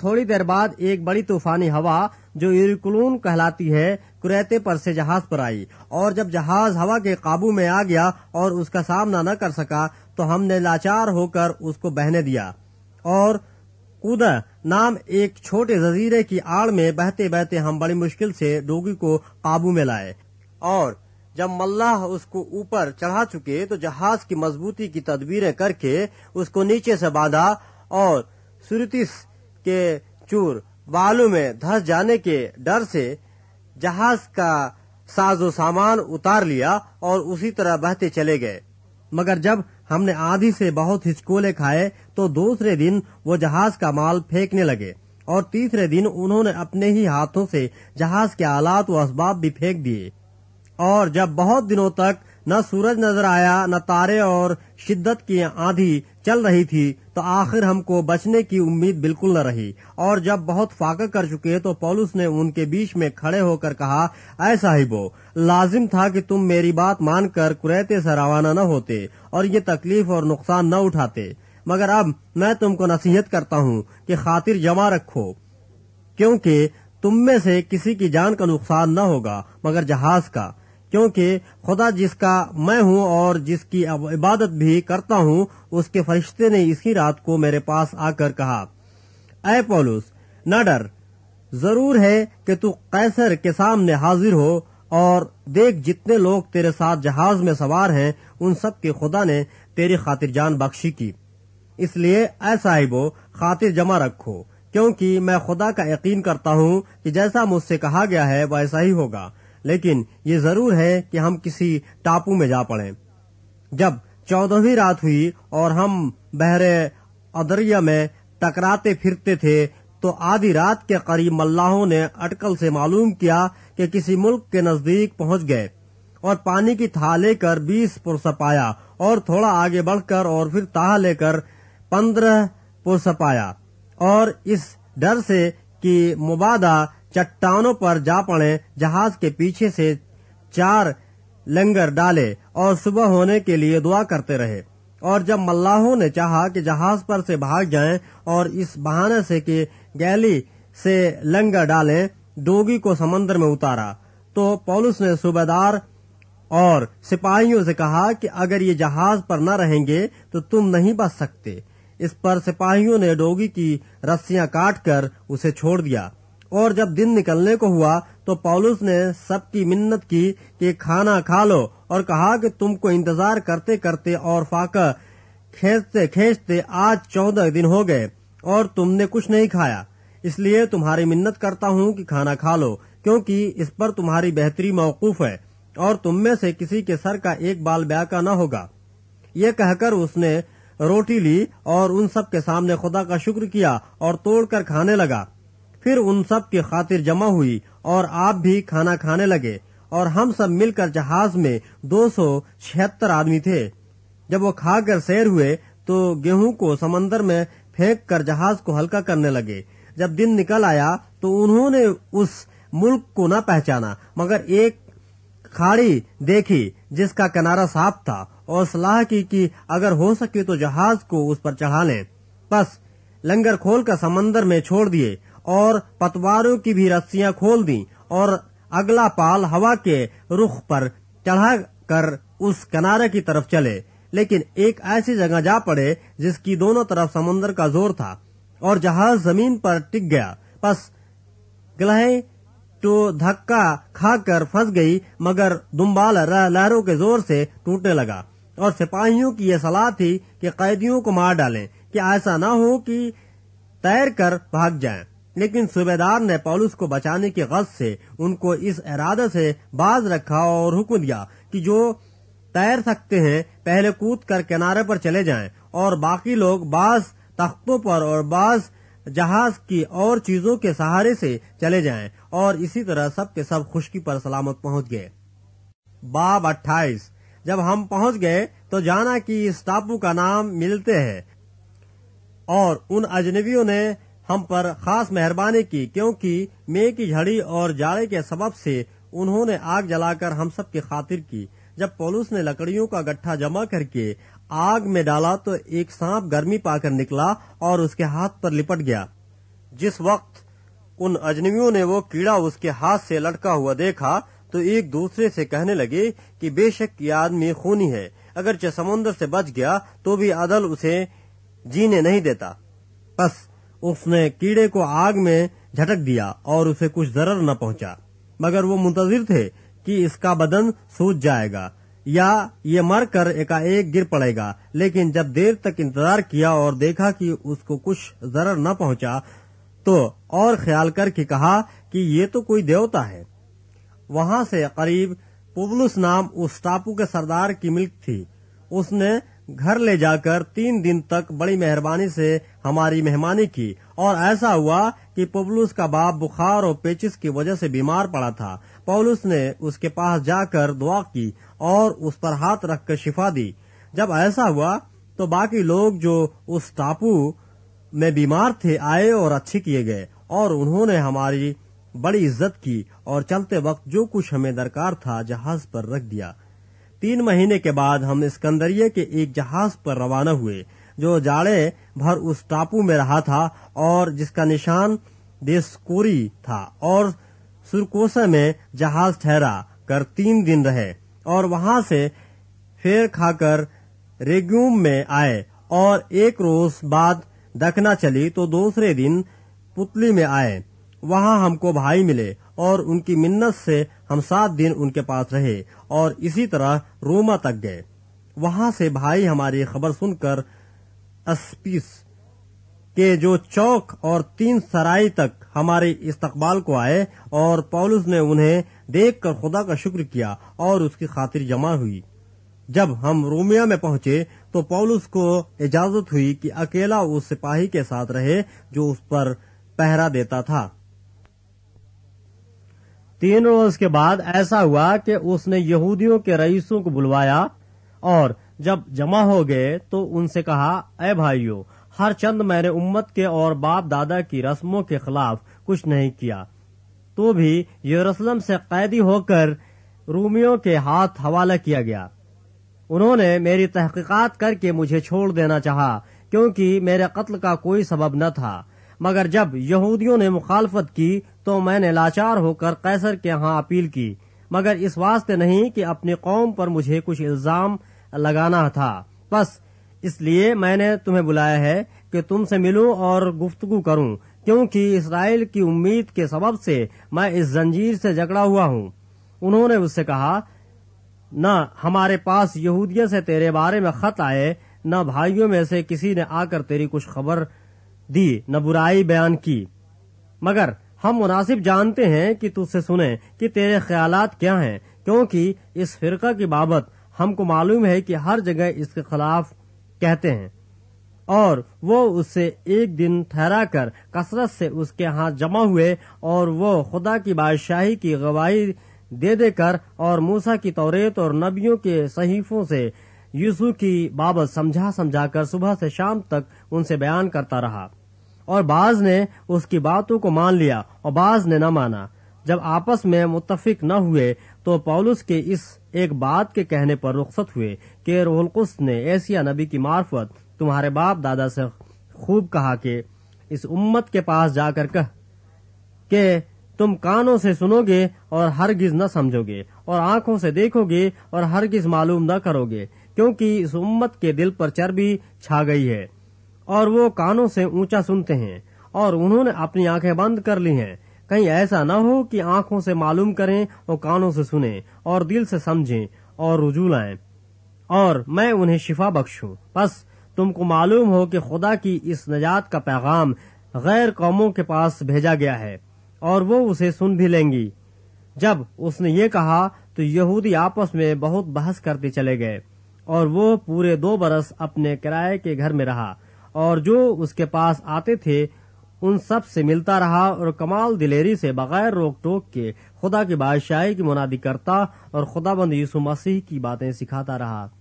थोड़ी देर बाद एक बड़ी तूफानी हवा जो यूरिकुलून कहलाती है कुरैते पर से जहाज पर आई और जब जहाज हवा के काबू में आ गया और उसका सामना न कर सका तो हमने लाचार होकर उसको बहने दिया और कुद नाम एक छोटे जजीरे की आड़ में बहते बहते हम बड़ी मुश्किल से डोगी को काबू में लाए और जब मल्लाह उसको ऊपर चढ़ा चुके तो जहाज की मजबूती की तदबीरें करके उसको नीचे से बांधा और सुरतिस के चूर बालू में धस जाने के डर से जहाज का साजो सामान उतार लिया और उसी तरह बहते चले गए मगर जब हमने आधी से बहुत हिचकोले खाए तो दूसरे दिन वो जहाज का माल फेंकने लगे और तीसरे दिन उन्होंने अपने ही हाथों से जहाज के आलात व असबाब भी फेंक दिए और जब बहुत दिनों तक न सूरज नजर आया न तारे और शिद्दत की आधी चल रही थी तो आखिर हमको बचने की उम्मीद बिल्कुल न रही और जब बहुत फाका कर चुके तो पौलुस ने उनके बीच में खड़े होकर कहा ऐ साहिबो लाजिम था कि तुम मेरी बात मानकर कुरैते से रवाना न होते और ये तकलीफ और नुकसान न उठाते मगर अब मैं तुमको नसीहत करता हूँ कि खातिर जमा रखो क्योंकि तुम में से किसी की जान का नुकसान न होगा मगर जहाज का क्योंकि खुदा जिसका मैं हूँ और जिसकी अब इबादत भी करता हूँ उसके फरिश्ते ने इसी रात को मेरे पास आकर कहा ऐ पोलूस न डर जरूर है कि तू कैसर के सामने हाजिर हो और देख जितने लोग तेरे साथ जहाज में सवार हैं उन सब के खुदा ने तेरी खातिर जान बख्शी की इसलिए साहिबो खातिर जमा रखो क्योंकि मैं खुदा का यकीन करता हूँ कि जैसा मुझसे कहा गया है वैसा ही होगा लेकिन ये जरूर है कि हम किसी टापू में जा पड़े जब चौदहवीं रात हुई और हम बहरे अदरिया में टकराते फिरते थे तो आधी रात के करीब मल्लाहों ने अटकल से मालूम किया कि किसी मुल्क के नजदीक पहुंच गए और पानी की था लेकर बीस पुरसप पाया और थोड़ा आगे बढ़कर और फिर ताह लेकर पंद्रह पुरस पाया और इस डर से कि मुबादा चट्टानों पर जा पड़े जहाज के पीछे से चार लंगर डाले और सुबह होने के लिए दुआ करते रहे और जब मल्लाहों ने चाहा कि जहाज पर से भाग जाएं और इस बहाने से कि गैली से लंगर डालें डोगी को समंदर में उतारा तो पोलिस ने सूबेदार और सिपाहियों से कहा कि अगर ये जहाज पर न रहेंगे तो तुम नहीं बच सकते इस पर सिपाहियों ने डोगी की रस्सियां काटकर उसे छोड़ दिया और जब दिन निकलने को हुआ तो पौलुस ने सबकी मिन्नत की कि खाना खा लो और कहा कि तुमको इंतजार करते करते और फाका खेचते खेचते आज चौदह दिन हो गए और तुमने कुछ नहीं खाया इसलिए तुम्हारी मिन्नत करता हूँ कि खाना खा लो क्योंकि इस पर तुम्हारी बेहतरी मौकूफ है और तुम में से किसी के सर का एक बाल ब्याका न होगा ये कहकर उसने रोटी ली और उन सब के सामने खुदा का शुक्र किया और तोड़कर खाने लगा फिर उन सब की खातिर जमा हुई और आप भी खाना खाने लगे और हम सब मिलकर जहाज में दो आदमी थे जब वो खाकर सैर हुए तो गेहूं को समंदर में फेंक कर जहाज को हल्का करने लगे जब दिन निकल आया तो उन्होंने उस मुल्क को न पहचाना मगर एक खाड़ी देखी जिसका किनारा साफ था और सलाह की कि अगर हो सके तो जहाज को उस पर चढ़ा लें बस लंगर खोल कर समंदर में छोड़ दिए और पतवारों की भी रस्सियां खोल दी और अगला पाल हवा के रुख पर चढ़ा कर उस किनारे की तरफ चले लेकिन एक ऐसी जगह जा पड़े जिसकी दोनों तरफ समुन्द्र का जोर था और जहाज जमीन पर टिक गया बस गलह तो धक्का खाकर फंस गई मगर दुम्बाल लहरों के जोर से टूटने लगा और सिपाहियों की यह सलाह थी कि कैदियों को मार डालें कि ऐसा ना हो कि तैर कर भाग जाएं। लेकिन सूबेदार ने पौलुस को बचाने की गज से उनको इस इरादे से बाज रखा और हुक्म दिया कि जो तैर सकते हैं पहले कूद कर किनारे पर चले जाएं और बाकी लोग बाज तख्तों पर और बाज जहाज की और चीजों के सहारे से चले जाएं और इसी तरह सब के सब खुशकी पर सलामत पहुंच गए बाब 28 जब हम पहुंच गए तो जाना कि इस टापू का नाम मिलते हैं और उन अजनबियों ने हम पर खास मेहरबानी की क्योंकि मे की झड़ी और जाड़े के सबब से उन्होंने आग जलाकर हम सब की खातिर की जब पोलूस ने लकड़ियों का गट्ठा जमा करके आग में डाला तो एक सांप गर्मी पाकर निकला और उसके हाथ पर लिपट गया जिस वक्त उन अजनबियों ने वो कीड़ा उसके हाथ से लटका हुआ देखा तो एक दूसरे से कहने लगे कि बेशक ये आदमी खूनी है अगर समुन्द्र से बच गया तो भी अदल उसे जीने नहीं देता बस उसने कीड़े को आग में झटक दिया और उसे कुछ जरर न पहुंचा मगर वो मुंतजिर थे कि इसका बदन सूज जाएगा या ये मर कर एकाएक गिर पड़ेगा लेकिन जब देर तक इंतजार किया और देखा कि उसको कुछ जरर न पहुंचा तो और ख्याल करके कहा कि ये तो कोई देवता है वहां से करीब पुबलुस नाम उस टापू के सरदार की मिल्क थी उसने घर ले जाकर तीन दिन तक बड़ी मेहरबानी से हमारी मेहमानी की और ऐसा हुआ कि पबलूस का बाप बुखार और पेचिस की वजह से बीमार पड़ा था पौलुस ने उसके पास जाकर दुआ की और उस पर हाथ रखकर शिफा दी जब ऐसा हुआ तो बाकी लोग जो उस टापू में बीमार थे आए और अच्छे किए गए और उन्होंने हमारी बड़ी इज्जत की और चलते वक्त जो कुछ हमें दरकार था जहाज पर रख दिया तीन महीने के बाद हम स्कंदरिये के एक जहाज पर रवाना हुए जो जाड़े भर उस टापू में रहा था और जिसका निशान देशकोरी था और सुरकोसा में जहाज ठहरा कर तीन दिन रहे और वहां से फेर खाकर रेग्यूम में आए और एक रोज बाद दखना चली तो दूसरे दिन पुतली में आए वहां हमको भाई मिले और उनकी मिन्नत से हम सात दिन उनके पास रहे और इसी तरह रोमा तक गए वहां से भाई हमारी खबर सुनकर अस्पीस के जो चौक और तीन सराय तक हमारे इस्तकबाल को आए और पौलुस ने उन्हें देखकर खुदा का शुक्र किया और उसकी खातिर जमा हुई जब हम रोमिया में पहुंचे तो पौलुस को इजाजत हुई कि अकेला उस सिपाही के साथ रहे जो उस पर पहरा देता था तीन रोज के बाद ऐसा हुआ कि उसने यहूदियों के रईसों को बुलवाया और जब जमा हो गए तो उनसे कहा अ भाइयों हर चंद मैंने उम्मत के और बाप दादा की रस्मों के खिलाफ कुछ नहीं किया तो भी यरूशलेम से कैदी होकर रूमियों के हाथ हवाला किया गया उन्होंने मेरी तहकीकात करके मुझे छोड़ देना चाहा क्योंकि मेरे कत्ल का कोई सबब न था मगर जब यहूदियों ने मुखालफत की तो मैंने लाचार होकर कैसर के यहाँ अपील की मगर इस वास्ते नहीं कि अपनी कौम पर मुझे कुछ इल्जाम लगाना था बस इसलिए मैंने तुम्हें बुलाया है कि तुमसे मिलूं और गुफ्तगु करूं क्योंकि इसराइल की उम्मीद के सबब से मैं इस जंजीर से झगड़ा हुआ हूं उन्होंने उससे कहा न हमारे पास यहूदियों से तेरे बारे में खत आए न भाइयों में से किसी ने आकर तेरी कुछ खबर दी न बुराई बयान की मगर हम मुनासिब जानते हैं कि तुझसे सुने कि तेरे ख्याल क्या हैं क्योंकि इस फिर की बाबत हमको मालूम है कि हर जगह इसके खिलाफ कहते हैं और वो उससे एक दिन ठहरा कर कसरत से उसके हाथ जमा हुए और वो खुदा की बादशाही की गवाही दे देकर और मूसा की तौरेत और नबियों के सहीफों से यूसु की बाबत समझा समझा कर सुबह से शाम तक उनसे बयान करता रहा और बाज ने उसकी बातों को मान लिया और बाज ने न माना जब आपस में मुतफिक न हुए तो पौलुस के इस एक बात के कहने पर रुख्सत हुए कि रोहलकुस ने एसिया नबी की मार्फत तुम्हारे बाप दादा से खूब कहा कि इस उम्मत के पास जाकर कह के तुम कानों से सुनोगे और हर गिज न समझोगे और आंखों से देखोगे और हर गिज मालूम न करोगे क्योंकि इस उम्मत के दिल पर चर्बी छा गई है और वो कानों से ऊंचा सुनते हैं और उन्होंने अपनी आंखें बंद कर ली हैं कहीं ऐसा न हो कि आंखों से मालूम करें और कानों से सुने और दिल से समझें और रुजू लाएं और मैं उन्हें शिफा बख्शूं बस तुमको मालूम हो कि खुदा की इस नजात का पैगाम गैर कौमों के पास भेजा गया है और वो उसे सुन भी लेंगी जब उसने ये कहा तो यहूदी आपस में बहुत बहस करते चले गए और वो पूरे दो बरस अपने किराए के घर में रहा और जो उसके पास आते थे उन सब से मिलता रहा और कमाल दिलेरी से बगैर रोक टोक के खुदा की बादशाही की मुनादी करता और खुदाबंद यूसु मसीह की बातें सिखाता रहा